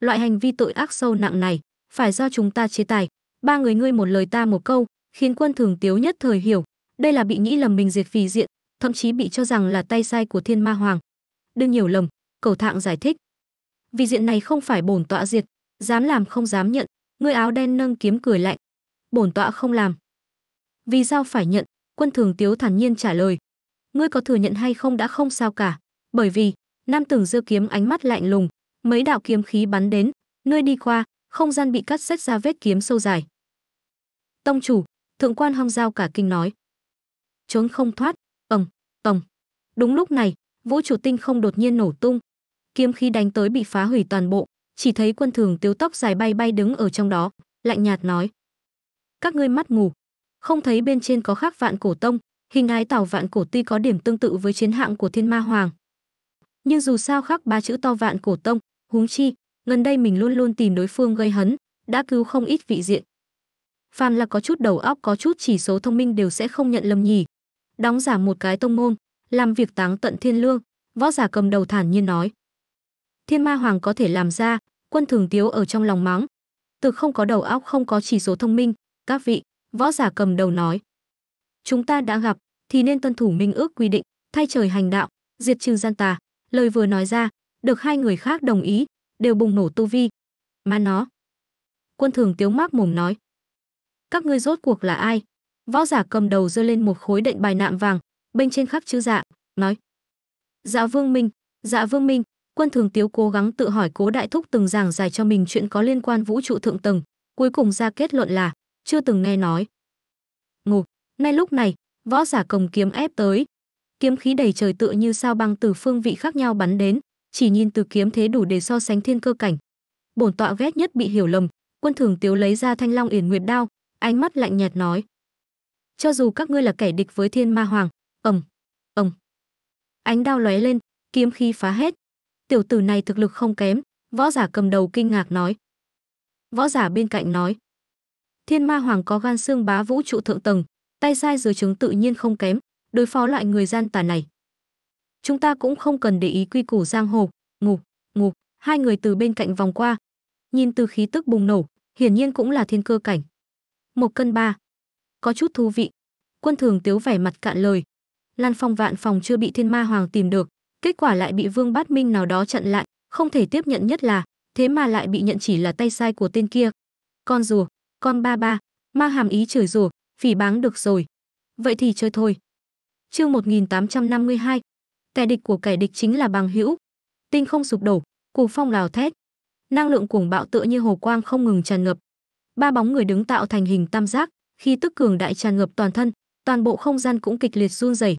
Loại hành vi tội ác sâu nặng này, phải do chúng ta chế tài. Ba người ngươi một lời ta một câu, khiến quân thường tiếu nhất thời hiểu. Đây là bị nghĩ lầm mình diệt phì diện, thậm chí bị cho rằng là tay sai của thiên ma hoàng. Đừng nhiều lầm, cầu thạng giải thích vì diện này không phải bổn tọa diệt, dám làm không dám nhận." Người áo đen nâng kiếm cười lạnh, "Bổn tọa không làm." "Vì sao phải nhận?" Quân Thường Tiếu thản nhiên trả lời, "Ngươi có thừa nhận hay không đã không sao cả, bởi vì..." Nam Từng giơ kiếm ánh mắt lạnh lùng, mấy đạo kiếm khí bắn đến, nơi đi qua, không gian bị cắt xét ra vết kiếm sâu dài. "Tông chủ, thượng quan hong giao cả kinh nói trốn không thoát ầm tông đúng lúc này vũ trụ tinh không đột nhiên nổ tung Kiếm khí đánh tới bị phá hủy toàn bộ, chỉ thấy quân thường tiêu tóc dài bay bay đứng ở trong đó, lạnh nhạt nói. Các ngươi mắt mù, không thấy bên trên có khác vạn cổ tông, hình ái tàu vạn cổ tuy có điểm tương tự với chiến hạng của thiên ma hoàng. Nhưng dù sao khác ba chữ to vạn cổ tông, huống chi, gần đây mình luôn luôn tìm đối phương gây hấn, đã cứu không ít vị diện. Phàm là có chút đầu óc có chút chỉ số thông minh đều sẽ không nhận lầm nhỉ. Đóng giả một cái tông môn, làm việc táng tận thiên lương, võ giả cầm đầu thản nhiên nói thiên ma hoàng có thể làm ra quân thường tiếu ở trong lòng mắng từ không có đầu óc không có chỉ số thông minh các vị võ giả cầm đầu nói chúng ta đã gặp thì nên tuân thủ minh ước quy định thay trời hành đạo diệt trừ gian tà lời vừa nói ra được hai người khác đồng ý đều bùng nổ tu vi mà nó quân thường tiếu mác mồm nói các ngươi rốt cuộc là ai võ giả cầm đầu giơ lên một khối đệnh bài nạm vàng bên trên khắc chữ dạ nói dạ vương minh dạ vương minh Quân Thường Tiếu cố gắng tự hỏi Cố Đại Thúc từng giảng giải cho mình chuyện có liên quan vũ trụ thượng tầng, cuối cùng ra kết luận là chưa từng nghe nói. Ngục, nay lúc này, võ giả cầm kiếm ép tới, kiếm khí đầy trời tựa như sao băng từ phương vị khác nhau bắn đến, chỉ nhìn từ kiếm thế đủ để so sánh thiên cơ cảnh. Bổn tọa ghét nhất bị hiểu lầm, Quân Thường Tiếu lấy ra Thanh Long Yển Nguyệt đao, ánh mắt lạnh nhạt nói: "Cho dù các ngươi là kẻ địch với Thiên Ma Hoàng, ầm, ầm." Ánh đao lóe lên, kiếm khí phá hết, tiểu tử này thực lực không kém, võ giả cầm đầu kinh ngạc nói. Võ giả bên cạnh nói, thiên ma hoàng có gan xương bá vũ trụ thượng tầng, tay sai dưới chứng tự nhiên không kém, đối phó loại người gian tà này. Chúng ta cũng không cần để ý quy củ giang hồ, ngục, ngục, hai người từ bên cạnh vòng qua. Nhìn từ khí tức bùng nổ, hiển nhiên cũng là thiên cơ cảnh. Một cân ba. Có chút thú vị. Quân thường tiếu vẻ mặt cạn lời. Lan phong vạn phòng chưa bị thiên ma hoàng tìm được, kết quả lại bị Vương Bát Minh nào đó chặn lại, không thể tiếp nhận nhất là, thế mà lại bị nhận chỉ là tay sai của tên kia. Con rùa, con ba ba, mang hàm ý chửi rùa, phỉ báng được rồi. Vậy thì chơi thôi. Chương 1852. Kẻ địch của kẻ địch chính là bằng hữu. Tinh không sụp đổ, cù phong lào thét. Năng lượng cuồng bạo tựa như hồ quang không ngừng tràn ngập. Ba bóng người đứng tạo thành hình tam giác, khi tức cường đại tràn ngập toàn thân, toàn bộ không gian cũng kịch liệt run rẩy.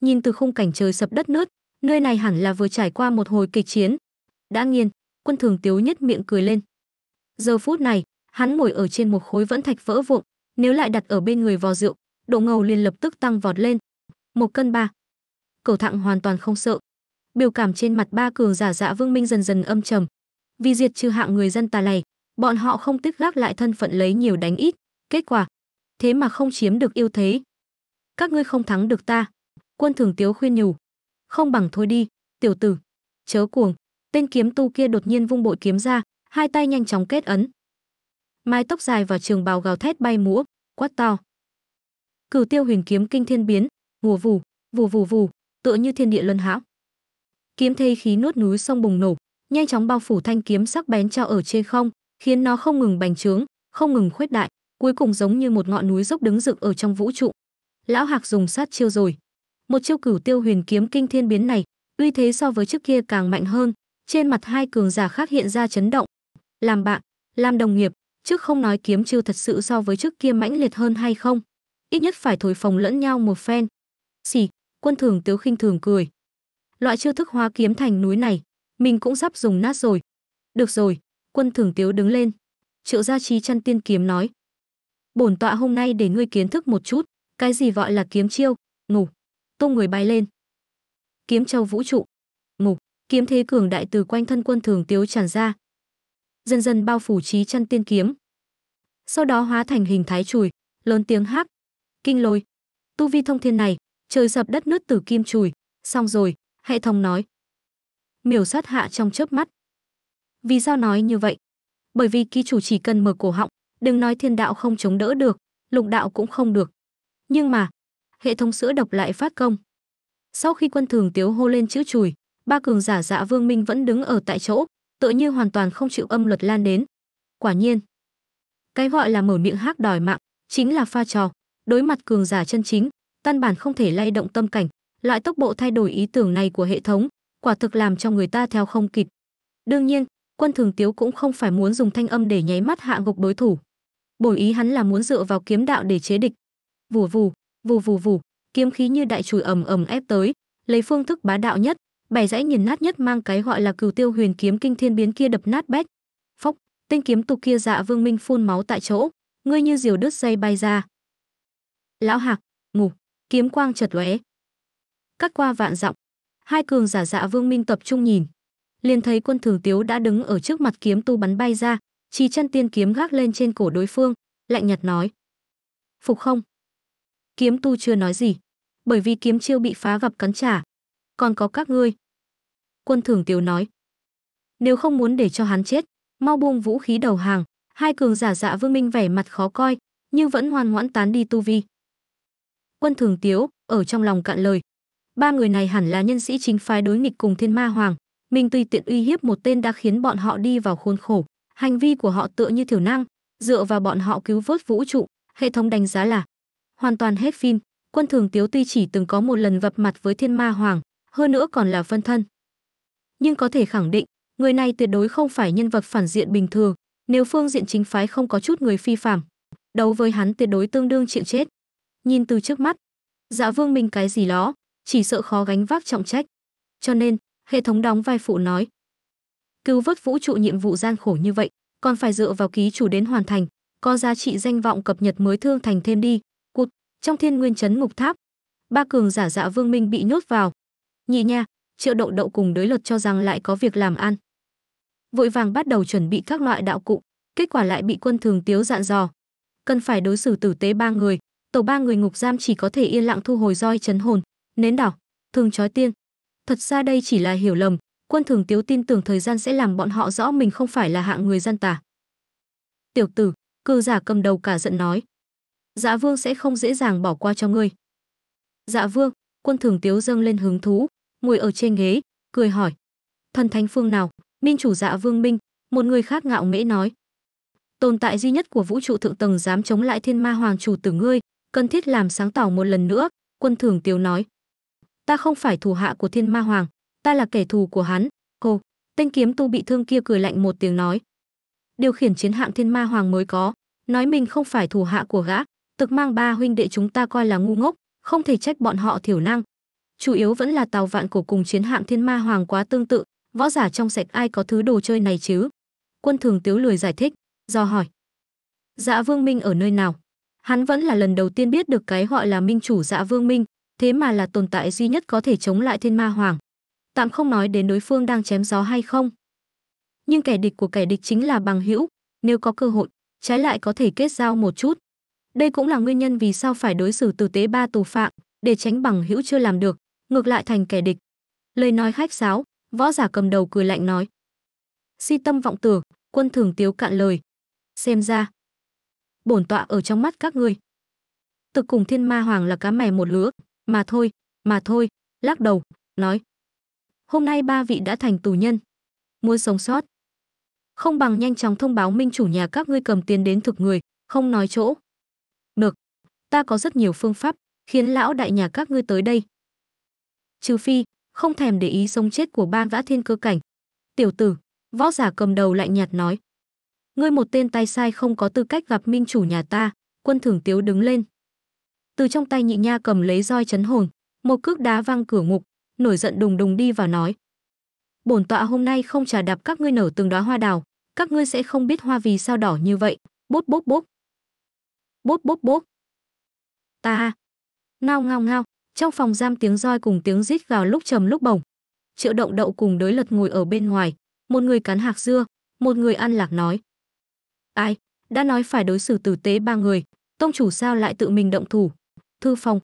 Nhìn từ khung cảnh trời sập đất nứt, Nơi này hẳn là vừa trải qua một hồi kịch chiến. Đã nghiền, quân thường tiếu nhất miệng cười lên. Giờ phút này, hắn ngồi ở trên một khối vẫn thạch vỡ vụn, nếu lại đặt ở bên người vò rượu, độ ngầu liền lập tức tăng vọt lên. Một cân ba. cầu thạng hoàn toàn không sợ. Biểu cảm trên mặt ba cường giả dạ vương minh dần dần âm trầm. Vì diệt trừ hạng người dân tà này, bọn họ không tiếc gác lại thân phận lấy nhiều đánh ít. Kết quả, thế mà không chiếm được ưu thế. Các ngươi không thắng được ta. Quân thường tiếu khuyên nhủ không bằng thôi đi, tiểu tử, chớ cuồng. Tên kiếm tu kia đột nhiên vung bội kiếm ra, hai tay nhanh chóng kết ấn. Mái tóc dài và trường bào gào thét bay múa, quát to. Cửu Tiêu Huyền kiếm kinh thiên biến, vù vù, vù vù vù, tựa như thiên địa luân hão. Kiếm thế khí nuốt núi sông bùng nổ, nhanh chóng bao phủ thanh kiếm sắc bén treo ở trên không, khiến nó không ngừng bành trướng, không ngừng khuếch đại, cuối cùng giống như một ngọn núi dốc đứng dựng ở trong vũ trụ. Lão Hạc dùng sát chiêu rồi, một chiêu cửu tiêu huyền kiếm kinh thiên biến này uy thế so với trước kia càng mạnh hơn trên mặt hai cường giả khác hiện ra chấn động làm bạn làm đồng nghiệp trước không nói kiếm chiêu thật sự so với trước kia mãnh liệt hơn hay không ít nhất phải thổi phồng lẫn nhau một phen xì quân thường tiếu khinh thường cười loại chiêu thức hóa kiếm thành núi này mình cũng sắp dùng nát rồi được rồi quân thường tiếu đứng lên triệu gia trí chăn tiên kiếm nói bổn tọa hôm nay để ngươi kiến thức một chút cái gì gọi là kiếm chiêu ngủ tung người bay lên. Kiếm châu vũ trụ, ngục, kiếm thế cường đại từ quanh thân quân thường tiếu tràn ra, dần dần bao phủ trí chân tiên kiếm. Sau đó hóa thành hình thái chùi, lớn tiếng hắc, kinh lôi. Tu vi thông thiên này, trời sập đất nứt từ kim chùi, xong rồi, hệ thống nói. Miểu sát hạ trong chớp mắt. Vì sao nói như vậy? Bởi vì ký chủ chỉ cần mở cổ họng, đừng nói thiên đạo không chống đỡ được, lục đạo cũng không được. Nhưng mà, hệ thống sữa độc lại phát công. Sau khi quân thường tiếu hô lên chữ chùi, ba cường giả dạ vương minh vẫn đứng ở tại chỗ, tựa như hoàn toàn không chịu âm luật lan đến. Quả nhiên, cái gọi là mở miệng hát đòi mạng, chính là pha trò, đối mặt cường giả chân chính, căn bản không thể lay động tâm cảnh, loại tốc bộ thay đổi ý tưởng này của hệ thống, quả thực làm cho người ta theo không kịp. Đương nhiên, quân thường tiếu cũng không phải muốn dùng thanh âm để nháy mắt hạ gục đối thủ. Bồi ý hắn là muốn dựa vào kiếm đạo để chế địch. Vù vù, vù vù vù kiếm khí như đại chùi ầm ầm ép tới lấy phương thức bá đạo nhất bẻ rãy nghiền nát nhất mang cái gọi là cửu tiêu huyền kiếm kinh thiên biến kia đập nát bách phốc tên kiếm tục kia dạ vương minh phun máu tại chỗ ngươi như diều đứt dây bay ra lão hạc ngủ kiếm quang chật lóe cắt qua vạn dặm hai cường giả dạ vương minh tập trung nhìn liền thấy quân thường tiếu đã đứng ở trước mặt kiếm tu bắn bay ra chỉ chân tiên kiếm gác lên trên cổ đối phương lạnh nhạt nói phục không Kiếm tu chưa nói gì, bởi vì kiếm chiêu bị phá gặp cắn trả. Còn có các ngươi. Quân Thường Tiếu nói. Nếu không muốn để cho hắn chết, mau buông vũ khí đầu hàng. Hai cường giả dạ vương minh vẻ mặt khó coi, nhưng vẫn ngoan ngoãn tán đi tu vi. Quân Thường Tiếu, ở trong lòng cạn lời. Ba người này hẳn là nhân sĩ chính phái đối nghịch cùng thiên ma hoàng. Mình tùy tiện uy hiếp một tên đã khiến bọn họ đi vào khuôn khổ. Hành vi của họ tựa như thiểu năng, dựa vào bọn họ cứu vớt vũ trụ, hệ thống đánh giá là hoàn toàn hết phim quân thường tiếu tuy chỉ từng có một lần gặp mặt với thiên ma hoàng hơn nữa còn là phân thân nhưng có thể khẳng định người này tuyệt đối không phải nhân vật phản diện bình thường nếu phương diện chính phái không có chút người phi phạm đấu với hắn tuyệt đối tương đương chịu chết nhìn từ trước mắt dạ vương mình cái gì đó chỉ sợ khó gánh vác trọng trách cho nên hệ thống đóng vai phụ nói cứu vớt vũ trụ nhiệm vụ gian khổ như vậy còn phải dựa vào ký chủ đến hoàn thành có giá trị danh vọng cập nhật mới thương thành thêm đi trong thiên nguyên chấn ngục tháp ba cường giả dạ vương minh bị nhốt vào nhị nha triệu đậu đậu cùng đới luật cho rằng lại có việc làm ăn vội vàng bắt đầu chuẩn bị các loại đạo cụ kết quả lại bị quân thường tiếu dạn dò cần phải đối xử tử tế ba người tổ ba người ngục giam chỉ có thể yên lặng thu hồi roi chấn hồn nến đỏ thường trói tiên thật ra đây chỉ là hiểu lầm quân thường tiếu tin tưởng thời gian sẽ làm bọn họ rõ mình không phải là hạng người gian tả tiểu tử cư giả cầm đầu cả giận nói dạ vương sẽ không dễ dàng bỏ qua cho ngươi dạ vương quân thường tiếu dâng lên hứng thú ngồi ở trên ghế cười hỏi thần thánh phương nào minh chủ dạ vương minh một người khác ngạo mễ nói tồn tại duy nhất của vũ trụ thượng tầng dám chống lại thiên ma hoàng chủ tử ngươi cần thiết làm sáng tỏ một lần nữa quân thường tiếu nói ta không phải thủ hạ của thiên ma hoàng ta là kẻ thù của hắn cô tên kiếm tu bị thương kia cười lạnh một tiếng nói điều khiển chiến hạng thiên ma hoàng mới có nói mình không phải thủ hạ của gã Tực mang ba huynh đệ chúng ta coi là ngu ngốc, không thể trách bọn họ thiểu năng. Chủ yếu vẫn là tàu vạn cổ cùng chiến hạm thiên ma hoàng quá tương tự, võ giả trong sạch ai có thứ đồ chơi này chứ? Quân thường tiếu lười giải thích, do hỏi. Dạ Vương Minh ở nơi nào? Hắn vẫn là lần đầu tiên biết được cái gọi là minh chủ Dạ Vương Minh, thế mà là tồn tại duy nhất có thể chống lại thiên ma hoàng. Tạm không nói đến đối phương đang chém gió hay không. Nhưng kẻ địch của kẻ địch chính là bằng hữu, nếu có cơ hội, trái lại có thể kết giao một chút. Đây cũng là nguyên nhân vì sao phải đối xử tử tế ba tù phạm, để tránh bằng hữu chưa làm được, ngược lại thành kẻ địch. Lời nói khách sáo, võ giả cầm đầu cười lạnh nói. Si tâm vọng tưởng, quân thường tiếu cạn lời. Xem ra, bổn tọa ở trong mắt các ngươi. Tự cùng thiên ma hoàng là cá mè một lứa, mà thôi, mà thôi, lắc đầu, nói. Hôm nay ba vị đã thành tù nhân, muốn sống sót. Không bằng nhanh chóng thông báo minh chủ nhà các ngươi cầm tiền đến thực người, không nói chỗ, ta có rất nhiều phương pháp khiến lão đại nhà các ngươi tới đây. Trừ phi, không thèm để ý sống chết của ba vã thiên cơ cảnh. Tiểu tử, võ giả cầm đầu lạnh nhạt nói. Ngươi một tên tay sai không có tư cách gặp minh chủ nhà ta, quân thưởng tiếu đứng lên. Từ trong tay nhị nha cầm lấy roi chấn hồn, một cước đá văng cửa ngục, nổi giận đùng đùng đi vào nói. Bổn tọa hôm nay không trả đạp các ngươi nở từng đóa hoa đào, các ngươi sẽ không biết hoa vì sao đỏ như vậy, bốp bốp bốp. Bốp bốp bốp. Ta. Ngao ngao ngao, trong phòng giam tiếng roi cùng tiếng rít gào lúc trầm lúc bổng. Triệu Động Đậu cùng đối lật ngồi ở bên ngoài, một người cắn hạc dưa, một người ăn lạc nói. Ai, đã nói phải đối xử tử tế ba người, tông chủ sao lại tự mình động thủ? Thư phòng.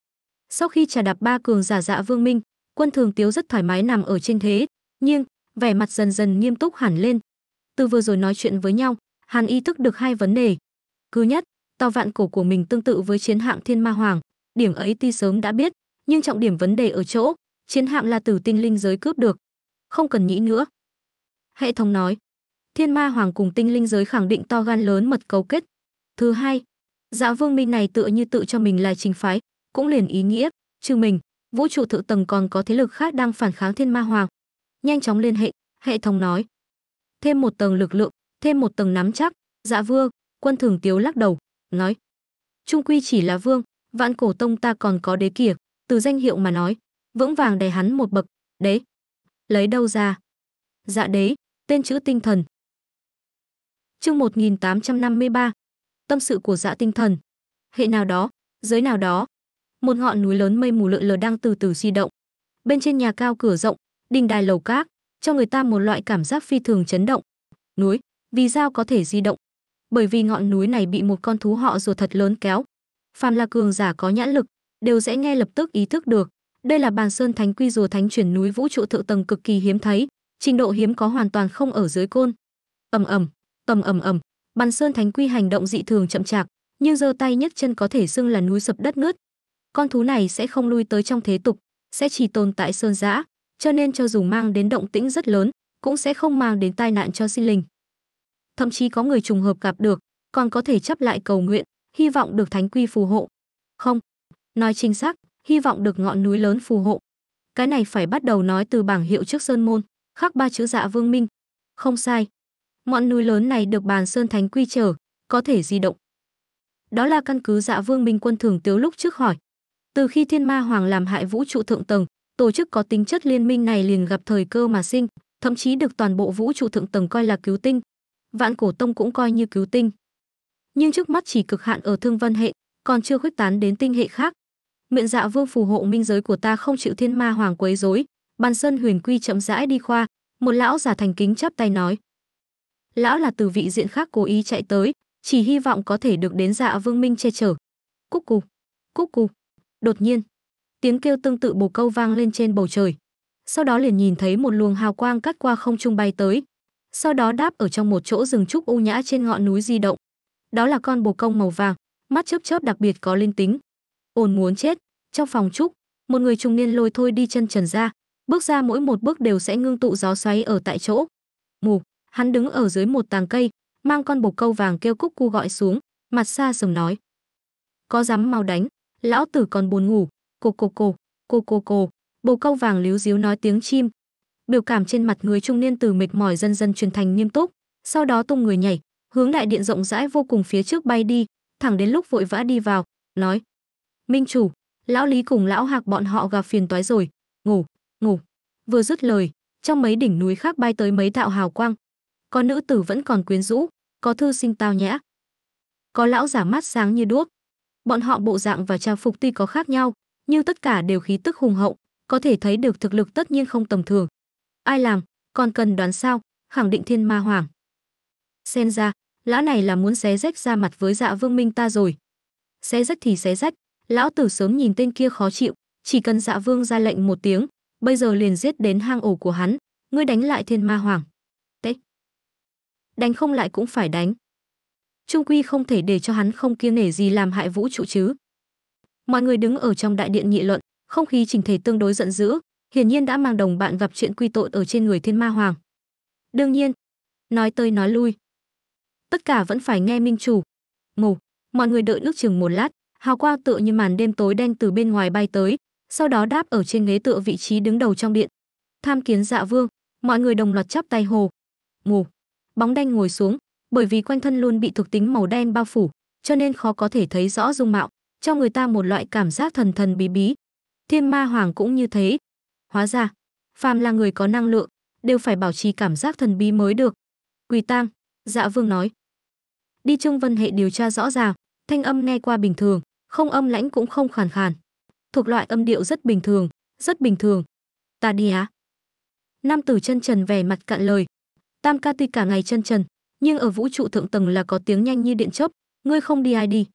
Sau khi trà đạp ba cường giả dạ vương minh, quân thường tiếu rất thoải mái nằm ở trên thế, nhưng vẻ mặt dần dần nghiêm túc hẳn lên. Từ vừa rồi nói chuyện với nhau, Hàn y thức được hai vấn đề. Cứ nhất, tàu vạn cổ của mình tương tự với chiến hạm Thiên Ma Hoàng, điểm ấy tuy sớm đã biết, nhưng trọng điểm vấn đề ở chỗ, chiến hạm là từ tinh linh giới cướp được. Không cần nghĩ nữa. Hệ thống nói, Thiên Ma Hoàng cùng tinh linh giới khẳng định to gan lớn mật cấu kết. Thứ hai, Dạ Vương Minh này tựa như tự cho mình là chính phái, cũng liền ý nghĩa, trừ mình, vũ trụ thượng tầng còn có thế lực khác đang phản kháng Thiên Ma Hoàng. Nhanh chóng liên hệ, hệ thống nói. Thêm một tầng lực lượng, thêm một tầng nắm chắc, Dạ Vương, Quân Thường Tiếu lắc đầu, nói trung quy chỉ là vương vạn cổ tông ta còn có đế kìa từ danh hiệu mà nói vững vàng đè hắn một bậc đế lấy đâu ra dạ đế tên chữ tinh thần chương 1853 tâm sự của dạ tinh thần hệ nào đó giới nào đó một ngọn núi lớn mây mù lượn lờ đang từ từ di động bên trên nhà cao cửa rộng đình đài lầu cát cho người ta một loại cảm giác phi thường chấn động núi vì sao có thể di động bởi vì ngọn núi này bị một con thú họ rùa thật lớn kéo. Phàm là cường giả có nhãn lực, đều sẽ nghe lập tức ý thức được, đây là bàn sơn thánh quy rùa thánh chuyển núi vũ trụ thượng tầng cực kỳ hiếm thấy, trình độ hiếm có hoàn toàn không ở dưới côn. Ầm ầm, tầm ầm ầm, bàn sơn thánh quy hành động dị thường chậm chạp, nhưng giơ tay nhấc chân có thể xưng là núi sập đất nứt. Con thú này sẽ không lui tới trong thế tục, sẽ chỉ tồn tại sơn dã, cho nên cho dù mang đến động tĩnh rất lớn, cũng sẽ không mang đến tai nạn cho sinh linh thậm chí có người trùng hợp gặp được, còn có thể chấp lại cầu nguyện, hy vọng được thánh quy phù hộ. Không, nói chính xác, hy vọng được ngọn núi lớn phù hộ. Cái này phải bắt đầu nói từ bảng hiệu trước sơn môn, khắc ba chữ Dạ Vương Minh. Không sai. Ngọn núi lớn này được bàn sơn thánh quy trở, có thể di động. Đó là căn cứ Dạ Vương Minh quân thường tiếu lúc trước hỏi. Từ khi Thiên Ma Hoàng làm hại vũ trụ thượng tầng, tổ chức có tính chất liên minh này liền gặp thời cơ mà sinh, thậm chí được toàn bộ vũ trụ thượng tầng coi là cứu tinh, vạn cổ tông cũng coi như cứu tinh. Nhưng trước mắt chỉ cực hạn ở thương vân hệ, còn chưa khuếch tán đến tinh hệ khác. Miệng dạ vương phù hộ minh giới của ta không chịu thiên ma hoàng quấy rối. Bàn sơn huyền quy chậm rãi đi qua, một lão già thành kính chắp tay nói. Lão là từ vị diện khác cố ý chạy tới, chỉ hy vọng có thể được đến dạ vương minh che chở. Cúc cục, cúc cục. Đột nhiên, tiếng kêu tương tự bồ câu vang lên trên bầu trời. Sau đó liền nhìn thấy một luồng hào quang cắt qua không trung bay tới, sau đó đáp ở trong một chỗ rừng trúc u nhã trên ngọn núi di động. Đó là con bồ công màu vàng, mắt chớp chớp đặc biệt có linh tính. Ồn muốn chết, trong phòng trúc, một người trung niên lôi thôi đi chân trần ra, bước ra mỗi một bước đều sẽ ngưng tụ gió xoáy ở tại chỗ. Mù, hắn đứng ở dưới một tàng cây, mang con bồ câu vàng kêu cúc cu gọi xuống, mặt xa sầm nói. Có dám mau đánh, lão tử còn buồn ngủ, cô cô cô, cô cô cô, bồ câu vàng líu díu nói tiếng chim, biểu cảm trên mặt người trung niên từ mệt mỏi dần dần truyền thành nghiêm túc sau đó tung người nhảy hướng đại điện rộng rãi vô cùng phía trước bay đi thẳng đến lúc vội vã đi vào nói minh chủ lão lý cùng lão hạc bọn họ gặp phiền toái rồi ngủ ngủ vừa dứt lời trong mấy đỉnh núi khác bay tới mấy đạo hào quang có nữ tử vẫn còn quyến rũ có thư sinh tao nhã có lão giả mắt sáng như đuốc bọn họ bộ dạng và trang phục tuy có khác nhau nhưng tất cả đều khí tức hùng hậu có thể thấy được thực lực tất nhiên không tầm thường Ai làm, còn cần đoán sao, khẳng định thiên ma hoàng. Xen ra, lão này là muốn xé rách ra mặt với dạ vương minh ta rồi. Xé rách thì xé rách, lão tử sớm nhìn tên kia khó chịu, chỉ cần dạ vương ra lệnh một tiếng, bây giờ liền giết đến hang ổ của hắn, ngươi đánh lại thiên ma hoàng. Tế. Đánh không lại cũng phải đánh. Trung quy không thể để cho hắn không kiêng nể gì làm hại vũ trụ chứ. Mọi người đứng ở trong đại điện nghị luận, không khí chỉnh thể tương đối giận dữ, hiển nhiên đã mang đồng bạn gặp chuyện quy tội ở trên người thiên ma hoàng đương nhiên nói tới nói lui tất cả vẫn phải nghe minh chủ Mù mọi người đợi nước chừng một lát hào quang tựa như màn đêm tối đen từ bên ngoài bay tới sau đó đáp ở trên ghế tựa vị trí đứng đầu trong điện tham kiến dạ vương mọi người đồng loạt chắp tay hồ Mù bóng đen ngồi xuống bởi vì quanh thân luôn bị thuộc tính màu đen bao phủ cho nên khó có thể thấy rõ dung mạo cho người ta một loại cảm giác thần thần bí bí thiên ma hoàng cũng như thế Hóa ra, phàm là người có năng lượng, đều phải bảo trì cảm giác thần bí mới được. Quỳ tang, dạ vương nói. Đi Trương Vân Hệ điều tra rõ ràng, thanh âm nghe qua bình thường, không âm lãnh cũng không khàn khàn. Thuộc loại âm điệu rất bình thường, rất bình thường. Ta đi á. Nam tử chân trần vẻ mặt cạn lời. Tam ca tuy cả ngày chân trần, nhưng ở vũ trụ thượng tầng là có tiếng nhanh như điện chớp, ngươi không đi ai đi.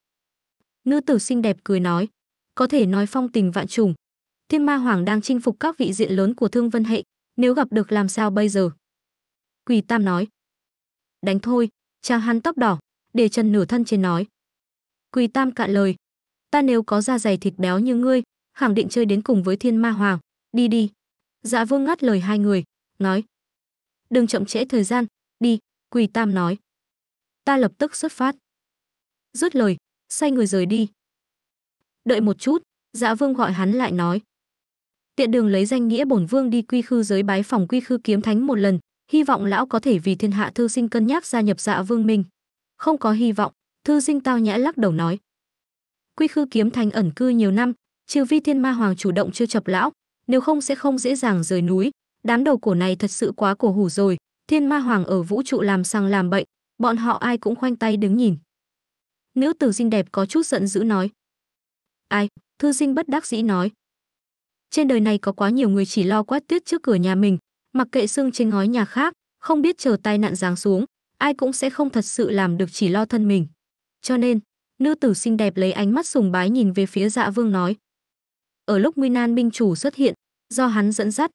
Nữ tử xinh đẹp cười nói, có thể nói phong tình vạn trùng, Thiên Ma Hoàng đang chinh phục các vị diện lớn của Thương Vân hệ, nếu gặp được làm sao bây giờ? Quỳ Tam nói. Đánh thôi, cha hắn tóc đỏ, để chân nửa thân trên nói. Quỳ Tam cạn lời. Ta nếu có da dày thịt béo như ngươi, khẳng định chơi đến cùng với Thiên Ma Hoàng, đi đi. Dạ Vương ngắt lời hai người, nói. Đừng chậm trễ thời gian, đi, Quỳ Tam nói. Ta lập tức xuất phát. Rút lời, xoay người rời đi. Đợi một chút, Dạ Vương gọi hắn lại nói tiện đường lấy danh nghĩa bổn vương đi quy khư giới bái phòng quy khư kiếm thánh một lần hy vọng lão có thể vì thiên hạ thư sinh cân nhắc gia nhập dạ vương minh không có hy vọng thư sinh tao nhã lắc đầu nói quy khư kiếm thánh ẩn cư nhiều năm trừ vi thiên ma hoàng chủ động chưa chập lão nếu không sẽ không dễ dàng rời núi đám đầu cổ này thật sự quá cổ hủ rồi thiên ma hoàng ở vũ trụ làm sang làm bệnh bọn họ ai cũng khoanh tay đứng nhìn nữ tử xinh đẹp có chút giận dữ nói ai thư sinh bất đắc dĩ nói trên đời này có quá nhiều người chỉ lo quát tuyết trước cửa nhà mình mặc kệ xương trên ngói nhà khác không biết chờ tai nạn giáng xuống ai cũng sẽ không thật sự làm được chỉ lo thân mình cho nên nữ tử xinh đẹp lấy ánh mắt sùng bái nhìn về phía dạ vương nói ở lúc nguy nan minh chủ xuất hiện do hắn dẫn dắt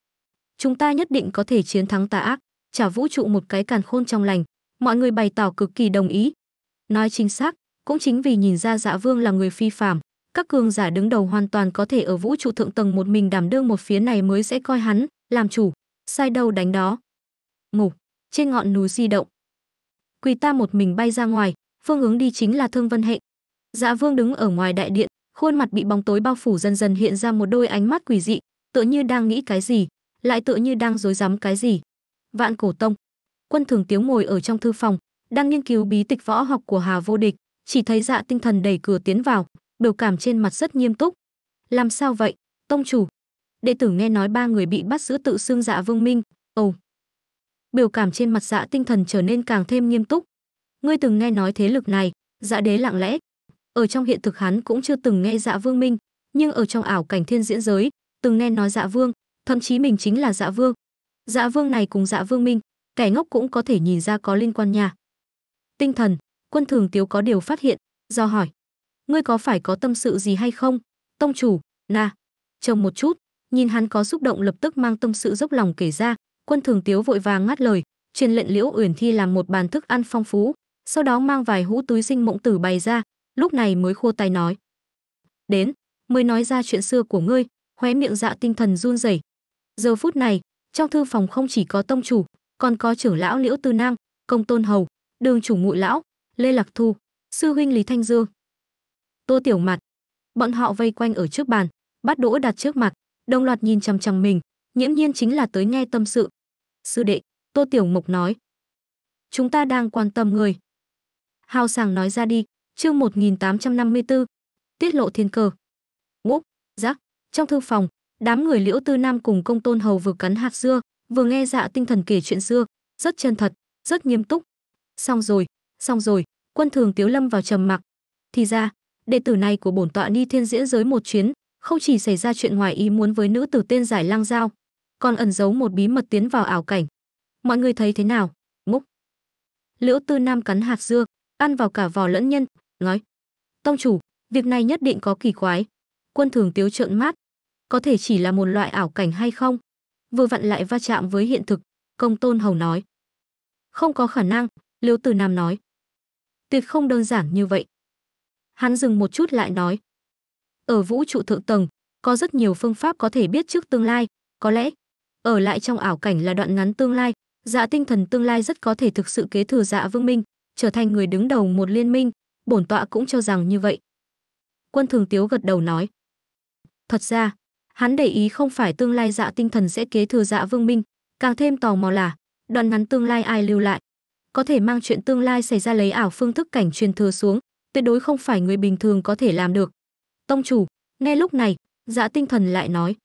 chúng ta nhất định có thể chiến thắng tà ác trả vũ trụ một cái càn khôn trong lành mọi người bày tỏ cực kỳ đồng ý nói chính xác cũng chính vì nhìn ra dạ vương là người phi phàm các cường giả đứng đầu hoàn toàn có thể ở vũ trụ thượng tầng một mình đảm đương một phía này mới sẽ coi hắn làm chủ, sai đâu đánh đó. ngủ trên ngọn núi di động. Quỳ ta một mình bay ra ngoài, phương hướng đi chính là Thương Vân Hệ. Dạ Vương đứng ở ngoài đại điện, khuôn mặt bị bóng tối bao phủ dần dần hiện ra một đôi ánh mắt quỷ dị, tựa như đang nghĩ cái gì, lại tựa như đang rối rắm cái gì. Vạn Cổ Tông. Quân Thường Tiếu ngồi ở trong thư phòng, đang nghiên cứu bí tịch võ học của Hà Vô Địch, chỉ thấy Dạ Tinh Thần đẩy cửa tiến vào, biểu cảm trên mặt rất nghiêm túc. Làm sao vậy, tông chủ? Đệ tử nghe nói ba người bị bắt giữ tự xưng dạ vương minh, ồ. Biểu cảm trên mặt dạ tinh thần trở nên càng thêm nghiêm túc. Ngươi từng nghe nói thế lực này, dạ đế lặng lẽ. Ở trong hiện thực hắn cũng chưa từng nghe dạ vương minh, nhưng ở trong ảo cảnh thiên diễn giới, từng nghe nói dạ vương, thậm chí mình chính là dạ vương. Dạ vương này cùng dạ vương minh, kẻ ngốc cũng có thể nhìn ra có liên quan nha. Tinh thần, quân thường tiếu có điều phát hiện, do hỏi ngươi có phải có tâm sự gì hay không? Tông chủ, na, chờ một chút, nhìn hắn có xúc động lập tức mang tâm sự dốc lòng kể ra, quân thường tiếu vội vàng ngắt lời, truyền lệnh liễu uyển thi làm một bàn thức ăn phong phú, sau đó mang vài hũ túi sinh mộng tử bày ra, lúc này mới khô tay nói. Đến, mới nói ra chuyện xưa của ngươi, khóe miệng dạ tinh thần run rẩy. Giờ phút này, trong thư phòng không chỉ có tông chủ, còn có trưởng lão Liễu Tư Năng, công tôn hầu, đường chủ ngụy lão, Lê Lạc Thu, sư huynh Lý Thanh Dương, Tô Tiểu Mặt. Bọn họ vây quanh ở trước bàn, bắt đũa đặt trước mặt, đồng loạt nhìn chằm chằm mình, nhiễm nhiên chính là tới nghe tâm sự. Sư đệ, Tô Tiểu Mộc nói. Chúng ta đang quan tâm người. Hào sảng nói ra đi, chương 1854, tiết lộ thiên cơ. ngũ giác trong thư phòng, đám người liễu tư nam cùng công tôn hầu vừa cắn hạt dưa, vừa nghe dạ tinh thần kể chuyện xưa, rất chân thật, rất nghiêm túc. Xong rồi, xong rồi, quân thường tiếu lâm vào trầm mặc. Thì ra, đệ tử này của bổn tọa đi thiên diễn giới một chuyến, không chỉ xảy ra chuyện ngoài ý muốn với nữ tử tên Giải Lang Giao, còn ẩn giấu một bí mật tiến vào ảo cảnh. Mọi người thấy thế nào? Ngốc. Liễu Tư Nam cắn hạt dưa, ăn vào cả vỏ lẫn nhân, nói: "Tông chủ, việc này nhất định có kỳ quái." Quân Thường Tiếu trợn mắt, "Có thể chỉ là một loại ảo cảnh hay không?" Vừa vặn lại va chạm với hiện thực, Công Tôn Hầu nói: "Không có khả năng." Liễu Tư Nam nói: "Tuyệt không đơn giản như vậy." Hắn dừng một chút lại nói. Ở vũ trụ thượng tầng, có rất nhiều phương pháp có thể biết trước tương lai, có lẽ ở lại trong ảo cảnh là đoạn ngắn tương lai, dạ tinh thần tương lai rất có thể thực sự kế thừa dạ vương minh, trở thành người đứng đầu một liên minh, bổn tọa cũng cho rằng như vậy. Quân Thường Tiếu gật đầu nói. Thật ra, hắn để ý không phải tương lai dạ tinh thần sẽ kế thừa dạ vương minh, càng thêm tò mò là đoạn ngắn tương lai ai lưu lại, có thể mang chuyện tương lai xảy ra lấy ảo phương thức cảnh truyền thừa xuống, tuyệt đối không phải người bình thường có thể làm được. Tông chủ, nghe lúc này, dạ tinh thần lại nói.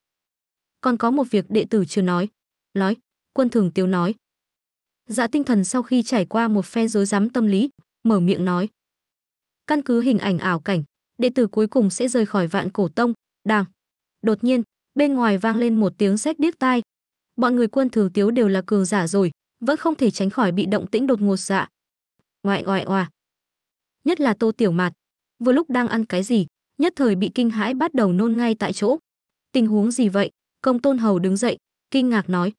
Còn có một việc đệ tử chưa nói. Nói, quân thường tiêu nói. Dạ tinh thần sau khi trải qua một phe dối rắm tâm lý, mở miệng nói. Căn cứ hình ảnh ảo cảnh, đệ tử cuối cùng sẽ rời khỏi vạn cổ tông, đàng. Đột nhiên, bên ngoài vang lên một tiếng sét điếc tai. Bọn người quân thường tiếu đều là cường giả rồi, vẫn không thể tránh khỏi bị động tĩnh đột ngột dạ. Ngoại ngoại oà nhất là Tô Tiểu Mạt. Vừa lúc đang ăn cái gì, nhất thời bị kinh hãi bắt đầu nôn ngay tại chỗ. Tình huống gì vậy? Công Tôn Hầu đứng dậy, kinh ngạc nói.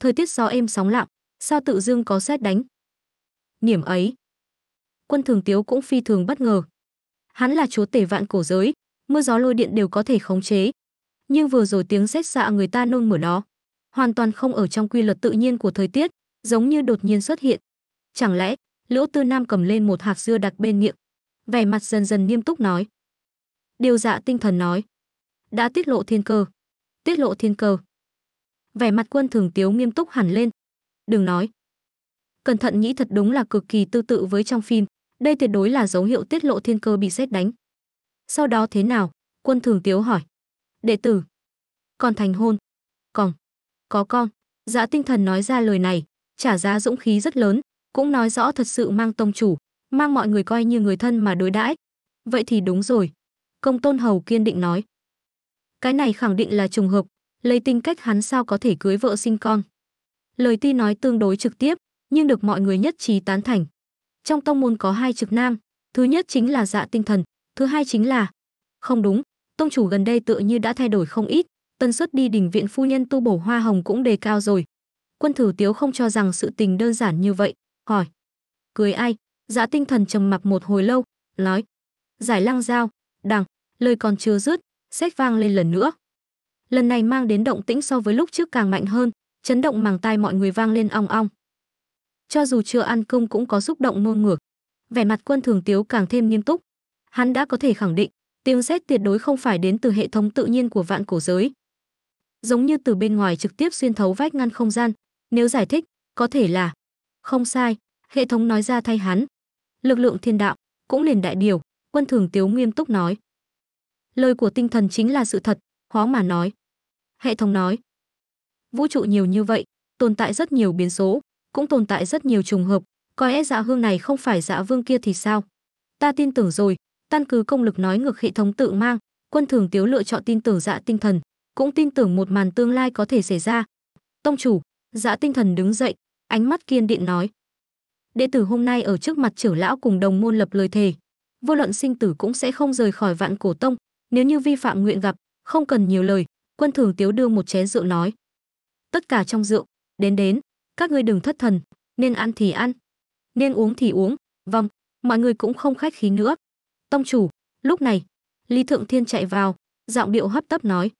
Thời tiết gió êm sóng lặng, sao tự dương có xét đánh? Niểm ấy. Quân thường tiếu cũng phi thường bất ngờ. Hắn là chúa tể vạn cổ giới, mưa gió lôi điện đều có thể khống chế. Nhưng vừa rồi tiếng xét xạ dạ người ta nôn mửa đó, hoàn toàn không ở trong quy luật tự nhiên của thời tiết, giống như đột nhiên xuất hiện. Chẳng lẽ Lỗ Tư Nam cầm lên một hạt dưa đặt bên miệng, vẻ mặt dần dần nghiêm túc nói. Điều dạ tinh thần nói. Đã tiết lộ thiên cơ. Tiết lộ thiên cơ. Vẻ mặt quân thường tiếu nghiêm túc hẳn lên. Đừng nói. Cẩn thận nghĩ thật đúng là cực kỳ tương tự với trong phim. Đây tuyệt đối là dấu hiệu tiết lộ thiên cơ bị xét đánh. Sau đó thế nào? Quân thường tiếu hỏi. Đệ tử. Còn thành hôn. Còn. Có con. Dạ tinh thần nói ra lời này, trả giá dũng khí rất lớn, cũng nói rõ thật sự mang tông chủ, mang mọi người coi như người thân mà đối đãi. Vậy thì đúng rồi. Công tôn hầu kiên định nói. Cái này khẳng định là trùng hợp, lấy tính cách hắn sao có thể cưới vợ sinh con. Lời ti nói tương đối trực tiếp, nhưng được mọi người nhất trí tán thành. Trong tông môn có hai trực nam, thứ nhất chính là dạ tinh thần, thứ hai chính là... Không đúng, tông chủ gần đây tựa như đã thay đổi không ít, tần suất đi đình viện phu nhân tu bổ hoa hồng cũng đề cao rồi. Quân thử tiếu không cho rằng sự tình đơn giản như vậy hỏi cưới ai dã dạ tinh thần trầm mặc một hồi lâu nói giải lăng dao đằng lời còn chưa dứt xét vang lên lần nữa lần này mang đến động tĩnh so với lúc trước càng mạnh hơn chấn động màng tai mọi người vang lên ong ong cho dù chưa ăn cơm cũng có xúc động ngôn ngược vẻ mặt quân thường tiếu càng thêm nghiêm túc hắn đã có thể khẳng định tiếng xét tuyệt đối không phải đến từ hệ thống tự nhiên của vạn cổ giới giống như từ bên ngoài trực tiếp xuyên thấu vách ngăn không gian nếu giải thích có thể là không sai, hệ thống nói ra thay hắn. Lực lượng thiên đạo, cũng liền đại điều, quân thường tiếu nghiêm túc nói. Lời của tinh thần chính là sự thật, hóa mà nói. Hệ thống nói, vũ trụ nhiều như vậy, tồn tại rất nhiều biến số, cũng tồn tại rất nhiều trùng hợp, coi é dạ hương này không phải dạ vương kia thì sao? Ta tin tưởng rồi, tan cứ công lực nói ngược hệ thống tự mang, quân thường tiếu lựa chọn tin tưởng dạ tinh thần, cũng tin tưởng một màn tương lai có thể xảy ra. Tông chủ, dạ tinh thần đứng dậy, ánh mắt kiên định nói. Đệ tử hôm nay ở trước mặt trưởng lão cùng đồng môn lập lời thề, vô luận sinh tử cũng sẽ không rời khỏi vạn cổ tông, nếu như vi phạm nguyện gặp, không cần nhiều lời, quân thường tiếu đưa một chén rượu nói. Tất cả trong rượu, đến đến, các ngươi đừng thất thần, nên ăn thì ăn, nên uống thì uống, vâng, mọi người cũng không khách khí nữa. Tông chủ, lúc này, Lý Thượng Thiên chạy vào, giọng điệu hấp tấp nói.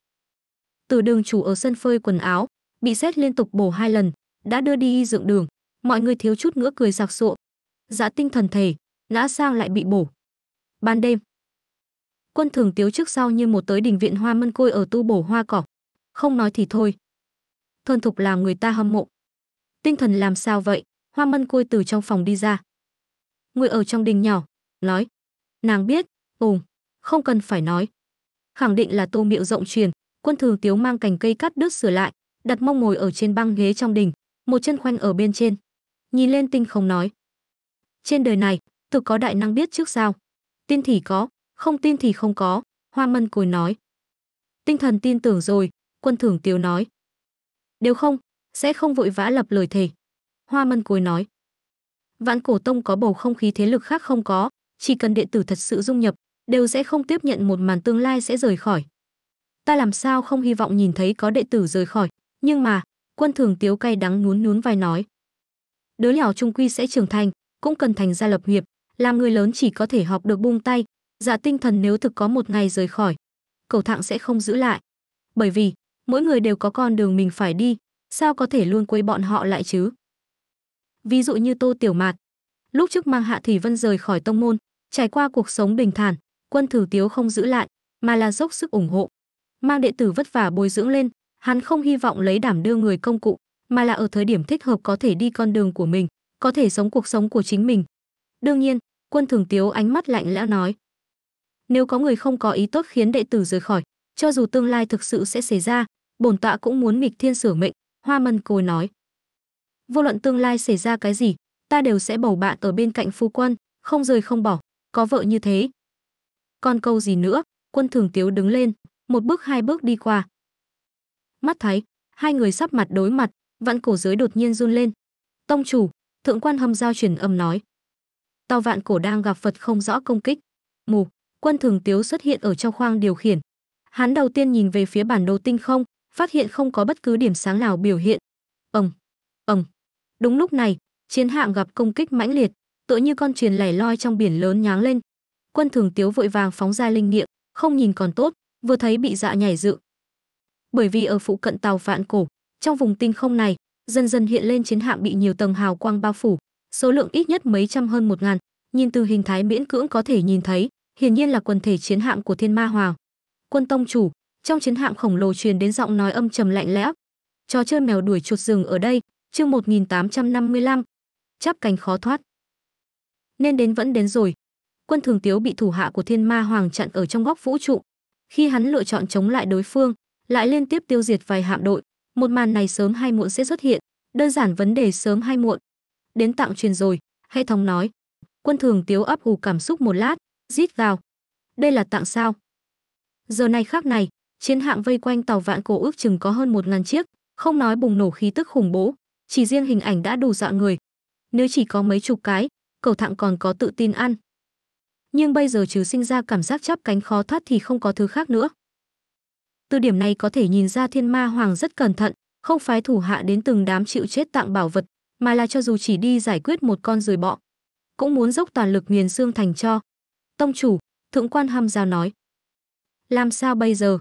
Từ đường chủ ở sân phơi quần áo, bị xét liên tục bổ hai lần, đã đưa đi y dượng đường mọi người thiếu chút nữa cười sặc sụa dạ tinh thần thể ngã sang lại bị bổ ban đêm quân thường tiếu trước sau như một tới đình viện hoa mân côi ở tu bổ hoa cỏ không nói thì thôi thân thục là người ta hâm mộ tinh thần làm sao vậy hoa mân côi từ trong phòng đi ra người ở trong đình nhỏ nói nàng biết ồ không cần phải nói khẳng định là tô miệu rộng truyền quân thường tiếu mang cành cây cắt đứt sửa lại đặt mông ngồi ở trên băng ghế trong đình một chân khoanh ở bên trên nhìn lên tinh không nói trên đời này thực có đại năng biết trước sao tin thì có không tin thì không có hoa mân cùi nói tinh thần tin tưởng rồi quân thưởng tiêu nói nếu không sẽ không vội vã lập lời thề hoa mân cùi nói vạn cổ tông có bầu không khí thế lực khác không có chỉ cần đệ tử thật sự dung nhập đều sẽ không tiếp nhận một màn tương lai sẽ rời khỏi ta làm sao không hy vọng nhìn thấy có đệ tử rời khỏi nhưng mà Quân Thường Tiếu cay đắng nhún nhún vai nói: "Đứa nhỏ trung quy sẽ trưởng thành, cũng cần thành gia lập nghiệp, làm người lớn chỉ có thể học được buông tay, dạ tinh thần nếu thực có một ngày rời khỏi, cầu thạng sẽ không giữ lại. Bởi vì, mỗi người đều có con đường mình phải đi, sao có thể luôn quấy bọn họ lại chứ?" Ví dụ như Tô Tiểu Mạt, lúc trước mang Hạ Thủy Vân rời khỏi tông môn, trải qua cuộc sống bình thản, Quân Thử Tiếu không giữ lại, mà là dốc sức ủng hộ, mang đệ tử vất vả bồi dưỡng lên, Hắn không hy vọng lấy đảm đương người công cụ, mà là ở thời điểm thích hợp có thể đi con đường của mình, có thể sống cuộc sống của chính mình. Đương nhiên, Quân Thường Tiếu ánh mắt lạnh lẽo nói: "Nếu có người không có ý tốt khiến đệ tử rời khỏi, cho dù tương lai thực sự sẽ xảy ra, bổn tọa cũng muốn Mịch thiên sửa mệnh." Hoa Mân Cồi nói: "Vô luận tương lai xảy ra cái gì, ta đều sẽ bầu bạn ở bên cạnh phu quân, không rời không bỏ, có vợ như thế." Còn câu gì nữa? Quân Thường Tiếu đứng lên, một bước hai bước đi qua mắt thấy hai người sắp mặt đối mặt vạn cổ giới đột nhiên run lên tông chủ thượng quan hâm giao truyền âm nói tàu vạn cổ đang gặp phật không rõ công kích mù quân thường tiếu xuất hiện ở trong khoang điều khiển hắn đầu tiên nhìn về phía bản đồ tinh không phát hiện không có bất cứ điểm sáng nào biểu hiện ầm ầm đúng lúc này chiến hạng gặp công kích mãnh liệt tựa như con truyền lẻ loi trong biển lớn nháng lên quân thường tiếu vội vàng phóng ra linh niệm không nhìn còn tốt vừa thấy bị dạ nhảy dựng bởi vì ở phụ cận tàu vạn cổ, trong vùng tinh không này, dần dần hiện lên chiến hạm bị nhiều tầng hào quang bao phủ, số lượng ít nhất mấy trăm hơn một ngàn, nhìn từ hình thái miễn cưỡng có thể nhìn thấy, hiển nhiên là quần thể chiến hạm của Thiên Ma Hoàng. Quân tông chủ, trong chiến hạm khổng lồ truyền đến giọng nói âm trầm lạnh lẽo. Trò chơi mèo đuổi chuột rừng ở đây, chương 1855. Chắp cánh khó thoát. Nên đến vẫn đến rồi. Quân Thường Tiếu bị thủ hạ của Thiên Ma Hoàng chặn ở trong góc vũ trụ. Khi hắn lựa chọn chống lại đối phương, lại liên tiếp tiêu diệt vài hạm đội, một màn này sớm hay muộn sẽ xuất hiện, đơn giản vấn đề sớm hay muộn. Đến tặng truyền rồi, hệ thống nói. Quân thường tiếu ấp ủ cảm xúc một lát, rít vào. Đây là tặng sao? Giờ này khác này, chiến hạm vây quanh tàu vạn cổ ước chừng có hơn một ngàn chiếc, không nói bùng nổ khí tức khủng bố, chỉ riêng hình ảnh đã đủ dọa người. Nếu chỉ có mấy chục cái, cầu thạng còn có tự tin ăn. Nhưng bây giờ trừ sinh ra cảm giác chắp cánh khó thoát thì không có thứ khác nữa từ điểm này có thể nhìn ra thiên ma hoàng rất cẩn thận không phái thủ hạ đến từng đám chịu chết tặng bảo vật mà là cho dù chỉ đi giải quyết một con rùi bọ cũng muốn dốc toàn lực nghiền xương thành cho tông chủ thượng quan ham giao nói làm sao bây giờ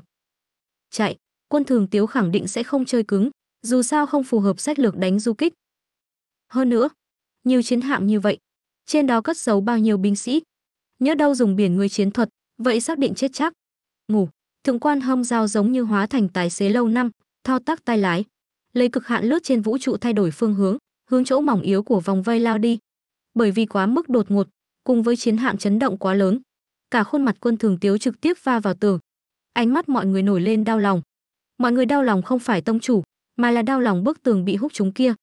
chạy quân thường tiếu khẳng định sẽ không chơi cứng dù sao không phù hợp sách lược đánh du kích hơn nữa nhiều chiến hạm như vậy trên đó cất giấu bao nhiêu binh sĩ nhớ đâu dùng biển người chiến thuật vậy xác định chết chắc ngủ Thượng quan hâm giao giống như hóa thành tài xế lâu năm, thao tác tay lái, lấy cực hạn lướt trên vũ trụ thay đổi phương hướng, hướng chỗ mỏng yếu của vòng vây lao đi. Bởi vì quá mức đột ngột, cùng với chiến hạm chấn động quá lớn, cả khuôn mặt quân thường tiếu trực tiếp va vào tường. Ánh mắt mọi người nổi lên đau lòng. Mọi người đau lòng không phải tông chủ, mà là đau lòng bức tường bị hút chúng kia.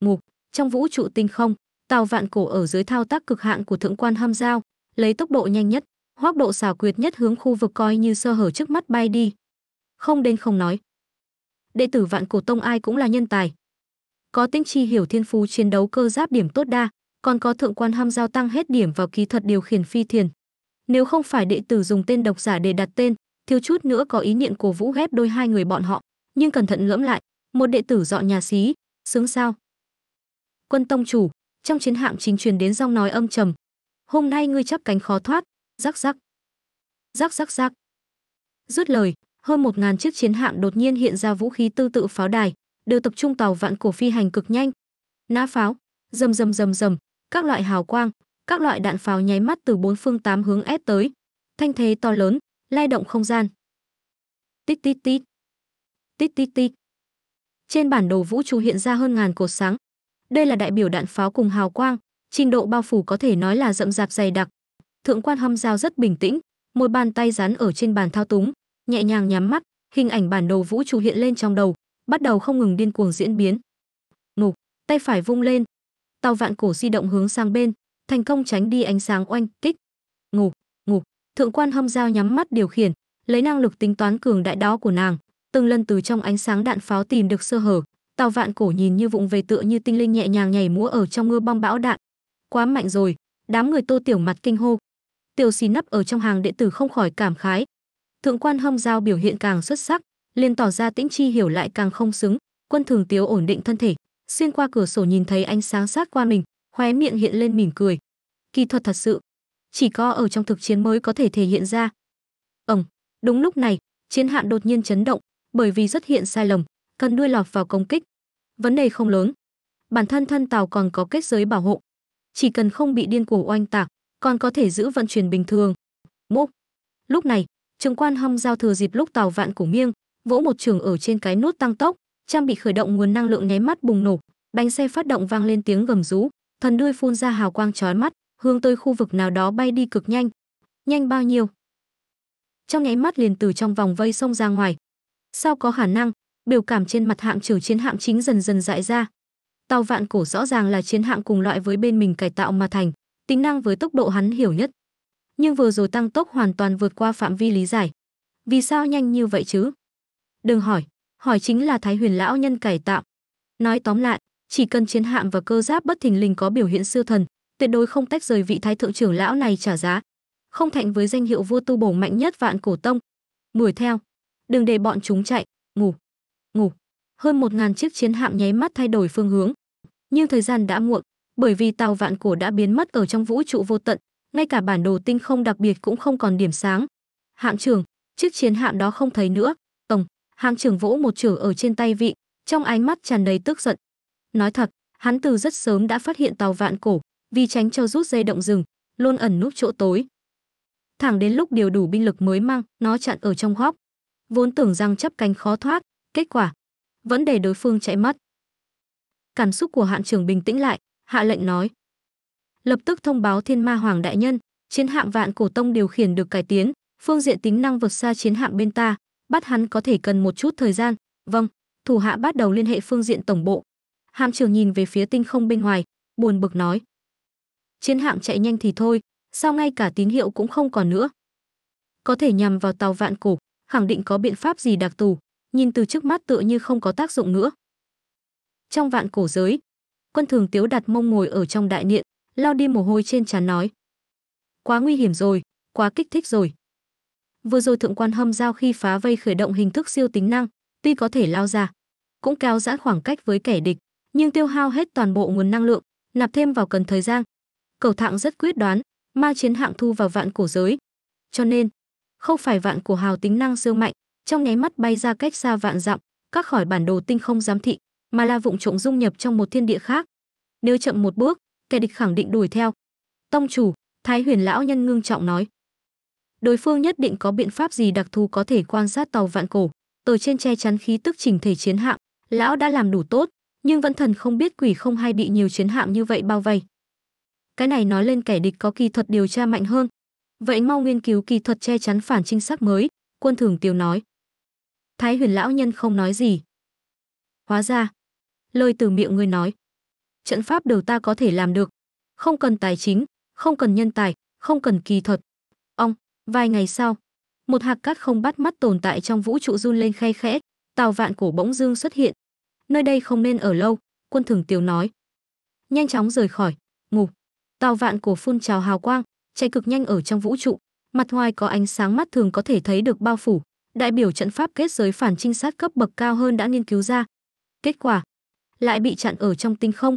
Ngục, trong vũ trụ tinh không, tàu vạn cổ ở dưới thao tác cực hạn của thượng quan hâm giao, lấy tốc độ nhanh nhất, hoác độ xảo quyệt nhất hướng khu vực coi như sơ hở trước mắt bay đi. Không đến không nói. Đệ tử vạn cổ tông ai cũng là nhân tài. Có tính chi hiểu thiên phú chiến đấu cơ giáp điểm tốt đa, còn có thượng quan ham giao tăng hết điểm vào kỹ thuật điều khiển phi thiền. Nếu không phải đệ tử dùng tên độc giả để đặt tên, thiếu chút nữa có ý niệm cổ vũ ghép đôi hai người bọn họ, nhưng cẩn thận ngẫm lại, một đệ tử dọn nhà xí, sướng sao? Quân tông chủ, trong chiến hạm chính truyền đến giọng nói âm trầm, hôm nay ngươi chắp cánh khó thoát, rắc rắc. Rắc rắc rắc. Dứt lời, hơn một ngàn chiếc chiến hạm đột nhiên hiện ra vũ khí tư tự pháo đài, đều tập trung tàu vạn cổ phi hành cực nhanh. Nã pháo, rầm rầm rầm rầm, các loại hào quang, các loại đạn pháo nháy mắt từ bốn phương tám hướng ép tới, thanh thế to lớn, lay động không gian. Tít tít tít. Tít tít tít. Trên bản đồ vũ trụ hiện ra hơn ngàn cột sáng. Đây là đại biểu đạn pháo cùng hào quang, trình độ bao phủ có thể nói là rậm rạp dày đặc, thượng quan hâm giao rất bình tĩnh một bàn tay rắn ở trên bàn thao túng nhẹ nhàng nhắm mắt hình ảnh bản đồ vũ trụ hiện lên trong đầu bắt đầu không ngừng điên cuồng diễn biến nục tay phải vung lên tàu vạn cổ di động hướng sang bên thành công tránh đi ánh sáng oanh kích ngục ngục thượng quan hâm giao nhắm mắt điều khiển lấy năng lực tính toán cường đại đó của nàng từng lần từ trong ánh sáng đạn pháo tìm được sơ hở tàu vạn cổ nhìn như vụng về tựa như tinh linh nhẹ nhàng nhảy múa ở trong mưa bom bão đạn quá mạnh rồi đám người tô tiểu mặt kinh hô Tiểu xì nấp ở trong hàng đệ tử không khỏi cảm khái. Thượng quan hâm giao biểu hiện càng xuất sắc, liền tỏ ra tĩnh chi hiểu lại càng không xứng. Quân thường tiếu ổn định thân thể, xuyên qua cửa sổ nhìn thấy ánh sáng sát qua mình, khóe miệng hiện lên mỉm cười. Kỳ thuật thật sự, chỉ có ở trong thực chiến mới có thể thể hiện ra. Ổng, đúng lúc này, chiến hạn đột nhiên chấn động, bởi vì xuất hiện sai lầm, cần đuôi lọt vào công kích. Vấn đề không lớn. Bản thân thân tàu còn có kết giới bảo hộ. Chỉ cần không bị điên cuồng oanh tạc, còn có thể giữ vận chuyển bình thường. Múc. Lúc này, Trường Quan hâm giao thừa dịp lúc tàu vạn cổ miêng, vỗ một trường ở trên cái nút tăng tốc, trang bị khởi động nguồn năng lượng nháy mắt bùng nổ, bánh xe phát động vang lên tiếng gầm rú, thần đuôi phun ra hào quang chói mắt, hướng tới khu vực nào đó bay đi cực nhanh. Nhanh bao nhiêu? Trong nháy mắt liền từ trong vòng vây xông ra ngoài. Sao có khả năng? Biểu cảm trên mặt hạm trưởng chiến hạm chính dần dần dại ra. Tàu vạn cổ rõ ràng là chiến hạm cùng loại với bên mình cải tạo mà thành, tính năng với tốc độ hắn hiểu nhất. Nhưng vừa rồi tăng tốc hoàn toàn vượt qua phạm vi lý giải. Vì sao nhanh như vậy chứ? Đừng hỏi, hỏi chính là Thái Huyền lão nhân cải tạo. Nói tóm lại, chỉ cần chiến hạm và cơ giáp bất thình lình có biểu hiện siêu thần, tuyệt đối không tách rời vị thái thượng trưởng lão này trả giá. Không thạnh với danh hiệu vua tu bổ mạnh nhất vạn cổ tông. Đuổi theo, đừng để bọn chúng chạy, ngủ, ngủ. Hơn một ngàn chiếc chiến hạm nháy mắt thay đổi phương hướng, nhưng thời gian đã muộn bởi vì tàu vạn cổ đã biến mất ở trong vũ trụ vô tận, ngay cả bản đồ tinh không đặc biệt cũng không còn điểm sáng. Hạm trưởng, chiếc chiến hạm đó không thấy nữa. Tổng, hạm trưởng vỗ một chửi ở trên tay vị, trong ánh mắt tràn đầy tức giận. Nói thật, hắn từ rất sớm đã phát hiện tàu vạn cổ, vì tránh cho rút dây động rừng, luôn ẩn núp chỗ tối. Thẳng đến lúc điều đủ binh lực mới mang, nó chặn ở trong góc. Vốn tưởng rằng chấp cánh khó thoát, kết quả vẫn để đối phương chạy mất. Cảm xúc của hạn trưởng bình tĩnh lại, hạ lệnh nói. Lập tức thông báo Thiên Ma Hoàng đại nhân, chiến hạm vạn cổ tông điều khiển được cải tiến, phương diện tính năng vượt xa chiến hạm bên ta, bắt hắn có thể cần một chút thời gian. Vâng, thủ hạ bắt đầu liên hệ phương diện tổng bộ. Hàm trưởng nhìn về phía tinh không bên ngoài, buồn bực nói. Chiến hạm chạy nhanh thì thôi, sao ngay cả tín hiệu cũng không còn nữa. Có thể nhằm vào tàu vạn cổ, khẳng định có biện pháp gì đặc thù, nhìn từ trước mắt tựa như không có tác dụng nữa. Trong vạn cổ giới, quân thường tiếu đặt mông ngồi ở trong đại điện lao đi mồ hôi trên trán nói quá nguy hiểm rồi quá kích thích rồi vừa rồi thượng quan hâm giao khi phá vây khởi động hình thức siêu tính năng tuy có thể lao ra cũng kéo giãn khoảng cách với kẻ địch nhưng tiêu hao hết toàn bộ nguồn năng lượng nạp thêm vào cần thời gian cầu thạng rất quyết đoán ma chiến hạng thu vào vạn cổ giới cho nên không phải vạn cổ hào tính năng siêu mạnh trong nháy mắt bay ra cách xa vạn dặm các khỏi bản đồ tinh không giám thị mà là vụng trộm dung nhập trong một thiên địa khác. Nếu chậm một bước, kẻ địch khẳng định đuổi theo. Tông chủ, Thái Huyền lão nhân ngưng trọng nói. Đối phương nhất định có biện pháp gì đặc thù có thể quan sát tàu vạn cổ, ở trên che chắn khí tức chỉnh thể chiến hạm, lão đã làm đủ tốt, nhưng vẫn thần không biết quỷ không hay bị nhiều chiến hạm như vậy bao vây. Cái này nói lên kẻ địch có kỳ thuật điều tra mạnh hơn. Vậy mau nghiên cứu kỳ thuật che chắn phản trinh sát mới, quân thường tiêu nói. Thái huyền lão nhân không nói gì. Hóa ra, lời từ miệng ngươi nói. Trận pháp đều ta có thể làm được, không cần tài chính, không cần nhân tài, không cần kỳ thuật. Ông, vài ngày sau, một hạt cát không bắt mắt tồn tại trong vũ trụ run lên khe khẽ, tàu vạn cổ bỗng dương xuất hiện. Nơi đây không nên ở lâu, quân thường tiếu nói. Nhanh chóng rời khỏi, ngủ. Tàu vạn cổ phun trào hào quang, chạy cực nhanh ở trong vũ trụ, mặt ngoài có ánh sáng mắt thường có thể thấy được bao phủ. Đại biểu trận pháp kết giới phản trinh sát cấp bậc cao hơn đã nghiên cứu ra. Kết quả, lại bị chặn ở trong tinh không.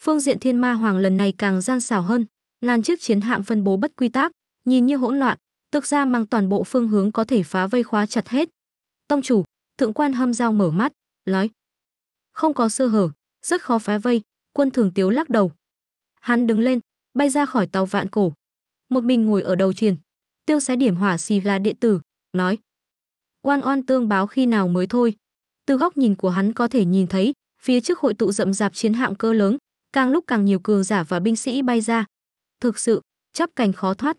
Phương diện Thiên Ma Hoàng lần này càng gian xảo hơn, ngàn chiếc chiến hạm phân bố bất quy tắc, nhìn như hỗn loạn, thực ra mang toàn bộ phương hướng có thể phá vây khóa chặt hết. Tông chủ, thượng quan hâm giao mở mắt, nói. Không có sơ hở, rất khó phá vây, quân thường tiếu lắc đầu. Hắn đứng lên, bay ra khỏi tàu vạn cổ. Một mình ngồi ở đầu thuyền. Tiêu xé điểm hỏa xì là điện tử, nói. Quan oan tương báo khi nào mới thôi. Từ góc nhìn của hắn có thể nhìn thấy, phía trước hội tụ rậm rạp chiến hạm cơ lớn, càng lúc càng nhiều cường giả và binh sĩ bay ra. Thực sự, chắp cành khó thoát.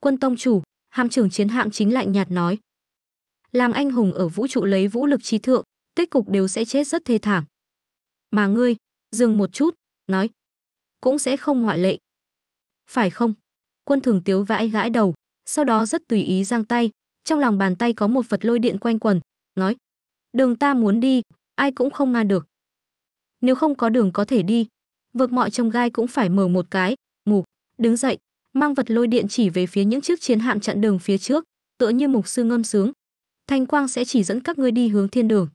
Quân tông chủ, hàm trưởng chiến hạm chính lạnh nhạt nói. Làm anh hùng ở vũ trụ lấy vũ lực trí thượng, kết cục đều sẽ chết rất thê thảm. Mà ngươi, dừng một chút, nói. Cũng sẽ không ngoại lệ. Phải không? Quân thường tiếu vãi gãi đầu, sau đó rất tùy ý giang tay, trong lòng bàn tay có một vật lôi điện quanh quần, nói. Đường ta muốn đi, ai cũng không ngăn được. Nếu không có đường có thể đi, vượt mọi trông gai cũng phải mở một cái, mục, đứng dậy, mang vật lôi điện chỉ về phía những chiếc chiến hạm chặn đường phía trước, tựa như mục sư ngâm sướng. Thanh quang sẽ chỉ dẫn các ngươi đi hướng thiên đường.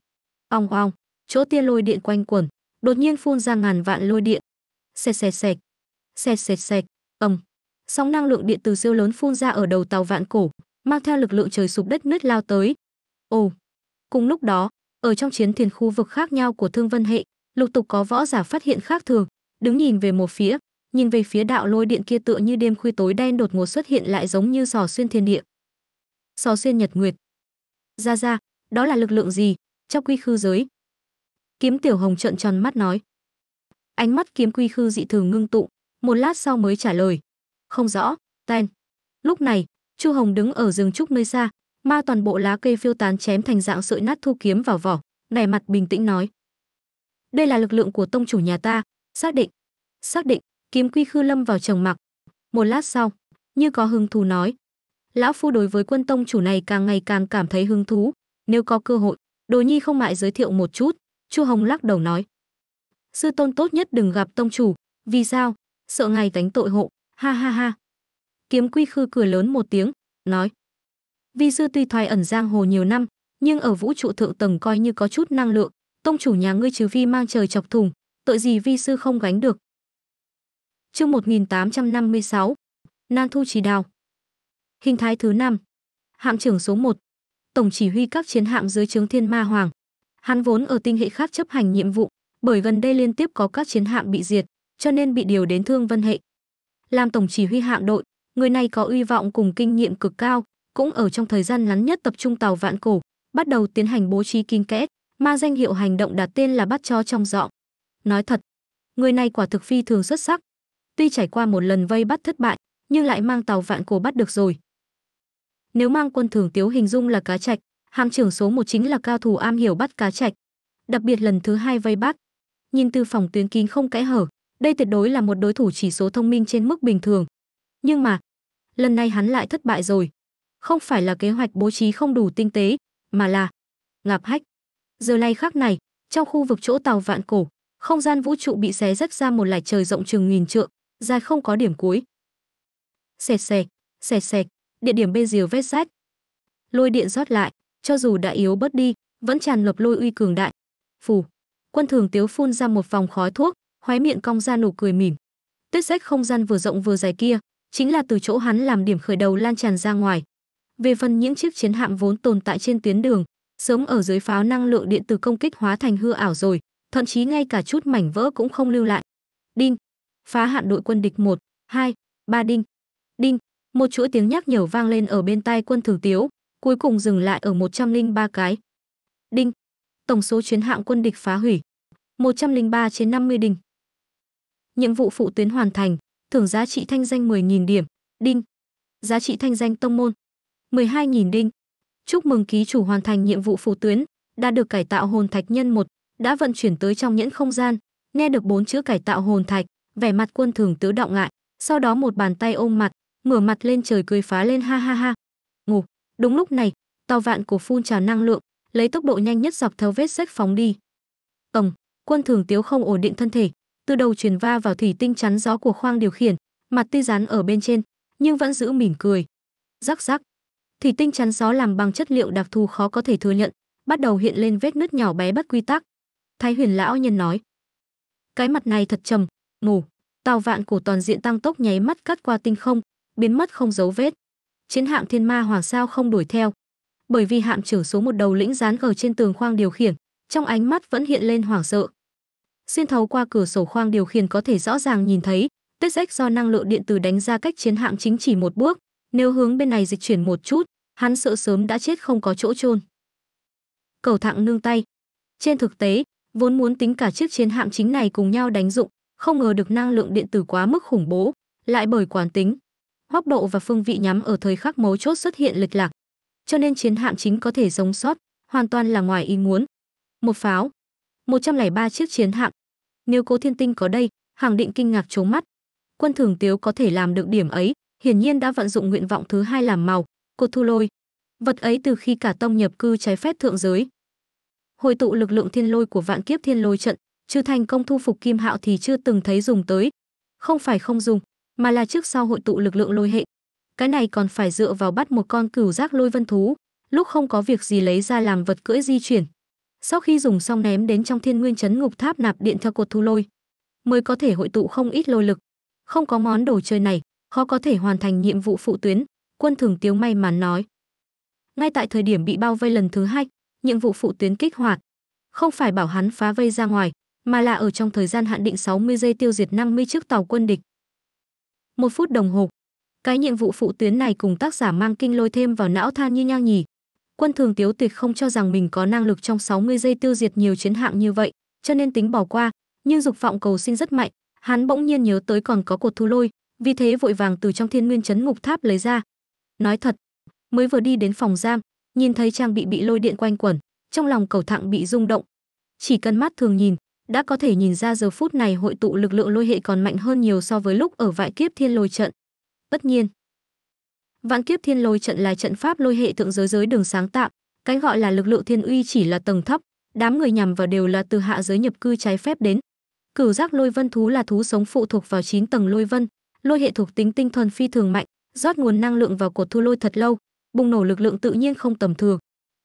Ong ong, chỗ tia lôi điện quanh quẩn, đột nhiên phun ra ngàn vạn lôi điện. Xẹt xẹt xẹt, xẹt xẹt xẹt, ầm. Sóng năng lượng điện từ siêu lớn phun ra ở đầu tàu vạn cổ, mang theo lực lượng trời sụp đất nứt lao tới. Ồ. Cùng lúc đó, ở trong chiến thiền khu vực khác nhau của Thương Vân hệ, lục tục có võ giả phát hiện khác thường, đứng nhìn về một phía, nhìn về phía đạo lôi điện kia tựa như đêm khuya tối đen đột ngột xuất hiện lại giống như sò xuyên thiên địa. Sò xuyên nhật nguyệt. Ra ra, đó là lực lượng gì? Trong quy khư giới. Kiếm Tiểu Hồng trợn tròn mắt nói. Ánh mắt kiếm quy khư dị thường ngưng tụ, một lát sau mới trả lời. Không rõ, Ten. Lúc này, Chu Hồng đứng ở rừng trúc nơi xa, ma toàn bộ lá cây phiêu tán chém thành dạng sợi nát thu kiếm vào vỏ nẻ mặt bình tĩnh nói đây là lực lượng của tông chủ nhà ta xác định xác định kiếm quy khư lâm vào trồng mặc một lát sau như có hứng thú nói lão phu đối với quân tông chủ này càng ngày càng cảm thấy hứng thú nếu có cơ hội đồ nhi không ngại giới thiệu một chút chu hồng lắc đầu nói sư tôn tốt nhất đừng gặp tông chủ vì sao sợ ngài đánh tội hộ ha ha ha kiếm quy khư cười lớn một tiếng nói vi sư tuy thoái ẩn giang hồ nhiều năm nhưng ở vũ trụ thượng tầng coi như có chút năng lượng tông chủ nhà ngươi trừ vi mang trời chọc thùng tội gì vi sư không gánh được chương 1856 nan thu chỉ đào hình thái thứ năm hạm trưởng số 1 tổng chỉ huy các chiến hạm dưới trướng thiên ma hoàng hắn vốn ở tinh hệ khác chấp hành nhiệm vụ bởi gần đây liên tiếp có các chiến hạm bị diệt cho nên bị điều đến thương vân hệ làm tổng chỉ huy hạm đội người này có uy vọng cùng kinh nghiệm cực cao cũng ở trong thời gian ngắn nhất tập trung tàu vạn cổ, bắt đầu tiến hành bố trí kín kẽ, mà danh hiệu hành động đặt tên là bắt cho trong dọ. Nói thật, người này quả thực phi thường xuất sắc. Tuy trải qua một lần vây bắt thất bại, nhưng lại mang tàu vạn cổ bắt được rồi. Nếu mang quân thường tiếu hình dung là cá trạch, hàm trưởng số một chính là cao thủ am hiểu bắt cá trạch. Đặc biệt lần thứ hai vây bắt, nhìn từ phòng tuyến kín không kẽ hở, đây tuyệt đối là một đối thủ chỉ số thông minh trên mức bình thường. Nhưng mà, lần này hắn lại thất bại rồi không phải là kế hoạch bố trí không đủ tinh tế, mà là ngạp hách. Giờ này khắc này, trong khu vực chỗ tàu vạn cổ, không gian vũ trụ bị xé rách ra một lải trời rộng chừng nghìn trượng, dài không có điểm cuối. Xẹt xẹt, xẹt xẹt, địa điểm bên rìa vết rách. Lôi điện rót lại, cho dù đã yếu bớt đi, vẫn tràn ngập lôi uy cường đại. Phù, quân thường tiếu phun ra một vòng khói thuốc, khóe miệng cong ra nụ cười mỉm. Tuyết rách không gian vừa rộng vừa dài kia, chính là từ chỗ hắn làm điểm khởi đầu lan tràn ra ngoài. Về phần những chiếc chiến hạm vốn tồn tại trên tuyến đường, sớm ở dưới pháo năng lượng điện từ công kích hóa thành hư ảo rồi, thậm chí ngay cả chút mảnh vỡ cũng không lưu lại. Đinh. Phá hạn đội quân địch 1, 2, 3 đinh. Đinh. Một chuỗi tiếng nhắc nhở vang lên ở bên tai quân thử tiếu, cuối cùng dừng lại ở 103 cái. Đinh. Tổng số chuyến hạm quân địch phá hủy. 103 trên 50 đinh. Nhiệm vụ phụ tuyến hoàn thành, thưởng giá trị thanh danh 10.000 điểm. Đinh. Giá trị thanh danh tông môn 12.000 đinh. Chúc mừng ký chủ hoàn thành nhiệm vụ phù tuyến, đã được cải tạo hồn thạch nhân 1, đã vận chuyển tới trong nhẫn không gian, nghe được bốn chữ cải tạo hồn thạch, vẻ mặt quân thường tứ động ngại. sau đó một bàn tay ôm mặt, ngửa mặt lên trời cười phá lên ha ha ha. Ngủ. đúng lúc này, tàu vạn của phun trào năng lượng, lấy tốc độ nhanh nhất dọc theo vết rách phóng đi. Tổng, quân thường tiếu không ổn định thân thể, từ đầu truyền va vào thủy tinh chắn gió của khoang điều khiển, mặt tuy rán ở bên trên, nhưng vẫn giữ mỉm cười. Rắc rắc, thủy tinh chắn gió làm bằng chất liệu đặc thù khó có thể thừa nhận, bắt đầu hiện lên vết nứt nhỏ bé bất quy tắc. Thái Huyền lão nhân nói: "Cái mặt này thật trầm, mù." Tàu vạn cổ toàn diện tăng tốc nháy mắt cắt qua tinh không, biến mất không dấu vết. Chiến hạm Thiên Ma Hoàng sao không đuổi theo, bởi vì hạm trưởng số một đầu lĩnh dán gờ trên tường khoang điều khiển, trong ánh mắt vẫn hiện lên hoảng sợ. Xuyên thấu qua cửa sổ khoang điều khiển có thể rõ ràng nhìn thấy, tết rách do năng lượng điện từ đánh ra cách chiến hạm chính chỉ một bước, nếu hướng bên này dịch chuyển một chút, hắn sợ sớm đã chết không có chỗ chôn. Cầu thạng nương tay. Trên thực tế, vốn muốn tính cả chiếc chiến hạm chính này cùng nhau đánh dụng, không ngờ được năng lượng điện tử quá mức khủng bố, lại bởi quán tính. Góc độ và phương vị nhắm ở thời khắc mấu chốt xuất hiện lệch lạc, cho nên chiến hạm chính có thể sống sót, hoàn toàn là ngoài ý muốn. Một pháo, 103 chiếc chiến hạm. Nếu Cố Thiên Tinh có đây, hàng định kinh ngạc trốn mắt. Quân Thường Tiếu có thể làm được điểm ấy, hiển nhiên đã vận dụng nguyện vọng thứ hai làm màu, cột thu lôi. Vật ấy từ khi cả tông nhập cư trái phép thượng giới, hội tụ lực lượng thiên lôi của vạn kiếp thiên lôi trận, trừ thành công thu phục Kim Hạo thì chưa từng thấy dùng tới. Không phải không dùng, mà là trước sau hội tụ lực lượng lôi hệ. Cái này còn phải dựa vào bắt một con cửu giác lôi vân thú, lúc không có việc gì lấy ra làm vật cưỡi di chuyển. Sau khi dùng xong ném đến trong thiên nguyên chấn ngục tháp nạp điện theo cột thu lôi, mới có thể hội tụ không ít lôi lực. Không có món đồ chơi này, khó có thể hoàn thành nhiệm vụ phụ tuyến, quân thường tiếu may mắn nói. Ngay tại thời điểm bị bao vây lần thứ hai, nhiệm vụ phụ tuyến kích hoạt. Không phải bảo hắn phá vây ra ngoài, mà là ở trong thời gian hạn định 60 giây tiêu diệt 50 chiếc tàu quân địch. Một phút đồng hồ, cái nhiệm vụ phụ tuyến này cùng tác giả mang kinh lôi thêm vào não than như nhau nhỉ. Quân thường tiếu tuyệt không cho rằng mình có năng lực trong 60 giây tiêu diệt nhiều chiến hạng như vậy, cho nên tính bỏ qua, nhưng dục vọng cầu sinh rất mạnh, hắn bỗng nhiên nhớ tới còn có cột thu lôi, vì thế vội vàng từ trong thiên nguyên chấn ngục tháp lấy ra nói thật mới vừa đi đến phòng giam nhìn thấy trang bị bị lôi điện quanh quẩn trong lòng cầu thẳng bị rung động chỉ cần mắt thường nhìn đã có thể nhìn ra giờ phút này hội tụ lực lượng lôi hệ còn mạnh hơn nhiều so với lúc ở vại kiếp thiên lôi trận tất nhiên vạn kiếp thiên lôi trận là trận pháp lôi hệ thượng giới giới đường sáng tạo cái gọi là lực lượng thiên uy chỉ là tầng thấp đám người nhằm vào đều là từ hạ giới nhập cư trái phép đến cửu giác lôi vân thú là thú sống phụ thuộc vào 9 tầng lôi vân lôi hệ thuộc tính tinh thuần phi thường mạnh, rót nguồn năng lượng vào cột thu lôi thật lâu, bùng nổ lực lượng tự nhiên không tầm thường.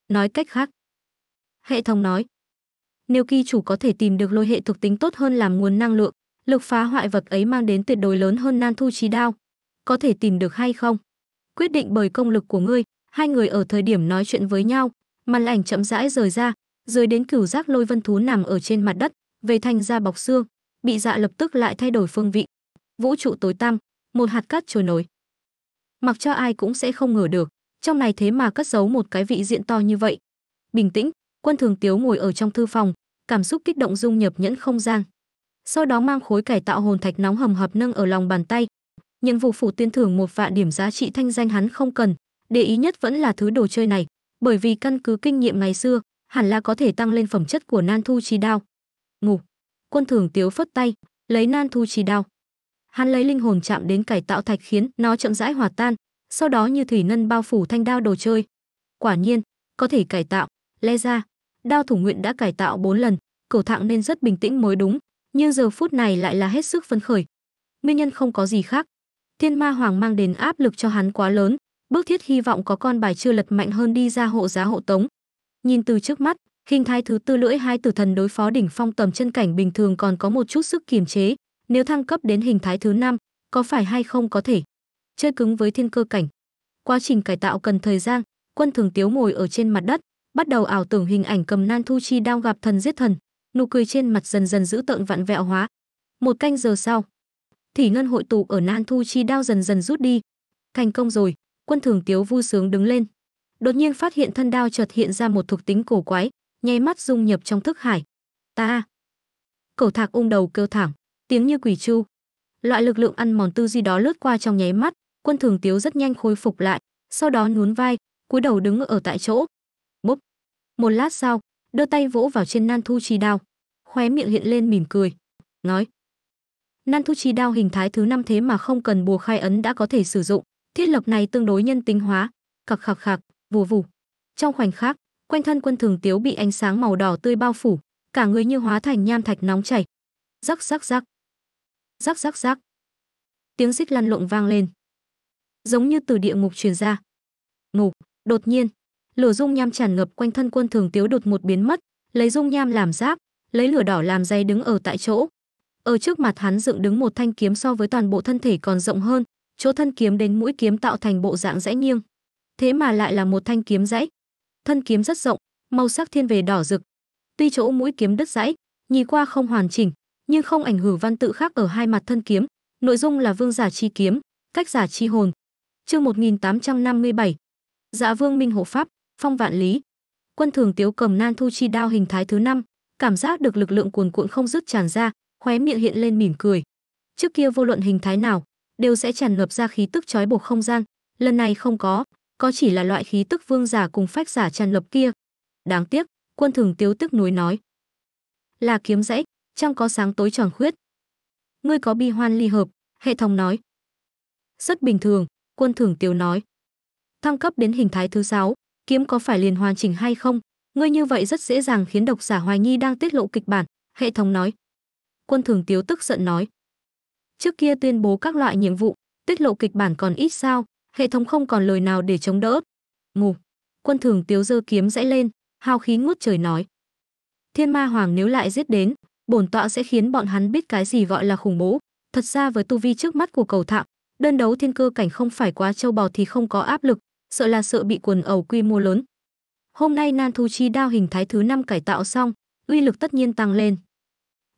Nói cách khác, hệ thống nói, nếu ký chủ có thể tìm được lôi hệ thuộc tính tốt hơn làm nguồn năng lượng, lực phá hoại vật ấy mang đến tuyệt đối lớn hơn nan thu trí đao. Có thể tìm được hay không? Quyết định bởi công lực của ngươi, hai người ở thời điểm nói chuyện với nhau, màn ảnh chậm rãi rời ra, rời đến cửu giác lôi vân thú nằm ở trên mặt đất, về thành ra bọc xương, bị dạ lập tức lại thay đổi phương vị, vũ trụ tối tăm, một hạt cát trôi nổi. Mặc cho ai cũng sẽ không ngờ được, trong này thế mà cất giấu một cái vị diện to như vậy. Bình tĩnh, Quân Thường Tiếu ngồi ở trong thư phòng, cảm xúc kích động dung nhập nhẫn không gian. Sau đó mang khối cải tạo hồn thạch nóng hầm hập nâng ở lòng bàn tay. Nhiệm vụ phủ tiên thưởng một vạn điểm giá trị thanh danh hắn không cần, để ý nhất vẫn là thứ đồ chơi này, bởi vì căn cứ kinh nghiệm ngày xưa, hẳn là có thể tăng lên phẩm chất của nan thu chi đao. Ngủ. Quân Thường Tiếu phất tay, lấy nan thu chi đao hắn lấy linh hồn chạm đến cải tạo thạch khiến nó chậm rãi hòa tan, sau đó như thủy ngân bao phủ thanh đao đồ chơi. Quả nhiên, có thể cải tạo, lẽ ra, đao thủ nguyện đã cải tạo 4 lần, cửu thạng nên rất bình tĩnh mới đúng, nhưng giờ phút này lại là hết sức phấn khởi. Nguyên nhân không có gì khác, Thiên Ma Hoàng mang đến áp lực cho hắn quá lớn, bước thiết hy vọng có con bài chưa lật mạnh hơn đi ra hộ giá hộ tống. Nhìn từ trước mắt, hình thái thứ tư lưỡi hai tử thần đối phó đỉnh phong tầm chân cảnh bình thường còn có một chút sức kiềm chế, nếu thăng cấp đến hình thái thứ năm, có phải hay không có thể? Chơi cứng với thiên cơ cảnh. Quá trình cải tạo cần thời gian, quân thường tiếu ngồi ở trên mặt đất, bắt đầu ảo tưởng hình ảnh cầm nan thu chi đao gặp thần giết thần, nụ cười trên mặt dần dần giữ tợn vặn vẹo hóa. Một canh giờ sau, thỉ ngân hội tụ ở nan thu chi đao dần dần rút đi. Thành công rồi, quân thường tiếu vui sướng đứng lên. Đột nhiên phát hiện thân đao chợt hiện ra một thuộc tính cổ quái, nháy mắt dung nhập trong thức hải. Ta! Cổ thạc ung đầu kêu thẳng tiếng như quỷ chu. Loại lực lượng ăn mòn tư duy đó lướt qua trong nháy mắt, Quân Thường Tiếu rất nhanh khôi phục lại, sau đó nhún vai, cúi đầu đứng ở tại chỗ. Bốp. Một lát sau, đưa tay vỗ vào trên Nan Thu Chi đao, khóe miệng hiện lên mỉm cười, nói: Nan Thu Chi đao hình thái thứ năm thế mà không cần bùa khai ấn đã có thể sử dụng, thiết lập này tương đối nhân tính hóa, khạc khạc khạc, vù vù. Trong khoảnh khắc, quanh thân Quân Thường Tiếu bị ánh sáng màu đỏ tươi bao phủ, cả người như hóa thành nham thạch nóng chảy. Rắc rắc rắc rắc rắc rắc. Tiếng xích lăn lộn vang lên. Giống như từ địa ngục truyền ra. Ngục, đột nhiên, lửa dung nham tràn ngập quanh thân quân thường tiếu đột một biến mất, lấy dung nham làm giáp, lấy lửa đỏ làm dây đứng ở tại chỗ. Ở trước mặt hắn dựng đứng một thanh kiếm so với toàn bộ thân thể còn rộng hơn, chỗ thân kiếm đến mũi kiếm tạo thành bộ dạng rẽ nghiêng. Thế mà lại là một thanh kiếm rãnh. Thân kiếm rất rộng, màu sắc thiên về đỏ rực. Tuy chỗ mũi kiếm đứt rãnh, nhìn qua không hoàn chỉnh, nhưng không ảnh hưởng văn tự khác ở hai mặt thân kiếm, nội dung là vương giả chi kiếm, cách giả chi hồn. Chương 1857. Dạ Vương Minh hộ pháp, phong vạn lý. Quân thường Tiếu cầm nan thu chi đao hình thái thứ năm, cảm giác được lực lượng cuồn cuộn không dứt tràn ra, khóe miệng hiện lên mỉm cười. Trước kia vô luận hình thái nào, đều sẽ tràn ngập ra khí tức chói buộc không gian, lần này không có, có chỉ là loại khí tức vương giả cùng phách giả tràn ngập kia. Đáng tiếc, Quân thường Tiếu tức nuối nói, là kiếm rẽ, trong có sáng tối tròn khuyết. Ngươi có bi hoan ly hợp, hệ thống nói. Rất bình thường, quân thưởng tiếu nói. Thăng cấp đến hình thái thứ 6, kiếm có phải liền hoàn chỉnh hay không? Ngươi như vậy rất dễ dàng khiến độc giả hoài nghi đang tiết lộ kịch bản, hệ thống nói. Quân thường tiếu tức giận nói. Trước kia tuyên bố các loại nhiệm vụ, tiết lộ kịch bản còn ít sao, hệ thống không còn lời nào để chống đỡ. Ngủ. Quân thường tiếu dơ kiếm dãy lên, hào khí ngút trời nói. Thiên ma hoàng nếu lại giết đến, bổn tọa sẽ khiến bọn hắn biết cái gì gọi là khủng bố. Thật ra với tu vi trước mắt của cầu thạm, đơn đấu thiên cơ cảnh không phải quá châu bò thì không có áp lực, sợ là sợ bị quần ẩu quy mô lớn. Hôm nay Nan Thu Chi đao hình thái thứ năm cải tạo xong, uy lực tất nhiên tăng lên.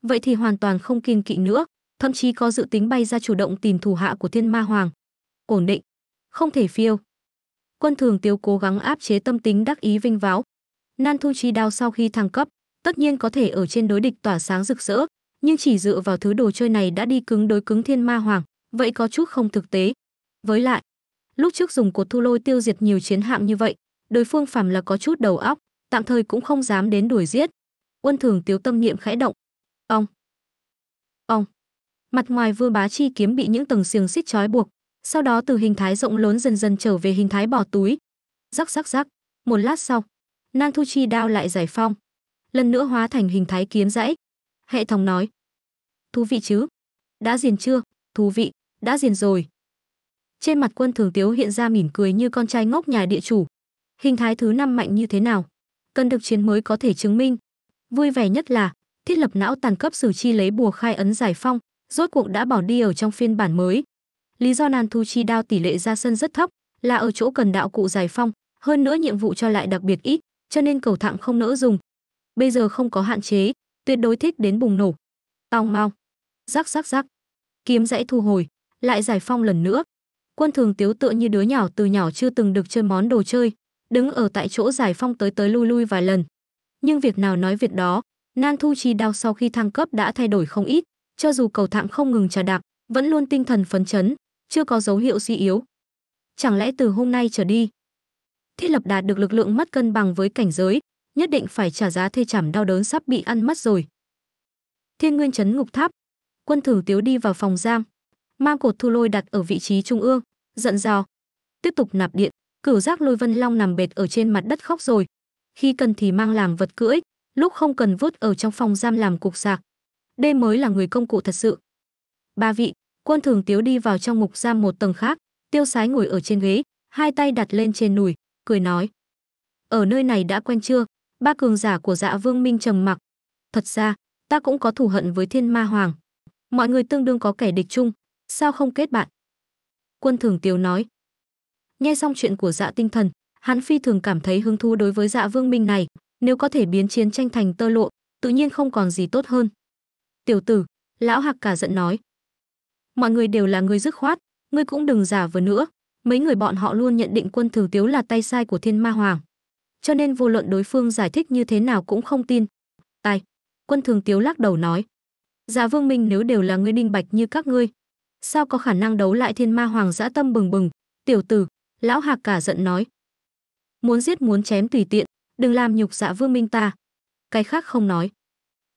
Vậy thì hoàn toàn không kiên kỵ nữa, thậm chí có dự tính bay ra chủ động tìm thủ hạ của Thiên Ma Hoàng. Ổn định, không thể phiêu. Quân Thường tiêu cố gắng áp chế tâm tính đắc ý vinh váo. Nan Thu Chi đao sau khi thăng cấp, tất nhiên có thể ở trên đối địch tỏa sáng rực rỡ, nhưng chỉ dựa vào thứ đồ chơi này đã đi cứng đối cứng thiên ma hoàng, vậy có chút không thực tế. Với lại, lúc trước dùng cột thu lôi tiêu diệt nhiều chiến hạm như vậy, đối phương phàm là có chút đầu óc, tạm thời cũng không dám đến đuổi giết. Quân thường tiếu tâm niệm khẽ động. Ông! Ông! Mặt ngoài vương bá chi kiếm bị những tầng xiềng xích trói buộc, sau đó từ hình thái rộng lớn dần dần trở về hình thái bỏ túi. Rắc rắc rắc, một lát sau, Nang Thu Chi đao lại giải phong lần nữa hóa thành hình thái kiếm rãnh. Hệ thống nói: "Thú vị chứ? Đã diền chưa? Thú vị, đã diền rồi." Trên mặt Quân Thường Tiếu hiện ra mỉm cười như con trai ngốc nhà địa chủ. Hình thái thứ năm mạnh như thế nào? Cần được chiến mới có thể chứng minh. Vui vẻ nhất là thiết lập não tàn cấp sử chi lấy bùa khai ấn giải phong, rốt cuộc đã bỏ đi ở trong phiên bản mới. Lý do Nan Thu Chi đao tỷ lệ ra sân rất thấp là ở chỗ cần đạo cụ giải phong, hơn nữa nhiệm vụ cho lại đặc biệt ít, cho nên cầu thẳng không nỡ dùng, bây giờ không có hạn chế tuyệt đối thích đến bùng nổ tòng mau rắc rắc rắc kiếm dãy thu hồi lại giải phong lần nữa quân thường tiếu tựa như đứa nhỏ từ nhỏ chưa từng được chơi món đồ chơi đứng ở tại chỗ giải phong tới tới lui lui vài lần nhưng việc nào nói việc đó nan thu chi đao sau khi thăng cấp đã thay đổi không ít cho dù cầu thạm không ngừng trà đạp vẫn luôn tinh thần phấn chấn chưa có dấu hiệu suy yếu chẳng lẽ từ hôm nay trở đi thiết lập đạt được lực lượng mất cân bằng với cảnh giới nhất định phải trả giá thê thảm đau đớn sắp bị ăn mất rồi. Thiên Nguyên trấn ngục tháp, quân thử tiếu đi vào phòng giam, mang cột thu lôi đặt ở vị trí trung ương, giận dào. Tiếp tục nạp điện, cửu giác lôi vân long nằm bệt ở trên mặt đất khóc rồi. Khi cần thì mang làm vật cưỡi, lúc không cần vút ở trong phòng giam làm cục sạc. Đây mới là người công cụ thật sự. Ba vị, quân thường tiếu đi vào trong ngục giam một tầng khác, tiêu sái ngồi ở trên ghế, hai tay đặt lên trên nùi, cười nói. Ở nơi này đã quen chưa? Ba cường giả của Dạ Vương Minh trầm mặc. Thật ra, ta cũng có thù hận với Thiên Ma Hoàng. Mọi người tương đương có kẻ địch chung, sao không kết bạn? Quân Thường Tiêu nói. Nghe xong chuyện của Dạ Tinh Thần, hắn phi thường cảm thấy hứng thú đối với Dạ Vương Minh này, nếu có thể biến chiến tranh thành tơ lụa, tự nhiên không còn gì tốt hơn. Tiểu tử, lão Hạc cả giận nói. Mọi người đều là người dứt khoát, ngươi cũng đừng giả vờ nữa, mấy người bọn họ luôn nhận định quân thường tiếu là tay sai của thiên ma hoàng cho nên vô luận đối phương giải thích như thế nào cũng không tin. Tài, quân thường tiếu lắc đầu nói. Dạ vương minh nếu đều là người đinh bạch như các ngươi, sao có khả năng đấu lại thiên ma hoàng dã tâm bừng bừng, tiểu tử, lão hạc cả giận nói. Muốn giết muốn chém tùy tiện, đừng làm nhục dạ vương minh ta. Cái khác không nói.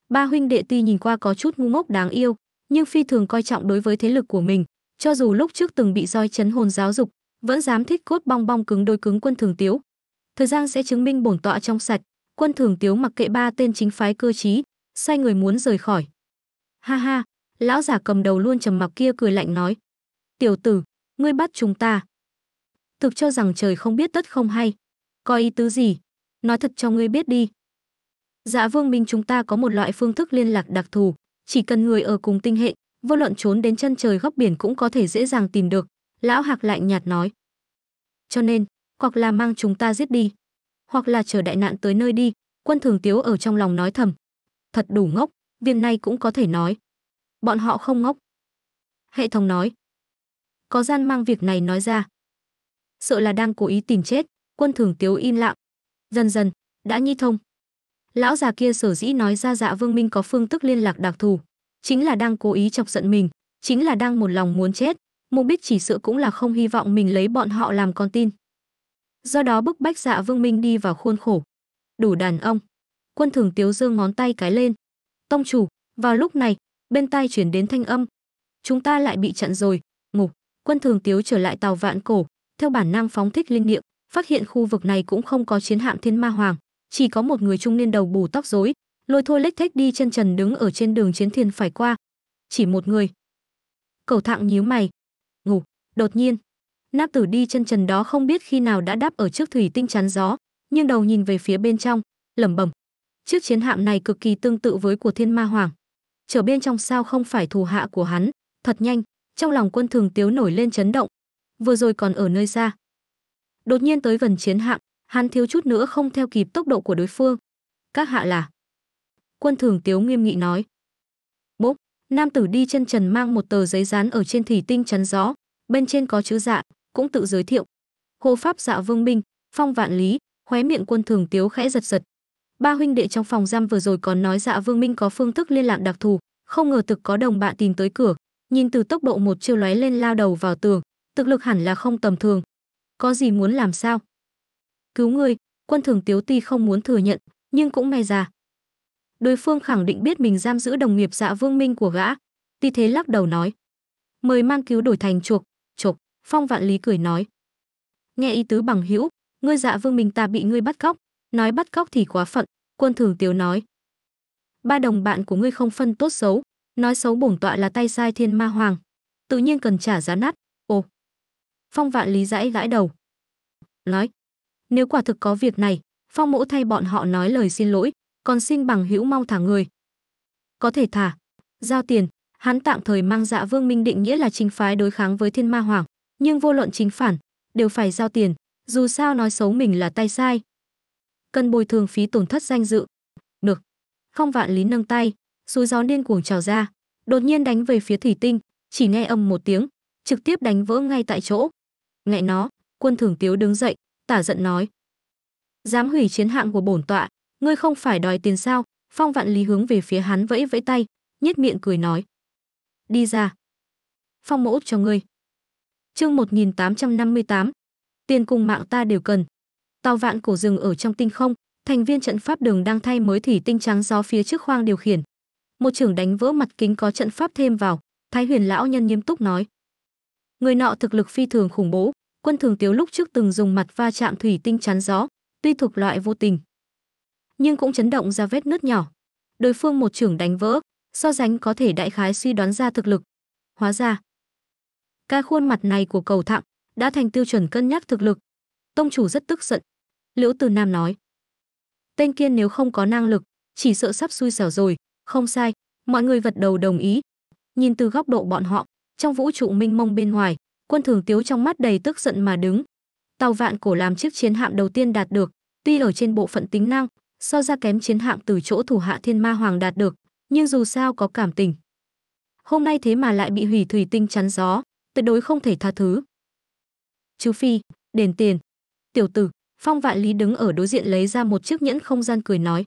Ba huynh đệ tuy nhìn qua có chút ngu ngốc đáng yêu, nhưng phi thường coi trọng đối với thế lực của mình, cho dù lúc trước từng bị roi chấn hồn giáo dục, vẫn dám thích cốt bong bong cứng đôi cứng quân thường tiếu, thời gian sẽ chứng minh bổn tọa trong sạch quân thường tiếu mặc kệ ba tên chính phái cơ chí sai người muốn rời khỏi ha ha lão giả cầm đầu luôn trầm mặc kia cười lạnh nói tiểu tử ngươi bắt chúng ta thực cho rằng trời không biết tất không hay coi ý tứ gì nói thật cho ngươi biết đi dạ vương minh chúng ta có một loại phương thức liên lạc đặc thù chỉ cần người ở cùng tinh hệ vô luận trốn đến chân trời góc biển cũng có thể dễ dàng tìm được lão hạc lạnh nhạt nói cho nên hoặc là mang chúng ta giết đi, hoặc là chờ đại nạn tới nơi đi, quân thường tiếu ở trong lòng nói thầm. Thật đủ ngốc, Viên này cũng có thể nói. Bọn họ không ngốc. Hệ thống nói. Có gian mang việc này nói ra. Sợ là đang cố ý tìm chết, quân thường tiếu im lặng. Dần dần, đã nhi thông. Lão già kia sở dĩ nói ra dạ vương minh có phương thức liên lạc đặc thù. Chính là đang cố ý chọc giận mình, chính là đang một lòng muốn chết. Mục đích chỉ sự cũng là không hy vọng mình lấy bọn họ làm con tin do đó bức bách dạ vương minh đi vào khuôn khổ đủ đàn ông quân thường tiếu dương ngón tay cái lên tông chủ vào lúc này bên tai chuyển đến thanh âm chúng ta lại bị chặn rồi ngục quân thường tiếu trở lại tàu vạn cổ theo bản năng phóng thích linh niệm phát hiện khu vực này cũng không có chiến hạm thiên ma hoàng chỉ có một người trung niên đầu bù tóc rối lôi thôi lếch thếch đi chân trần đứng ở trên đường chiến thiên phải qua chỉ một người cầu thạng nhíu mày ngủ đột nhiên nam tử đi chân trần đó không biết khi nào đã đáp ở trước thủy tinh chắn gió nhưng đầu nhìn về phía bên trong lẩm bẩm chiếc chiến hạm này cực kỳ tương tự với của thiên ma hoàng trở bên trong sao không phải thù hạ của hắn thật nhanh trong lòng quân thường tiếu nổi lên chấn động vừa rồi còn ở nơi xa đột nhiên tới gần chiến hạm hắn thiếu chút nữa không theo kịp tốc độ của đối phương các hạ là quân thường tiếu nghiêm nghị nói bốp nam tử đi chân trần mang một tờ giấy dán ở trên thủy tinh chắn gió bên trên có chữ dạ cũng tự giới thiệu. Cô Pháp dạ vương minh, phong vạn lý, khóe miệng quân thường tiếu khẽ giật giật. Ba huynh đệ trong phòng giam vừa rồi còn nói dạ vương minh có phương thức liên lạc đặc thù, không ngờ thực có đồng bạn tìm tới cửa, nhìn từ tốc độ một chiêu lóe lên lao đầu vào tường, thực lực hẳn là không tầm thường. Có gì muốn làm sao? Cứu người, quân thường tiếu tuy không muốn thừa nhận, nhưng cũng may ra. Đối phương khẳng định biết mình giam giữ đồng nghiệp dạ vương minh của gã, tuy thế lắc đầu nói. Mời mang cứu đổi thành chuộc, chuộc. Phong Vạn Lý cười nói. Nghe ý tứ bằng hữu, ngươi dạ vương mình ta bị ngươi bắt cóc, nói bắt cóc thì quá phận, quân thường tiếu nói. Ba đồng bạn của ngươi không phân tốt xấu, nói xấu bổn tọa là tay sai thiên ma hoàng, tự nhiên cần trả giá nát, ồ. Phong Vạn Lý giãi gãi đầu. Nói, nếu quả thực có việc này, Phong mỗ thay bọn họ nói lời xin lỗi, còn xin bằng hữu mau thả người. Có thể thả, giao tiền, hắn tạm thời mang dạ vương minh định nghĩa là chính phái đối kháng với thiên ma hoàng nhưng vô luận chính phản đều phải giao tiền, dù sao nói xấu mình là tay sai. Cần bồi thường phí tổn thất danh dự. Được. Không vạn lý nâng tay, suối gió điên cuồng trào ra, đột nhiên đánh về phía thủy tinh, chỉ nghe âm một tiếng, trực tiếp đánh vỡ ngay tại chỗ. Ngại nó, quân thưởng tiếu đứng dậy, tả giận nói. Dám hủy chiến hạng của bổn tọa, ngươi không phải đòi tiền sao, phong vạn lý hướng về phía hắn vẫy vẫy tay, nhếch miệng cười nói. Đi ra. Phong mẫu cho ngươi. Chương 1858. Tiền cùng mạng ta đều cần. Tàu vạn cổ rừng ở trong tinh không, thành viên trận pháp đường đang thay mới thủy tinh trắng gió phía trước khoang điều khiển. Một trưởng đánh vỡ mặt kính có trận pháp thêm vào, Thái Huyền lão nhân nghiêm túc nói: "Người nọ thực lực phi thường khủng bố, quân thường tiếu lúc trước từng dùng mặt va chạm thủy tinh chắn gió, tuy thuộc loại vô tình, nhưng cũng chấn động ra vết nứt nhỏ. Đối phương một trưởng đánh vỡ, so sánh có thể đại khái suy đoán ra thực lực. Hóa ra, cái khuôn mặt này của cầu thặng đã thành tiêu chuẩn cân nhắc thực lực. Tông chủ rất tức giận. Liễu Từ Nam nói. Tên kiên nếu không có năng lực, chỉ sợ sắp xui xẻo rồi. Không sai, mọi người vật đầu đồng ý. Nhìn từ góc độ bọn họ, trong vũ trụ minh mông bên ngoài, quân thường tiếu trong mắt đầy tức giận mà đứng. Tàu vạn cổ làm chiếc chiến hạm đầu tiên đạt được, tuy ở trên bộ phận tính năng, so ra kém chiến hạm từ chỗ thủ hạ thiên ma hoàng đạt được, nhưng dù sao có cảm tình. Hôm nay thế mà lại bị hủy thủy tinh chắn gió, tuyệt đối không thể tha thứ. Chứ phi, đền tiền. Tiểu tử, Phong Vạn Lý đứng ở đối diện lấy ra một chiếc nhẫn không gian cười nói.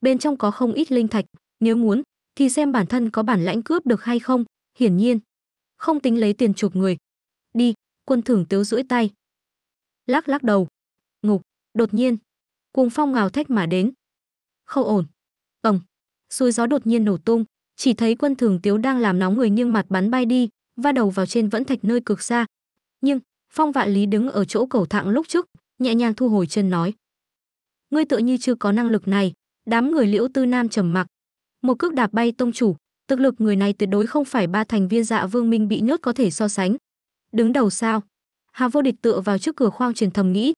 Bên trong có không ít linh thạch, nếu muốn thì xem bản thân có bản lãnh cướp được hay không, hiển nhiên không tính lấy tiền chụp người. Đi, quân thưởng tiếu duỗi tay. Lắc lắc đầu. Ngục, đột nhiên, cuồng phong ngào thách mà đến. Không ổn. ông suối gió đột nhiên nổ tung, chỉ thấy quân thường tiếu đang làm nóng người nhưng mặt bắn bay đi, va đầu vào trên vẫn thạch nơi cực xa nhưng phong vạn lý đứng ở chỗ cầu thạng lúc trước nhẹ nhàng thu hồi chân nói ngươi tựa như chưa có năng lực này đám người liễu tư nam trầm mặc một cước đạp bay tông chủ thực lực người này tuyệt đối không phải ba thành viên dạ vương minh bị nhốt có thể so sánh đứng đầu sao hà vô địch tựa vào trước cửa khoang truyền thầm nghĩ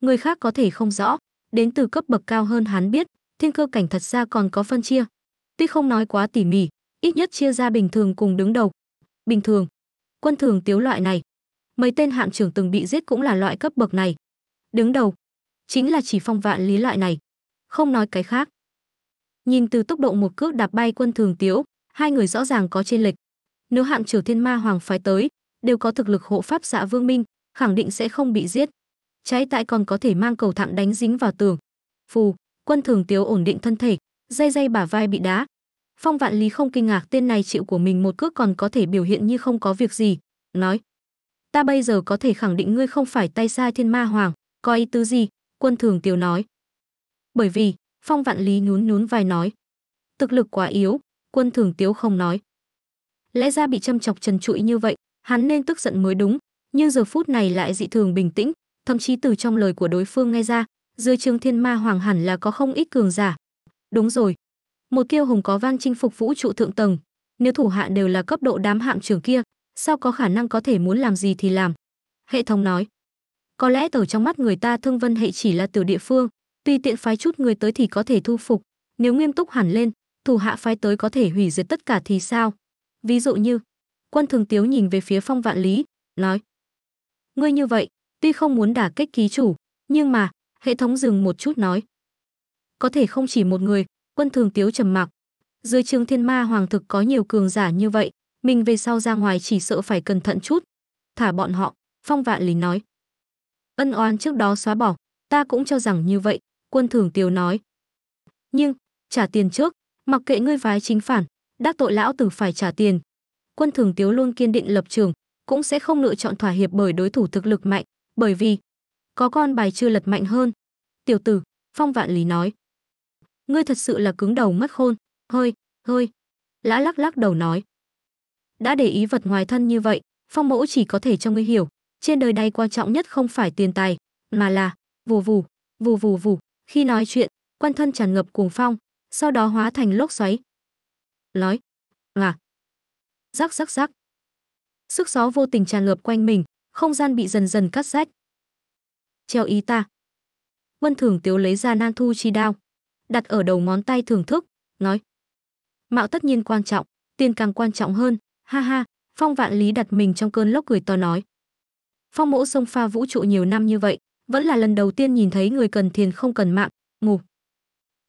người khác có thể không rõ đến từ cấp bậc cao hơn hắn biết thiên cơ cảnh thật ra còn có phân chia tuy không nói quá tỉ mỉ ít nhất chia ra bình thường cùng đứng đầu bình thường. Quân thường tiếu loại này, mấy tên hạm trưởng từng bị giết cũng là loại cấp bậc này. Đứng đầu chính là chỉ phong vạn lý loại này, không nói cái khác. Nhìn từ tốc độ một cước đạp bay quân thường tiếu, hai người rõ ràng có trên lệch. Nếu hạm trưởng Thiên Ma Hoàng phái tới, đều có thực lực hộ pháp dạ Vương Minh, khẳng định sẽ không bị giết. Trái tại còn có thể mang cầu thẳng đánh dính vào tường. Phù, quân thường tiếu ổn định thân thể, dây dây bả vai bị đá, Phong Vạn Lý không kinh ngạc tên này chịu của mình một cước còn có thể biểu hiện như không có việc gì, nói: "Ta bây giờ có thể khẳng định ngươi không phải tay sai Thiên Ma Hoàng, có ý tứ gì?" Quân Thường Tiêu nói. "Bởi vì..." Phong Vạn Lý nhún nhún vai nói: "Thực lực quá yếu." Quân Thường Tiêu không nói. Lẽ ra bị châm chọc trần trụi như vậy, hắn nên tức giận mới đúng, nhưng giờ phút này lại dị thường bình tĩnh, thậm chí từ trong lời của đối phương nghe ra, dưới Trường Thiên Ma Hoàng hẳn là có không ít cường giả. Đúng rồi, một kiêu hùng có vang chinh phục vũ trụ thượng tầng nếu thủ hạ đều là cấp độ đám hạm trưởng kia sao có khả năng có thể muốn làm gì thì làm hệ thống nói có lẽ ở trong mắt người ta thương vân hệ chỉ là tiểu địa phương tuy tiện phái chút người tới thì có thể thu phục nếu nghiêm túc hẳn lên thủ hạ phái tới có thể hủy diệt tất cả thì sao ví dụ như quân thường tiếu nhìn về phía phong vạn lý nói ngươi như vậy tuy không muốn đả kích ký chủ nhưng mà hệ thống dừng một chút nói có thể không chỉ một người Quân thường tiếu trầm mặc. Dưới trường thiên ma hoàng thực có nhiều cường giả như vậy, mình về sau ra ngoài chỉ sợ phải cẩn thận chút. Thả bọn họ, phong vạn lý nói. Ân oán trước đó xóa bỏ, ta cũng cho rằng như vậy, quân thường tiếu nói. Nhưng, trả tiền trước, mặc kệ ngươi vái chính phản, đắc tội lão tử phải trả tiền. Quân thường tiếu luôn kiên định lập trường, cũng sẽ không lựa chọn thỏa hiệp bởi đối thủ thực lực mạnh, bởi vì có con bài chưa lật mạnh hơn. Tiểu tử, Phong Vạn Lý nói ngươi thật sự là cứng đầu mất khôn, hơi, hơi. Lã lắc lắc đầu nói. Đã để ý vật ngoài thân như vậy, phong mẫu chỉ có thể cho ngươi hiểu, trên đời này quan trọng nhất không phải tiền tài, mà là vù vù, vù vù vù. Khi nói chuyện, quan thân tràn ngập cuồng phong, sau đó hóa thành lốc xoáy. Nói, à, rắc rắc rắc. Sức gió vô tình tràn ngập quanh mình, không gian bị dần dần cắt rách. Treo ý ta. Vân Thường Tiếu lấy ra nan thu chi đao, đặt ở đầu ngón tay thưởng thức, nói: "Mạo tất nhiên quan trọng, tiền càng quan trọng hơn." Ha ha, Phong Vạn Lý đặt mình trong cơn lốc cười to nói: "Phong mỗ sông pha vũ trụ nhiều năm như vậy, vẫn là lần đầu tiên nhìn thấy người cần thiền không cần mạng, ngủ."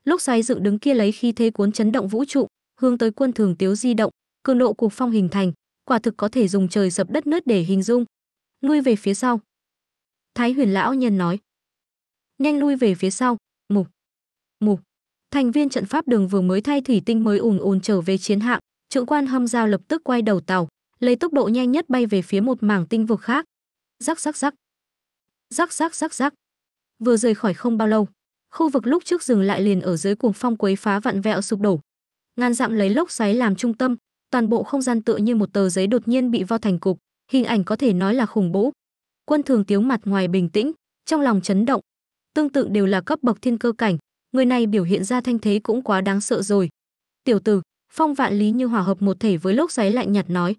Lúc xoáy dựng đứng kia lấy khi thế cuốn chấn động vũ trụ, hướng tới quân thường tiếu di động, cường độ cuộc phong hình thành, quả thực có thể dùng trời sập đất nứt để hình dung. Lui về phía sau. Thái Huyền lão nhân nói: "Nhanh lui về phía sau." Mục. Mục thành viên trận pháp đường vừa mới thay thủy tinh mới ùn ùn trở về chiến hạm trượng quan hâm giao lập tức quay đầu tàu lấy tốc độ nhanh nhất bay về phía một mảng tinh vực khác rắc rắc rắc rắc rắc rắc rắc vừa rời khỏi không bao lâu khu vực lúc trước dừng lại liền ở dưới cuồng phong quấy phá vặn vẹo sụp đổ ngàn dặm lấy lốc xoáy làm trung tâm toàn bộ không gian tựa như một tờ giấy đột nhiên bị vo thành cục hình ảnh có thể nói là khủng bố quân thường tiếu mặt ngoài bình tĩnh trong lòng chấn động tương tự đều là cấp bậc thiên cơ cảnh người này biểu hiện ra thanh thế cũng quá đáng sợ rồi. Tiểu tử, phong vạn lý như hòa hợp một thể với lốc xoáy lạnh nhạt nói.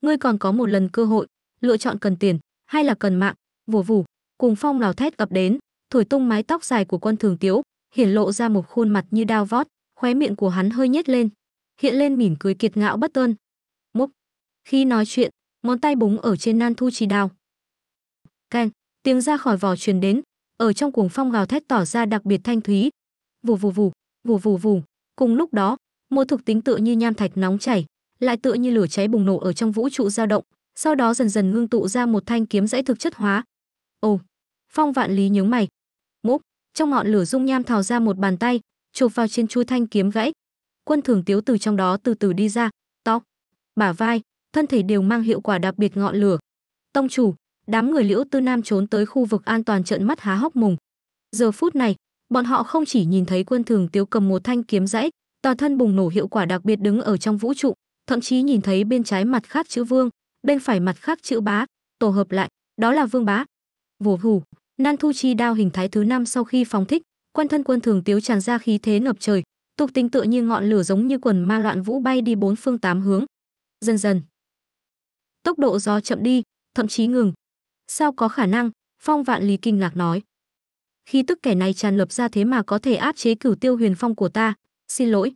Ngươi còn có một lần cơ hội, lựa chọn cần tiền, hay là cần mạng, vù vù, cùng phong lào thét ập đến, thổi tung mái tóc dài của quân thường tiếu, hiển lộ ra một khuôn mặt như đao vót, khóe miệng của hắn hơi nhếch lên, hiện lên mỉm cười kiệt ngạo bất tuân. Múc. Khi nói chuyện, ngón tay búng ở trên nan thu chỉ đao. keng, tiếng ra khỏi vỏ truyền đến, ở trong cuồng phong gào thét tỏ ra đặc biệt thanh thúy. Vù vù vù, vù vù vù. Cùng lúc đó, một thực tính tựa như nham thạch nóng chảy, lại tựa như lửa cháy bùng nổ ở trong vũ trụ dao động, sau đó dần dần ngưng tụ ra một thanh kiếm dãy thực chất hóa. Ồ, Phong Vạn Lý nhướng mày. Mốc, trong ngọn lửa dung nham thò ra một bàn tay, chụp vào trên chuôi thanh kiếm gãy. Quân Thường Tiếu từ trong đó từ từ đi ra, tóc, bả vai, thân thể đều mang hiệu quả đặc biệt ngọn lửa. Tông chủ, đám người Liễu Tư Nam trốn tới khu vực an toàn trợn mắt há hốc mùng Giờ phút này, bọn họ không chỉ nhìn thấy Quân Thường Tiếu cầm một thanh kiếm rãnh, toàn thân bùng nổ hiệu quả đặc biệt đứng ở trong vũ trụ, thậm chí nhìn thấy bên trái mặt khác chữ Vương, bên phải mặt khác chữ Bá, tổ hợp lại, đó là Vương Bá. Vù hù, Nan Thu Chi đao hình thái thứ năm sau khi phóng thích, quan thân Quân Thường Tiếu tràn ra khí thế ngập trời, tục tinh tựa như ngọn lửa giống như quần ma loạn vũ bay đi bốn phương tám hướng. Dần dần, tốc độ gió chậm đi, thậm chí ngừng, Sao có khả năng? Phong Vạn Lý kinh ngạc nói. Khi tức kẻ này tràn lập ra thế mà có thể áp chế cửu tiêu huyền phong của ta, xin lỗi.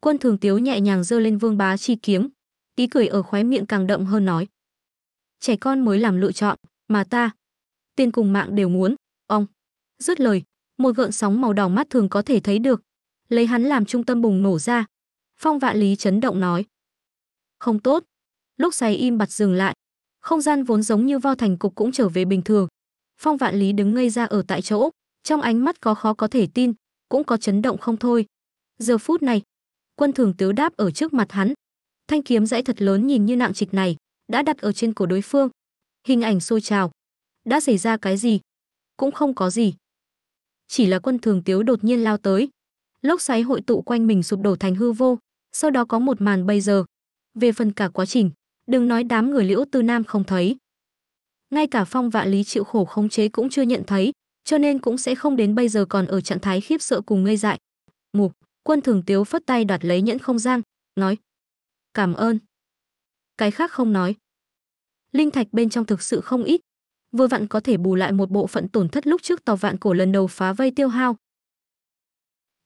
Quân Thường Tiếu nhẹ nhàng giơ lên vương bá chi kiếm, tí cười ở khóe miệng càng đậm hơn nói. Trẻ con mới làm lựa chọn, mà ta, tiên cùng mạng đều muốn, ông. Dứt lời, một gợn sóng màu đỏ mắt thường có thể thấy được, lấy hắn làm trung tâm bùng nổ ra. Phong Vạn Lý chấn động nói. Không tốt. Lúc say im bặt dừng lại, không gian vốn giống như vo thành cục cũng trở về bình thường phong vạn lý đứng ngây ra ở tại chỗ trong ánh mắt có khó có thể tin cũng có chấn động không thôi giờ phút này quân thường tứ đáp ở trước mặt hắn thanh kiếm dãy thật lớn nhìn như nặng trịch này đã đặt ở trên cổ đối phương hình ảnh sôi trào đã xảy ra cái gì cũng không có gì chỉ là quân thường tiếu đột nhiên lao tới lốc xoáy hội tụ quanh mình sụp đổ thành hư vô sau đó có một màn bây giờ về phần cả quá trình đừng nói đám người liễu tư nam không thấy ngay cả phong vạ lý chịu khổ khống chế cũng chưa nhận thấy cho nên cũng sẽ không đến bây giờ còn ở trạng thái khiếp sợ cùng ngây dại mục quân thường tiếu phất tay đoạt lấy nhẫn không gian nói cảm ơn cái khác không nói linh thạch bên trong thực sự không ít vừa vặn có thể bù lại một bộ phận tổn thất lúc trước tàu vạn cổ lần đầu phá vây tiêu hao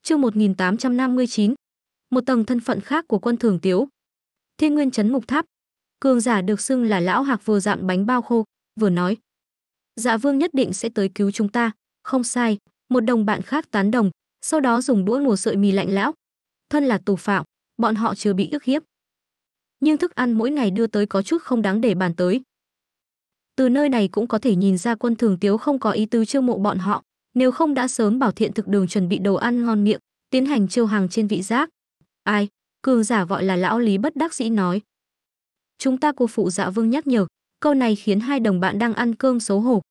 chương 1859, một tầng thân phận khác của quân thường tiếu thiên nguyên chấn mục tháp cường giả được xưng là lão hạc vừa dặm bánh bao khô vừa nói dạ vương nhất định sẽ tới cứu chúng ta không sai một đồng bạn khác tán đồng sau đó dùng đũa mùa sợi mì lạnh lão thân là tù phạm bọn họ chưa bị ức hiếp nhưng thức ăn mỗi ngày đưa tới có chút không đáng để bàn tới từ nơi này cũng có thể nhìn ra quân thường tiếu không có ý tứ chiêu mộ bọn họ nếu không đã sớm bảo thiện thực đường chuẩn bị đồ ăn ngon miệng tiến hành chiêu hàng trên vị giác ai cường giả gọi là lão lý bất đắc dĩ nói chúng ta cô phụ dạ vương nhắc nhở câu này khiến hai đồng bạn đang ăn cơm xấu hổ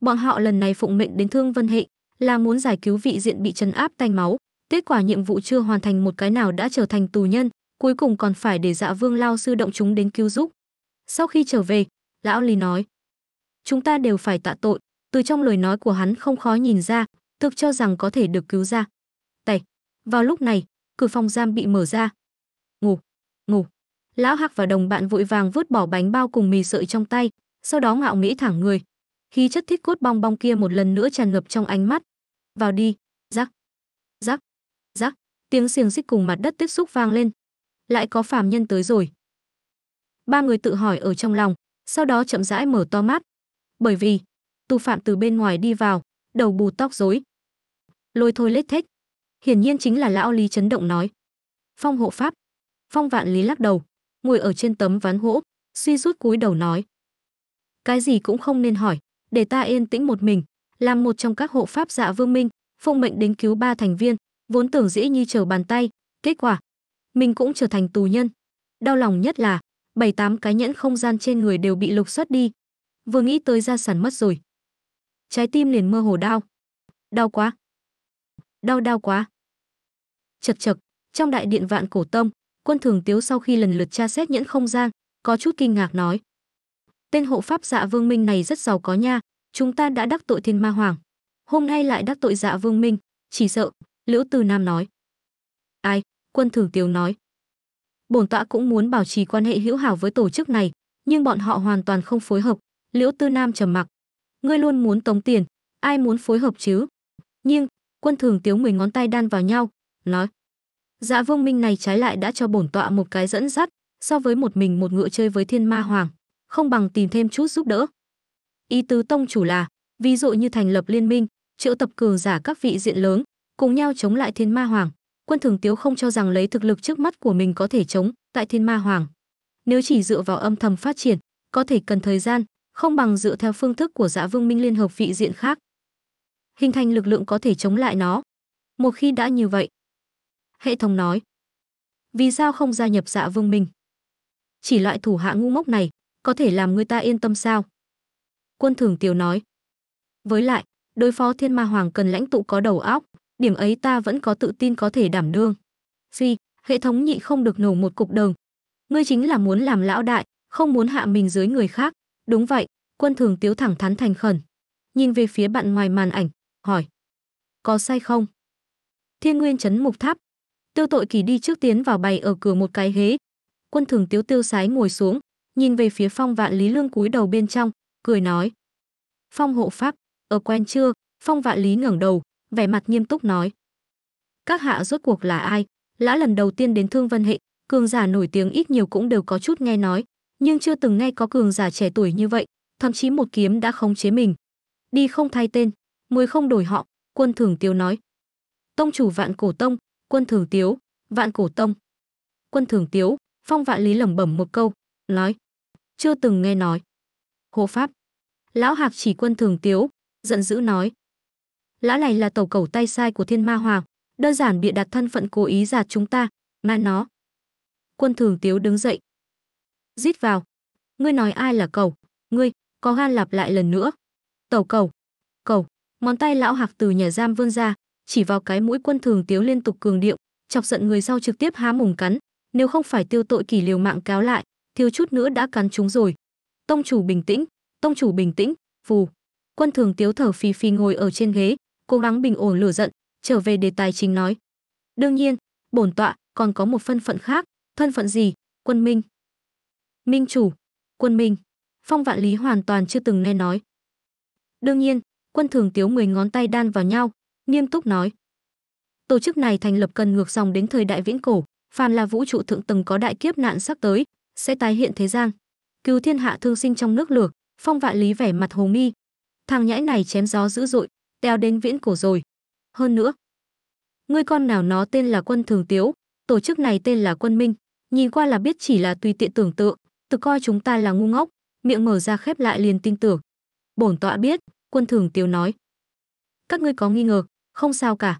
bọn họ lần này phụng mệnh đến thương vân hệ là muốn giải cứu vị diện bị trấn áp tanh máu kết quả nhiệm vụ chưa hoàn thành một cái nào đã trở thành tù nhân cuối cùng còn phải để dạ vương lao sư động chúng đến cứu giúp sau khi trở về lão lý nói chúng ta đều phải tạ tội từ trong lời nói của hắn không khó nhìn ra thực cho rằng có thể được cứu ra tẩy vào lúc này cửa phòng giam bị mở ra ngủ ngủ Lão Hắc và đồng bạn vội vàng vứt bỏ bánh bao cùng mì sợi trong tay, sau đó ngạo nghĩ thẳng người. khi chất thiết cốt bong bong kia một lần nữa tràn ngập trong ánh mắt. Vào đi, rắc, rắc, rắc, tiếng xiềng xích cùng mặt đất tiếp xúc vang lên. Lại có phàm nhân tới rồi. Ba người tự hỏi ở trong lòng, sau đó chậm rãi mở to mắt. Bởi vì, tù phạm từ bên ngoài đi vào, đầu bù tóc rối. Lôi thôi lết thết. Hiển nhiên chính là lão Lý chấn động nói. Phong hộ pháp. Phong vạn lý lắc đầu ngồi ở trên tấm ván gỗ, suy rút cúi đầu nói. Cái gì cũng không nên hỏi, để ta yên tĩnh một mình, làm một trong các hộ pháp dạ vương minh, phụng mệnh đến cứu ba thành viên, vốn tưởng dĩ như chờ bàn tay, kết quả. Mình cũng trở thành tù nhân. Đau lòng nhất là, bảy tám cái nhẫn không gian trên người đều bị lục xuất đi. Vừa nghĩ tới gia sản mất rồi. Trái tim liền mơ hồ đau. Đau quá. Đau đau quá. Chật chật, trong đại điện vạn cổ tông, Quân Thường Tiếu sau khi lần lượt tra xét nhẫn không gian, có chút kinh ngạc nói: "Tên hộ pháp Dạ Vương Minh này rất giàu có nha, chúng ta đã đắc tội Thiên Ma Hoàng, hôm nay lại đắc tội Dạ Vương Minh, chỉ sợ." Liễu Từ Nam nói. "Ai?" Quân Thường Tiếu nói. "Bổn tọa cũng muốn bảo trì quan hệ hữu hảo với tổ chức này, nhưng bọn họ hoàn toàn không phối hợp." Liễu Tư Nam trầm mặc. "Ngươi luôn muốn tống tiền, ai muốn phối hợp chứ?" Nhưng, Quân Thường Tiếu mười ngón tay đan vào nhau, nói: Dạ Vông Minh này trái lại đã cho bổn tọa một cái dẫn dắt, so với một mình một ngựa chơi với Thiên Ma Hoàng, không bằng tìm thêm chút giúp đỡ. Ý tứ tông chủ là, ví dụ như thành lập liên minh, triệu tập cường giả các vị diện lớn, cùng nhau chống lại Thiên Ma Hoàng. Quân Thường Tiếu không cho rằng lấy thực lực trước mắt của mình có thể chống tại Thiên Ma Hoàng. Nếu chỉ dựa vào âm thầm phát triển, có thể cần thời gian, không bằng dựa theo phương thức của Dạ Vương Minh liên hợp vị diện khác, hình thành lực lượng có thể chống lại nó. Một khi đã như vậy, hệ thống nói. Vì sao không gia nhập dạ vương mình? Chỉ loại thủ hạ ngu ngốc này, có thể làm người ta yên tâm sao? Quân thường tiều nói. Với lại, đối phó thiên ma hoàng cần lãnh tụ có đầu óc, điểm ấy ta vẫn có tự tin có thể đảm đương. Phi, hệ thống nhị không được nổ một cục đường. Ngươi chính là muốn làm lão đại, không muốn hạ mình dưới người khác. Đúng vậy, quân thường tiếu thẳng thắn thành khẩn. Nhìn về phía bạn ngoài màn ảnh, hỏi. Có sai không? Thiên Nguyên chấn mục tháp, Tiêu tội kỳ đi trước tiến vào bày ở cửa một cái hế. Quân thường tiếu tiêu sái ngồi xuống, nhìn về phía phong vạn lý lương cúi đầu bên trong, cười nói. Phong hộ pháp, ở quen chưa? Phong vạn lý ngẩng đầu, vẻ mặt nghiêm túc nói. Các hạ rốt cuộc là ai? Lã lần đầu tiên đến thương vân hệ, cường giả nổi tiếng ít nhiều cũng đều có chút nghe nói, nhưng chưa từng nghe có cường giả trẻ tuổi như vậy, thậm chí một kiếm đã khống chế mình. Đi không thay tên, mười không đổi họ, quân thường tiêu nói. Tông chủ vạn cổ tông, quân thường tiếu vạn cổ tông quân thường tiếu phong vạn lý lẩm bẩm một câu nói chưa từng nghe nói hộ pháp lão hạc chỉ quân thường tiếu giận dữ nói lão này là tàu cầu tay sai của thiên ma hoàng đơn giản bịa đặt thân phận cố ý giả chúng ta mà nó quân thường tiếu đứng dậy rít vào ngươi nói ai là cầu ngươi có gan lặp lại lần nữa tàu cầu cầu món tay lão hạc từ nhà giam vươn ra chỉ vào cái mũi quân thường tiếu liên tục cường điệu, chọc giận người sau trực tiếp há mùng cắn, nếu không phải tiêu tội kỳ liều mạng cáo lại, thiếu chút nữa đã cắn chúng rồi. Tông chủ bình tĩnh, tông chủ bình tĩnh, phù. Quân thường tiếu thở phì phì ngồi ở trên ghế, cố gắng bình ổn lửa giận, trở về đề tài chính nói. Đương nhiên, bổn tọa còn có một phân phận khác, thân phận gì? Quân Minh. Minh chủ, quân Minh. Phong vạn lý hoàn toàn chưa từng nghe nói. Đương nhiên, quân thường tiếu mười ngón tay đan vào nhau, nghiêm túc nói. Tổ chức này thành lập cần ngược dòng đến thời đại viễn cổ, phàm là vũ trụ thượng tầng có đại kiếp nạn sắp tới, sẽ tái hiện thế gian. Cứu thiên hạ thương sinh trong nước lửa, phong vạn lý vẻ mặt hồ mi. Thằng nhãi này chém gió dữ dội, teo đến viễn cổ rồi. Hơn nữa, ngươi con nào nó tên là quân thường tiếu, tổ chức này tên là quân minh, nhìn qua là biết chỉ là tùy tiện tưởng tượng, tự coi chúng ta là ngu ngốc, miệng mở ra khép lại liền tin tưởng. Bổn tọa biết, quân thường tiếu nói. Các ngươi có nghi ngờ, không sao cả.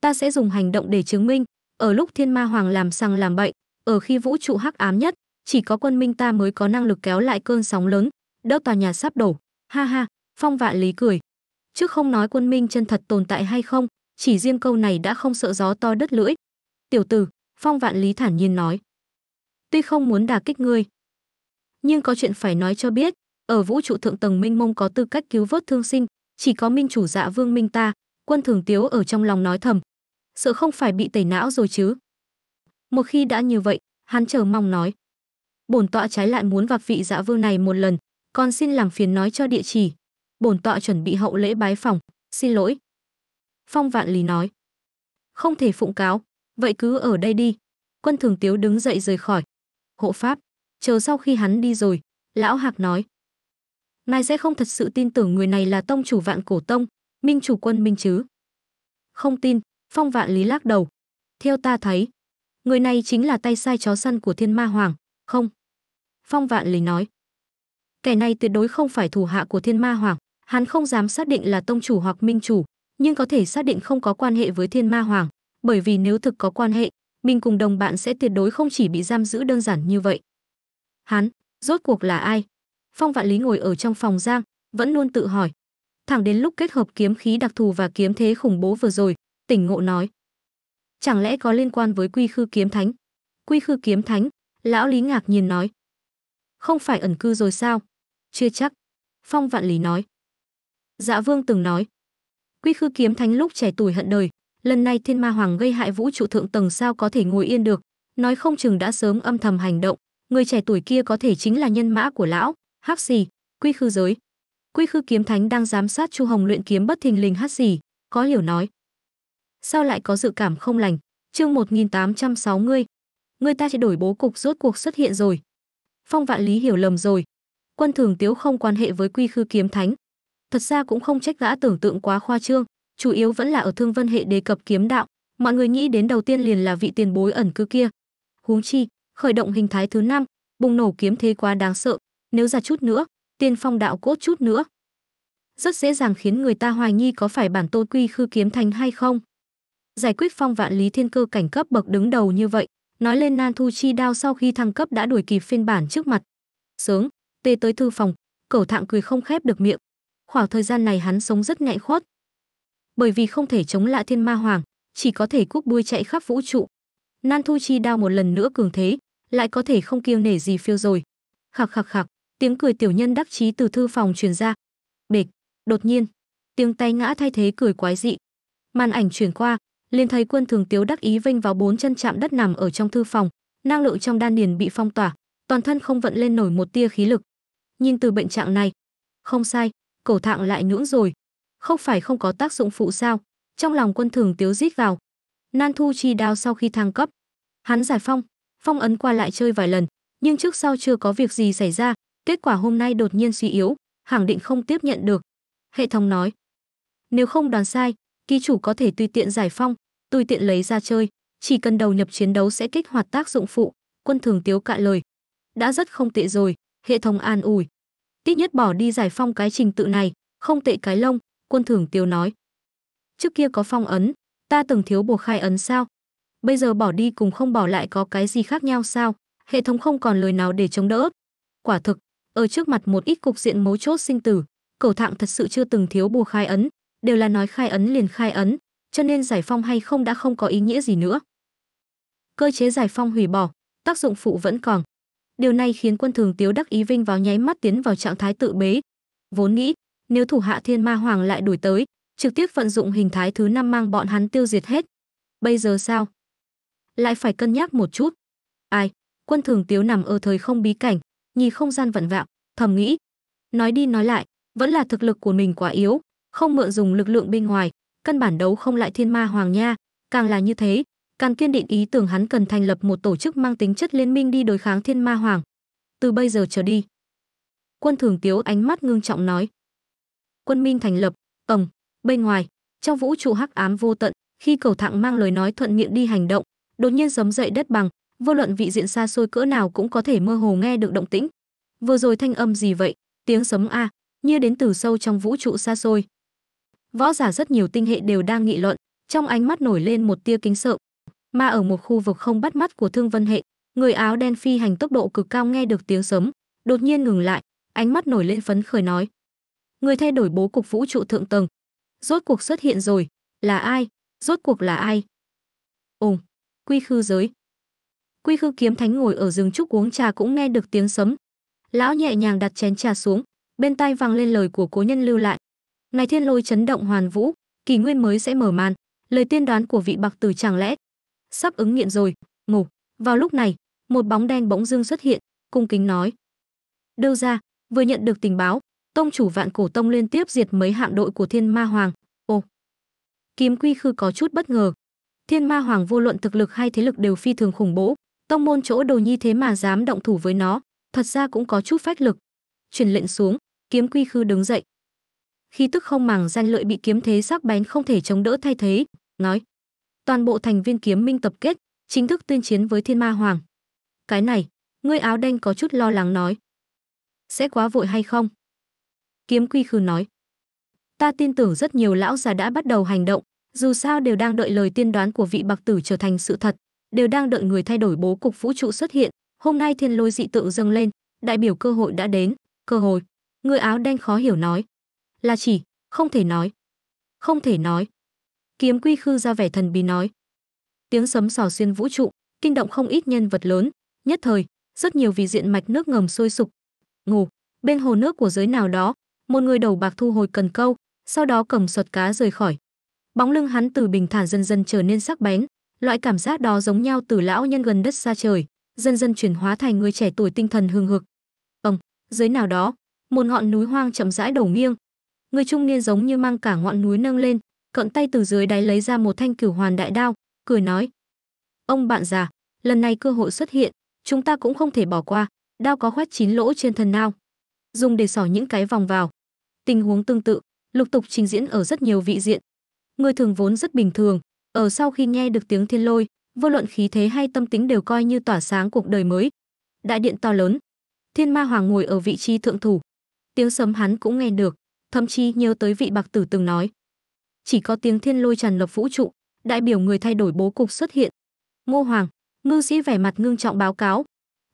Ta sẽ dùng hành động để chứng minh, ở lúc thiên ma hoàng làm sằng làm bệnh, ở khi vũ trụ hắc ám nhất, chỉ có quân minh ta mới có năng lực kéo lại cơn sóng lớn, đỡ tòa nhà sắp đổ. Ha ha, phong vạn lý cười. trước không nói quân minh chân thật tồn tại hay không, chỉ riêng câu này đã không sợ gió to đất lưỡi. Tiểu tử, phong vạn lý thản nhiên nói. Tuy không muốn đà kích ngươi, nhưng có chuyện phải nói cho biết, ở vũ trụ thượng tầng minh mông có tư cách cứu vớt thương sinh, chỉ có minh chủ dạ vương minh ta, Quân Thường Tiếu ở trong lòng nói thầm, sợ không phải bị tẩy não rồi chứ. Một khi đã như vậy, hắn chờ mong nói. Bổn tọa trái lại muốn gặp vị dạ vương này một lần, còn xin làm phiền nói cho địa chỉ. Bổn tọa chuẩn bị hậu lễ bái phòng, xin lỗi. Phong Vạn Lý nói. Không thể phụng cáo, vậy cứ ở đây đi. Quân Thường Tiếu đứng dậy rời khỏi. Hộ Pháp, chờ sau khi hắn đi rồi, Lão Hạc nói. Ngài sẽ không thật sự tin tưởng người này là tông chủ vạn cổ tông, Minh chủ quân Minh chứ? Không tin, Phong Vạn Lý lắc đầu. Theo ta thấy, người này chính là tay sai chó săn của Thiên Ma Hoàng, không? Phong Vạn Lý nói. Kẻ này tuyệt đối không phải thủ hạ của Thiên Ma Hoàng, hắn không dám xác định là tông chủ hoặc minh chủ, nhưng có thể xác định không có quan hệ với Thiên Ma Hoàng, bởi vì nếu thực có quan hệ, mình cùng đồng bạn sẽ tuyệt đối không chỉ bị giam giữ đơn giản như vậy. Hắn, rốt cuộc là ai? Phong Vạn Lý ngồi ở trong phòng giang, vẫn luôn tự hỏi, thẳng đến lúc kết hợp kiếm khí đặc thù và kiếm thế khủng bố vừa rồi, tỉnh ngộ nói. Chẳng lẽ có liên quan với quy khư kiếm thánh? Quy khư kiếm thánh, lão Lý ngạc nhiên nói. Không phải ẩn cư rồi sao? Chưa chắc. Phong vạn lý nói. Dạ vương từng nói. Quy khư kiếm thánh lúc trẻ tuổi hận đời, lần này thiên ma hoàng gây hại vũ trụ thượng tầng sao có thể ngồi yên được, nói không chừng đã sớm âm thầm hành động, người trẻ tuổi kia có thể chính là nhân mã của lão, hắc xì, quy khư giới. Quy Khư kiếm thánh đang giám sát Chu Hồng luyện kiếm bất thình lình hắt gì, có hiểu nói. Sao lại có dự cảm không lành? Chương 1860. Người ta chỉ đổi bố cục rốt cuộc xuất hiện rồi. Phong Vạn Lý hiểu lầm rồi. Quân Thường Tiếu không quan hệ với Quy Khư kiếm thánh. Thật ra cũng không trách gã tưởng tượng quá khoa trương, chủ yếu vẫn là ở Thương Vân hệ đề cập kiếm đạo, mọi người nghĩ đến đầu tiên liền là vị tiền bối ẩn cư kia. Huống chi, khởi động hình thái thứ năm, bùng nổ kiếm thế quá đáng sợ, nếu ra chút nữa, tiên phong đạo cốt chút nữa. Rất dễ dàng khiến người ta hoài nghi có phải bản tôn quy khư kiếm thành hay không. Giải quyết phong vạn lý thiên cơ cảnh cấp bậc đứng đầu như vậy, nói lên Nan Thu Chi đao sau khi thăng cấp đã đuổi kịp phiên bản trước mặt. Sướng, tê tới thư phòng, cẩu thạng cười không khép được miệng. Khoảng thời gian này hắn sống rất nhạy khuất. Bởi vì không thể chống lại thiên ma hoàng, chỉ có thể cúc đuôi chạy khắp vũ trụ. Nan Thu Chi đao một lần nữa cường thế, lại có thể không kiêng nể gì phiêu rồi. Khạc khạc khạc, tiếng cười tiểu nhân đắc chí từ thư phòng truyền ra bịch đột nhiên tiếng tay ngã thay thế cười quái dị màn ảnh chuyển qua liền thấy quân thường tiếu đắc ý vinh vào bốn chân chạm đất nằm ở trong thư phòng năng lượng trong đan điền bị phong tỏa toàn thân không vận lên nổi một tia khí lực nhìn từ bệnh trạng này không sai cổ thạng lại nhũn rồi không phải không có tác dụng phụ sao trong lòng quân thường tiếu rít vào nan thu chi đao sau khi thăng cấp hắn giải phong phong ấn qua lại chơi vài lần nhưng trước sau chưa có việc gì xảy ra Kết quả hôm nay đột nhiên suy yếu, khẳng định không tiếp nhận được. Hệ thống nói, nếu không đoán sai, ký chủ có thể tùy tiện giải phong, tùy tiện lấy ra chơi, chỉ cần đầu nhập chiến đấu sẽ kích hoạt tác dụng phụ, quân thường tiếu cạn lời. Đã rất không tệ rồi, hệ thống an ủi. Ít nhất bỏ đi giải phong cái trình tự này, không tệ cái lông, quân thường tiếu nói. Trước kia có phong ấn, ta từng thiếu buộc khai ấn sao? Bây giờ bỏ đi cùng không bỏ lại có cái gì khác nhau sao? Hệ thống không còn lời nào để chống đỡ. Quả thực, ở trước mặt một ít cục diện mấu chốt sinh tử cầu thạng thật sự chưa từng thiếu bùa khai ấn đều là nói khai ấn liền khai ấn cho nên giải phong hay không đã không có ý nghĩa gì nữa cơ chế giải phong hủy bỏ tác dụng phụ vẫn còn điều này khiến quân thường tiếu đắc ý vinh vào nháy mắt tiến vào trạng thái tự bế vốn nghĩ nếu thủ hạ thiên ma hoàng lại đuổi tới trực tiếp vận dụng hình thái thứ năm mang bọn hắn tiêu diệt hết bây giờ sao lại phải cân nhắc một chút ai quân thường tiếu nằm ở thời không bí cảnh nhìn không gian vặn vẹo, thầm nghĩ. Nói đi nói lại, vẫn là thực lực của mình quá yếu, không mượn dùng lực lượng bên ngoài, căn bản đấu không lại thiên ma hoàng nha, càng là như thế, càng kiên định ý tưởng hắn cần thành lập một tổ chức mang tính chất liên minh đi đối kháng thiên ma hoàng. Từ bây giờ trở đi. Quân Thường Tiếu ánh mắt ngưng trọng nói. Quân Minh thành lập, tổng, bên ngoài, trong vũ trụ hắc ám vô tận, khi cầu thạng mang lời nói thuận miệng đi hành động, đột nhiên giấm dậy đất bằng, vô luận vị diện xa xôi cỡ nào cũng có thể mơ hồ nghe được động tĩnh. Vừa rồi thanh âm gì vậy? Tiếng sấm a, như đến từ sâu trong vũ trụ xa xôi. Võ giả rất nhiều tinh hệ đều đang nghị luận, trong ánh mắt nổi lên một tia kính sợ. Mà ở một khu vực không bắt mắt của Thương Vân hệ, người áo đen phi hành tốc độ cực cao nghe được tiếng sấm, đột nhiên ngừng lại, ánh mắt nổi lên phấn khởi nói: "Người thay đổi bố cục vũ trụ thượng tầng, rốt cuộc xuất hiện rồi, là ai? Rốt cuộc là ai?" ồ Quy Khư giới, Quy Khư Kiếm Thánh ngồi ở rừng trúc uống trà cũng nghe được tiếng sấm. Lão nhẹ nhàng đặt chén trà xuống, bên tai vang lên lời của cố nhân lưu lại. Ngày thiên lôi chấn động hoàn vũ, kỳ nguyên mới sẽ mở màn, lời tiên đoán của vị bạc tử chẳng lẽ sắp ứng nghiệm rồi, ngủ. Vào lúc này, một bóng đen bỗng dưng xuất hiện, cung kính nói: "Đâu ra, vừa nhận được tình báo, tông chủ Vạn Cổ Tông liên tiếp diệt mấy hạm đội của Thiên Ma Hoàng." Ồ. Kiếm Quy Khư có chút bất ngờ. Thiên Ma Hoàng vô luận thực lực hay thế lực đều phi thường khủng bố, tông môn chỗ đồ nhi thế mà dám động thủ với nó, thật ra cũng có chút phách lực. Truyền lệnh xuống, kiếm quy khư đứng dậy. Khi tức không màng danh lợi bị kiếm thế sắc bén không thể chống đỡ thay thế, nói: "Toàn bộ thành viên kiếm minh tập kết, chính thức tuyên chiến với Thiên Ma Hoàng." Cái này, ngươi áo đen có chút lo lắng nói: "Sẽ quá vội hay không?" Kiếm quy khư nói: "Ta tin tưởng rất nhiều lão già đã bắt đầu hành động, dù sao đều đang đợi lời tiên đoán của vị bạc tử trở thành sự thật đều đang đợi người thay đổi bố cục vũ trụ xuất hiện. Hôm nay thiên lôi dị tượng dâng lên, đại biểu cơ hội đã đến, cơ hội. Người áo đen khó hiểu nói, là chỉ, không thể nói. Không thể nói. Kiếm quy khư ra vẻ thần bí nói. Tiếng sấm sò xuyên vũ trụ, kinh động không ít nhân vật lớn, nhất thời, rất nhiều vì diện mạch nước ngầm sôi sục. Ngủ, bên hồ nước của giới nào đó, một người đầu bạc thu hồi cần câu, sau đó cầm sọt cá rời khỏi. Bóng lưng hắn từ bình thản dần dần trở nên sắc bén, Loại cảm giác đó giống nhau từ lão nhân gần đất xa trời, dần dần chuyển hóa thành người trẻ tuổi tinh thần hừng hực. Ông, dưới nào đó, một ngọn núi hoang chậm rãi đổ nghiêng. Người trung niên giống như mang cả ngọn núi nâng lên, cận tay từ dưới đáy lấy ra một thanh cửu hoàn đại đao, cười nói: "Ông bạn già, lần này cơ hội xuất hiện, chúng ta cũng không thể bỏ qua, đao có khoét chín lỗ trên thân nao, dùng để xỏ những cái vòng vào." Tình huống tương tự lục tục trình diễn ở rất nhiều vị diện. Người thường vốn rất bình thường, ở sau khi nghe được tiếng thiên lôi, vô luận khí thế hay tâm tính đều coi như tỏa sáng cuộc đời mới. Đại điện to lớn, Thiên Ma Hoàng ngồi ở vị trí thượng thủ. Tiếng sấm hắn cũng nghe được, thậm chí nhớ tới vị bạc tử từng nói. Chỉ có tiếng thiên lôi tràn ngập vũ trụ, đại biểu người thay đổi bố cục xuất hiện. Ngô Hoàng, ngư sĩ vẻ mặt ngưng trọng báo cáo.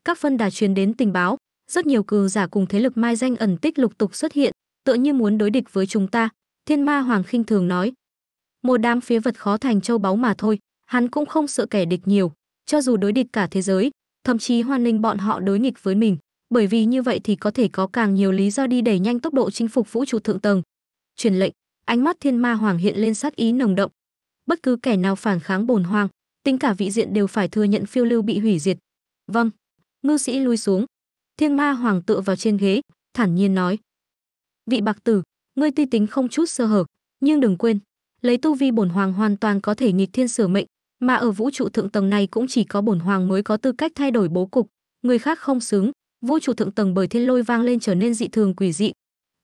Các phân đà truyền đến tình báo, rất nhiều cường giả cùng thế lực mai danh ẩn tích lục tục xuất hiện, tựa như muốn đối địch với chúng ta. Thiên Ma Hoàng khinh thường nói, một đám phế vật khó thành châu báu mà thôi hắn cũng không sợ kẻ địch nhiều cho dù đối địch cả thế giới thậm chí hoan nghênh bọn họ đối nghịch với mình bởi vì như vậy thì có thể có càng nhiều lý do đi đẩy nhanh tốc độ chinh phục vũ trụ thượng tầng truyền lệnh ánh mắt thiên ma hoàng hiện lên sát ý nồng động bất cứ kẻ nào phản kháng bồn hoang tính cả vị diện đều phải thừa nhận phiêu lưu bị hủy diệt vâng ngư sĩ lui xuống thiên ma hoàng tựa vào trên ghế thản nhiên nói vị bạc tử ngươi tuy tính không chút sơ hở nhưng đừng quên lấy tu vi bổn hoàng hoàn toàn có thể nghịch thiên sửa mệnh, mà ở vũ trụ thượng tầng này cũng chỉ có bổn hoàng mới có tư cách thay đổi bố cục, người khác không xứng. Vũ trụ thượng tầng bởi thiên lôi vang lên trở nên dị thường quỷ dị.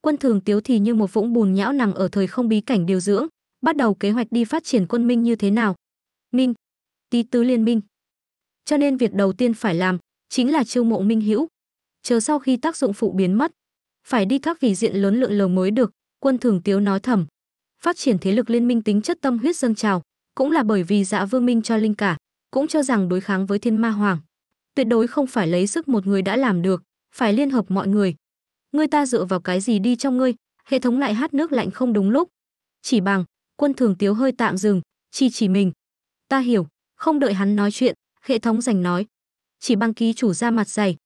Quân thường tiếu thì như một vũng bùn nhão nằm ở thời không bí cảnh điều dưỡng, bắt đầu kế hoạch đi phát triển quân minh như thế nào. Minh, tí tứ liên minh. Cho nên việc đầu tiên phải làm chính là chiêu mộ minh hữu. Chờ sau khi tác dụng phụ biến mất, phải đi các vị diện lớn lượng lờ mới được, quân thường tiếu nói thầm phát triển thế lực liên minh tính chất tâm huyết dân trào, cũng là bởi vì Dạ Vương Minh cho linh cả, cũng cho rằng đối kháng với Thiên Ma Hoàng, tuyệt đối không phải lấy sức một người đã làm được, phải liên hợp mọi người. Ngươi ta dựa vào cái gì đi trong ngươi? Hệ thống lại hát nước lạnh không đúng lúc. Chỉ bằng, Quân Thường Tiếu hơi tạm dừng, chỉ chỉ mình. Ta hiểu, không đợi hắn nói chuyện, hệ thống giành nói. Chỉ bằng ký chủ ra mặt dày,